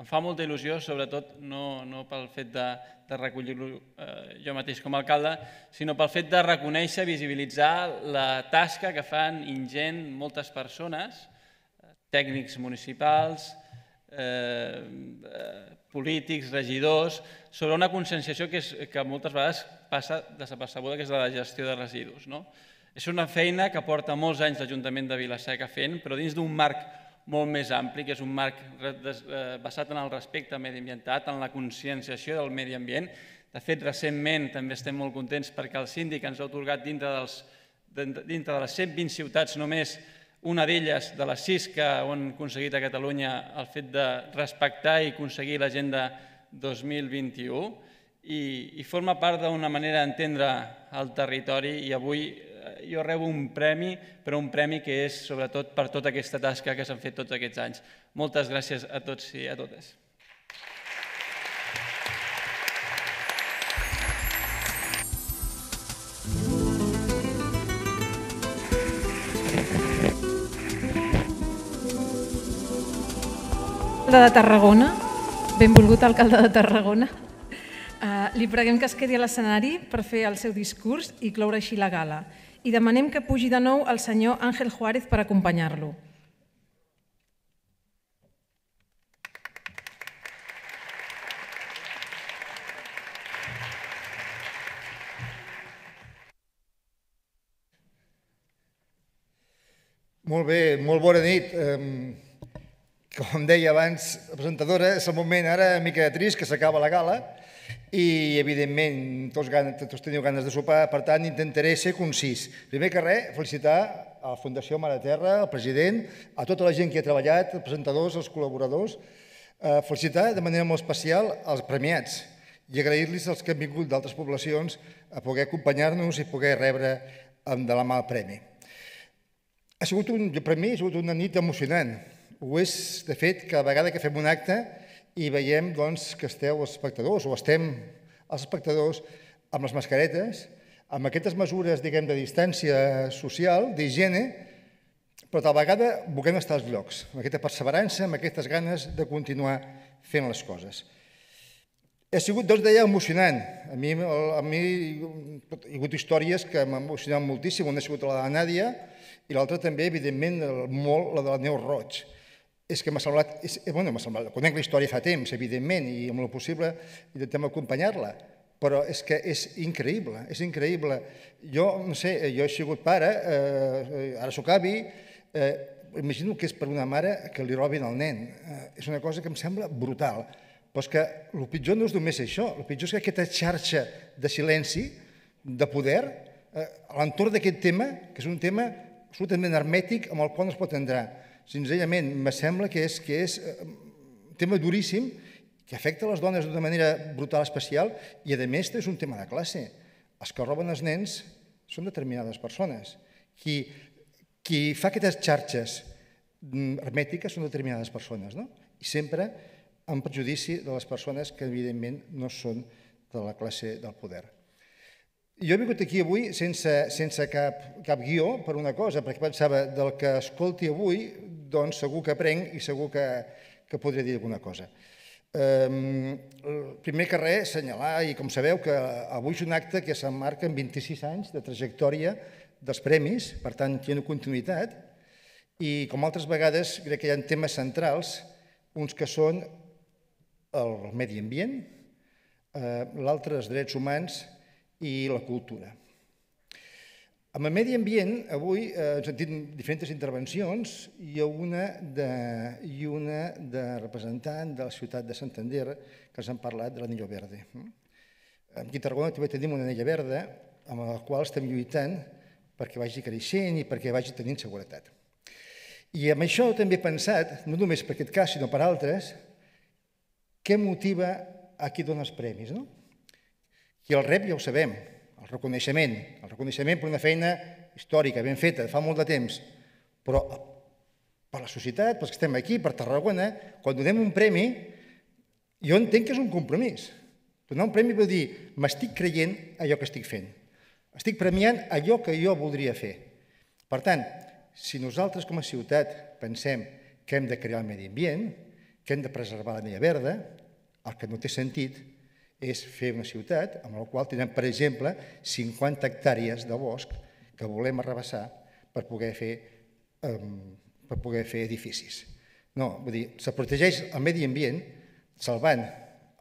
Speaker 23: fa molta il·lusió, sobretot no, no pel fet de, de recollir-lo eh, jo mateix com a alcalde, sinó pel fet de reconèixer, visibilitzar la tasca que fan ingent moltes persones, tècnics municipals, eh, eh polítics, regidors, sobre una conscienciació que, és, que moltes vegades passa desapercebuda, que és la de la gestió de residus. No? És una feina que porta molts anys l'Ajuntament de Vilaseca fent, però dins d'un marc molt més ampli, que és un marc eh, basat en el respecte mediambiental, en la conscienciació del medi ambient. De fet, recentment també estem molt contents perquè el síndic ens ha otorgat dintre, dels, dintre de les 120 ciutats només una d'elles, de les sis que ho han aconseguit a Catalunya, el fet de respectar i aconseguir l'agenda 2021 i, i forma part d'una manera d'entendre el territori i avui jo rebo un premi, però un premi que és sobretot per tota aquesta tasca que s'han fet tots aquests anys. Moltes gràcies a tots i a totes.
Speaker 3: alcalde de Tarragona, benvolgut alcalde de Tarragona, uh, li preguem que es quedi a l'escenari per fer el seu discurs i cloure així la gala i demanem que pugi de nou el senyor Ángel Juárez per acompanyar-lo.
Speaker 24: Molt bé, molt bona nit. Com deia abans la presentadora, és el moment ara mica trist que s'acaba la gala, i evidentment tots, tots teniu ganes de sopar, per tant intentaré ser concís. Primer que res, felicitar a la Fundació Mare Terra, al president, a tota la gent que hi ha treballat, els presentadors, els col·laboradors, eh, felicitar de manera molt especial els premiats i agrair-los els que han vingut d'altres poblacions a poder acompanyar-nos i poder rebre de la mà el premi. Ha sigut un, per mi ha sigut una nit emocionant. Ho és, de fet, que a vegada que fem un acte i veiem doncs, que esteu els espectadors, o estem els espectadors, amb les mascaretes, amb aquestes mesures diguem de distància social, d'higiene, però tal vegada volem estar als llocs, amb aquesta perseverança, amb aquestes ganes de continuar fent les coses. Ha sigut, doncs, deia, emocionant. A mi, a mi hi ha hagut històries que m'han emocionat moltíssim. Una ha sigut la de la Nàdia i l'altra també, evidentment, molt la de la Neu Roig és que m'ha semblat, és, eh, bueno, m'ha semblat, conec la història fa temps, evidentment, i amb el possible intentem acompanyar-la, però és que és increïble, és increïble. Jo, no sé, eh, jo he sigut pare, eh, ara sóc avi, eh, imagino que és per una mare que li robin el nen. Eh, és una cosa que em sembla brutal. Però és que el pitjor no és només això, el pitjor és que aquesta xarxa de silenci, de poder, eh, a l'entorn d'aquest tema, que és un tema absolutament hermètic amb el qual no es pot entrar, Senzillament, me sembla que és, que és un eh, tema duríssim que afecta les dones d'una manera brutal especial i, a més, és un tema de classe. Els que roben els nens són determinades persones. Qui, qui fa aquestes xarxes mm, hermètiques són determinades persones, no? I sempre en perjudici de les persones que, evidentment, no són de la classe del poder. Jo he vingut aquí avui sense, sense cap, cap guió per una cosa, perquè pensava del que escolti avui doncs segur que aprenc i segur que, que podré dir alguna cosa. Um, primer que res, assenyalar, i com sabeu, que avui és un acte que s'emmarca en 26 anys de trajectòria dels premis, per tant, hi una continuïtat, i com altres vegades, crec que hi ha temes centrals, uns que són el medi ambient, eh, l'altre, els drets humans i la cultura. Amb el medi ambient, avui eh, hem sentit diferents intervencions i una, de, i una de representant de la ciutat de Santander que ens han parlat de l'anillo verde. Mm? Aquí a Tarragona també tenim una anella verda amb la qual estem lluitant perquè vagi creixent i perquè vagi tenint seguretat. I amb això també he pensat, no només per aquest cas, sinó per altres, què motiva a qui dona els premis, no? Qui el rep ja ho sabem, reconeixement, el reconeixement per una feina històrica, ben feta, fa molt de temps, però per la societat, pels que estem aquí, per Tarragona, quan donem un premi, jo entenc que és un compromís. Donar un premi vol dir m'estic creient allò que estic fent. Estic premiant allò que jo voldria fer. Per tant, si nosaltres com a ciutat pensem que hem de crear el medi ambient, que hem de preservar la milla verda, el que no té sentit és fer una ciutat amb la qual tindrem, per exemple, 50 hectàrees de bosc que volem arrabassar per poder fer, um, per poder fer edificis. No, vull dir, se protegeix el medi ambient salvant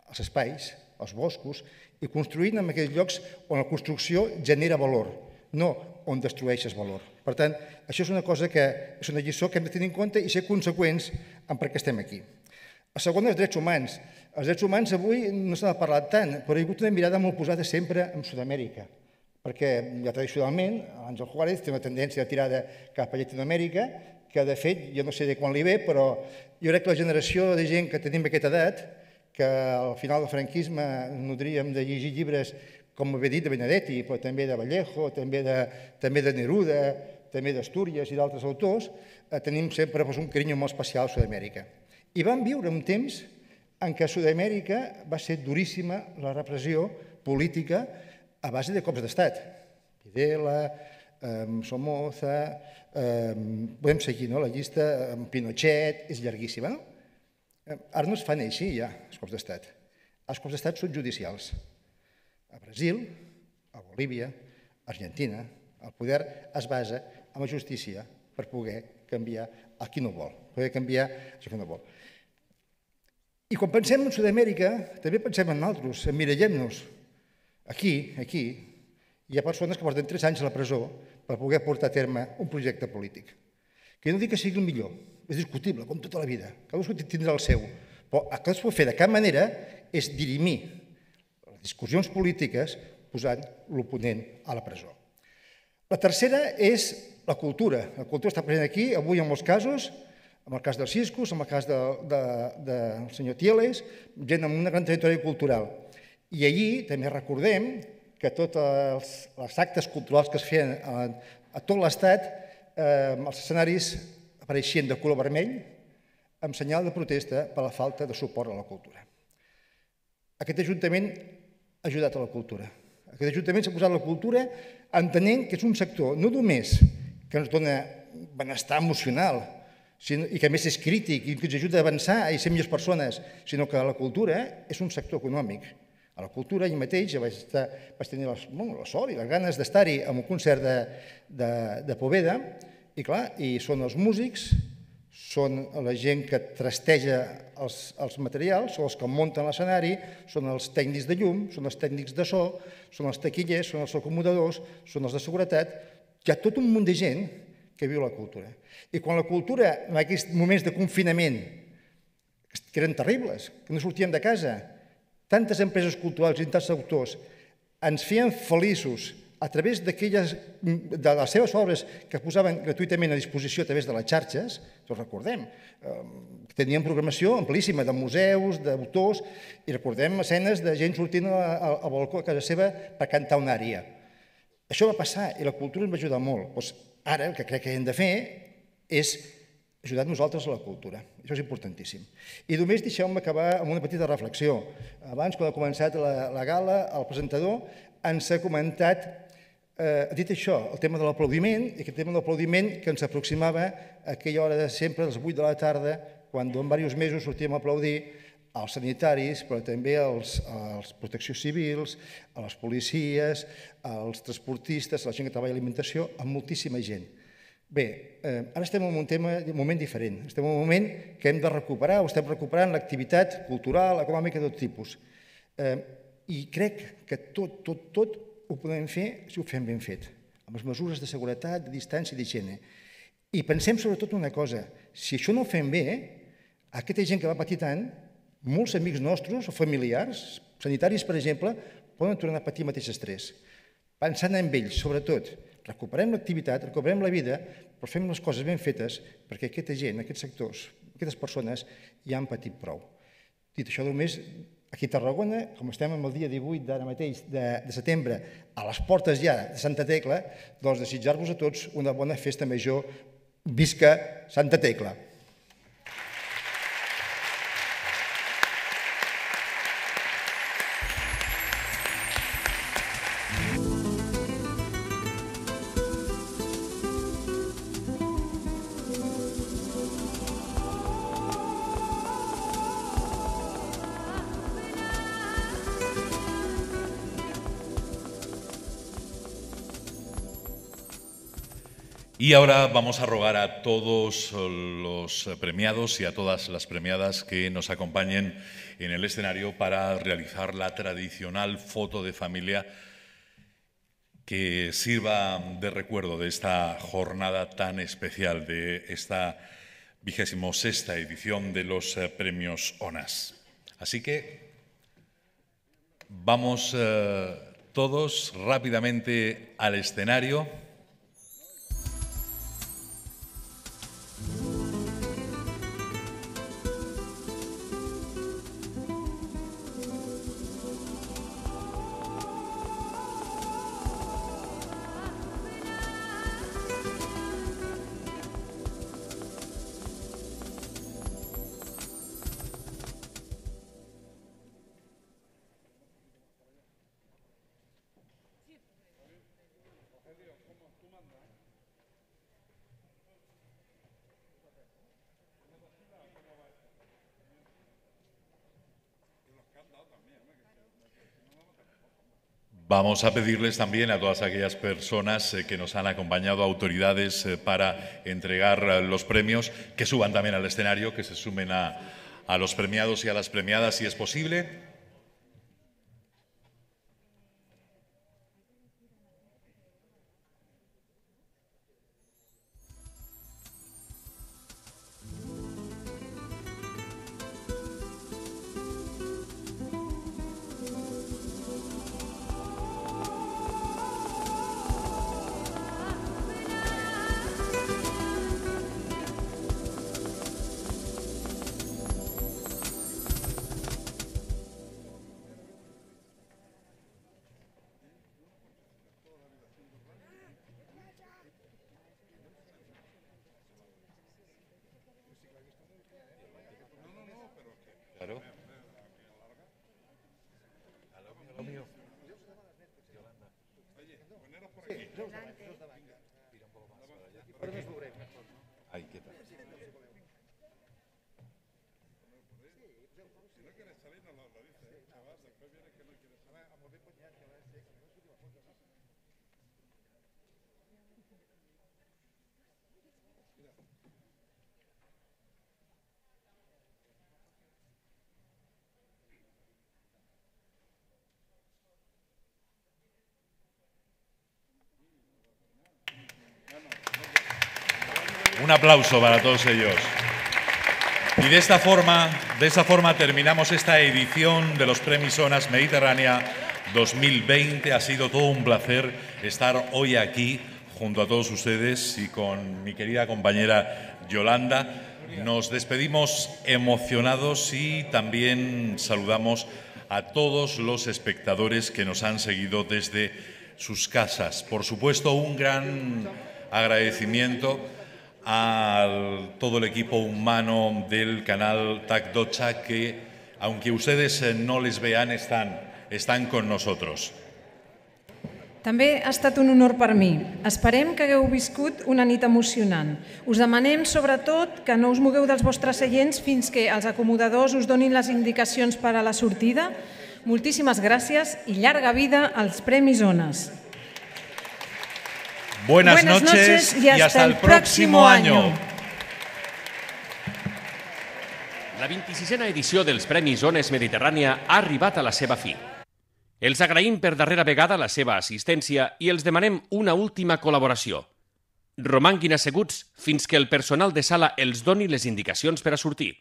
Speaker 24: els espais, els boscos, i construint en aquells llocs on la construcció genera valor, no on destrueixes valor. Per tant, això és una cosa que és una lliçó que hem de tenir en compte i ser conseqüents amb per què estem aquí. El segon, els drets humans. Els drets humans avui no s'ha parlat tant, però hi ha hagut una mirada molt posada sempre en Sud-amèrica, perquè ja tradicionalment l'Àngel Juárez té una tendència de tirada cap a Llatinoamèrica, que de fet jo no sé de quan li ve, però jo crec que la generació de gent que tenim aquesta edat, que al final del franquisme nodríem de llegir llibres, com he dit, de Benedetti, però també de Vallejo, també de, també de Neruda, també d'Astúries i d'altres autors, eh, tenim sempre doncs, un carinyo molt especial a Sud-amèrica. I vam viure un temps en què a Sud-amèrica va ser duríssima la repressió política a base de cops d'estat. Videla, Somoza, podem seguir no? la llista, Pinochet, és llarguíssima. No? Ara no es fan així ja els cops d'estat. Els cops d'estat són judicials. A Brasil, a Bolívia, a Argentina, el poder es basa en la justícia per poder canviar a qui no vol, poder canviar a qui no vol. I quan pensem en Sud-amèrica, també pensem en altres, emmirallem-nos. Aquí, aquí, hi ha persones que porten tres anys a la presó per poder portar a terme un projecte polític. Que no dic que sigui el millor, és discutible, com tota la vida. Cadascú tindrà el seu. Però el que es pot fer de cap manera és dirimir les discussions polítiques posant l'oponent a la presó. La tercera és la cultura. La cultura està present aquí, avui en molts casos, en el cas dels ciscos, en el cas del de, de, de senyor Tieles, gent amb una gran trajectòria cultural. I allí també recordem que tots els actes culturals que es feien a, a tot l'Estat, eh, els escenaris apareixien de color vermell amb senyal de protesta per la falta de suport a la cultura. Aquest Ajuntament ha ajudat a la cultura. Aquest Ajuntament s'ha posat a la cultura entenent que és un sector no només que ens dona benestar emocional, i que a més és crític i que ens ajuda a avançar i ser millors persones, sinó que la cultura és un sector econòmic. A la cultura, ell mateix ja vaig, estar, vaig tenir les, bueno, la sort i les ganes d'estar-hi en un concert de, de, de Poveda, i clar, i són els músics, són la gent que trasteja els, els materials, són els que munten l'escenari, són els tècnics de llum, són els tècnics de so, són els taquillers, són els acomodadors, són els de seguretat. Hi ha tot un munt de gent que viu la cultura. Eh? I quan la cultura, en aquests moments de confinament, que eren terribles, que no sortíem de casa, tantes empreses culturals i tants autors ens feien feliços a través d'aquelles, de les seves obres que posaven gratuïtament a disposició a través de les xarxes, tots doncs recordem, eh, tenien programació amplíssima de museus, d'autors, i recordem escenes de gent sortint al balcó a casa seva per cantar una àrea. Això va passar i la cultura ens va ajudar molt. Doncs ara el que crec que hem de fer és ajudar nosaltres a la cultura. Això és importantíssim. I només deixeu-me acabar amb una petita reflexió. Abans, quan ha començat la, la gala, el presentador ens ha comentat, eh, ha dit això, el tema de l'aplaudiment, i aquest tema de l'aplaudiment que ens aproximava a aquella hora de sempre, a les 8 de la tarda, quan en diversos mesos sortíem a aplaudir als sanitaris, però també als, als protecció civils, a les policies, als transportistes, a la gent que treballa a alimentació, a moltíssima gent. Bé, eh, ara estem en un, tema, un moment diferent. Estem en un moment que hem de recuperar o estem recuperant l'activitat cultural, econòmica, de tot tipus. Eh, I crec que tot, tot, tot ho podem fer si ho fem ben fet, amb les mesures de seguretat, de distància i d'higiene. I pensem sobretot una cosa, si això no ho fem bé, eh, aquesta gent que va patir tant molts amics nostres o familiars, sanitaris, per exemple, poden tornar a patir el mateix estrès. Pensant en ells, sobretot, recuperem l'activitat, recuperem la vida, però fem les coses ben fetes perquè aquesta gent, aquests sectors, aquestes persones ja han patit prou. Dit això, només aquí a Tarragona, com estem amb el dia 18 d'ara mateix de, de setembre, a les portes ja de Santa Tecla, doncs desitjar-vos a tots una bona festa major. Visca Santa Tecla!
Speaker 4: Y ahora vamos a rogar a todos los premiados y a todas las premiadas que nos acompañen en el escenario para realizar la tradicional foto de familia que sirva de recuerdo de esta jornada tan especial, de esta vigésimo sexta edición de los eh, premios ONAS. Así que vamos eh, todos rápidamente al escenario. Vamos a pedirles también a todas aquellas personas eh, que nos han acompañado, autoridades, eh, para entregar eh, los premios, que suban también al escenario, que se sumen a, a los premiados y a las premiadas si es posible. Un aplauso para todos ellos. Y de esta forma, de esta forma terminamos esta edición de los Premios Zonas Mediterránea 2020. Ha sido todo un placer estar hoy aquí junto a todos ustedes y con mi querida compañera Yolanda. Nos despedimos emocionados y también saludamos a todos los espectadores que nos han seguido desde sus casas. Por supuesto, un gran agradecimiento a todo el equipo humano del canal TAC que, aunque ustedes eh, no les vean, están, están con nosotros.
Speaker 3: També ha estat un honor per mi. Esperem que hagueu viscut una nit emocionant. Us demanem, sobretot, que no us mogueu dels vostres seients fins que els acomodadors us donin les indicacions per a la sortida. Moltíssimes gràcies i llarga vida als Premis Ones.
Speaker 1: Buenas, Buenas noches, noches, y hasta, y hasta el, el próximo, año. año. La 26a edició dels Premis Ones Mediterrània ha arribat a la seva fi. Els agraïm per darrera vegada la seva assistència i els demanem una última col·laboració. Romanguin asseguts fins que el personal de sala els doni les indicacions per a sortir.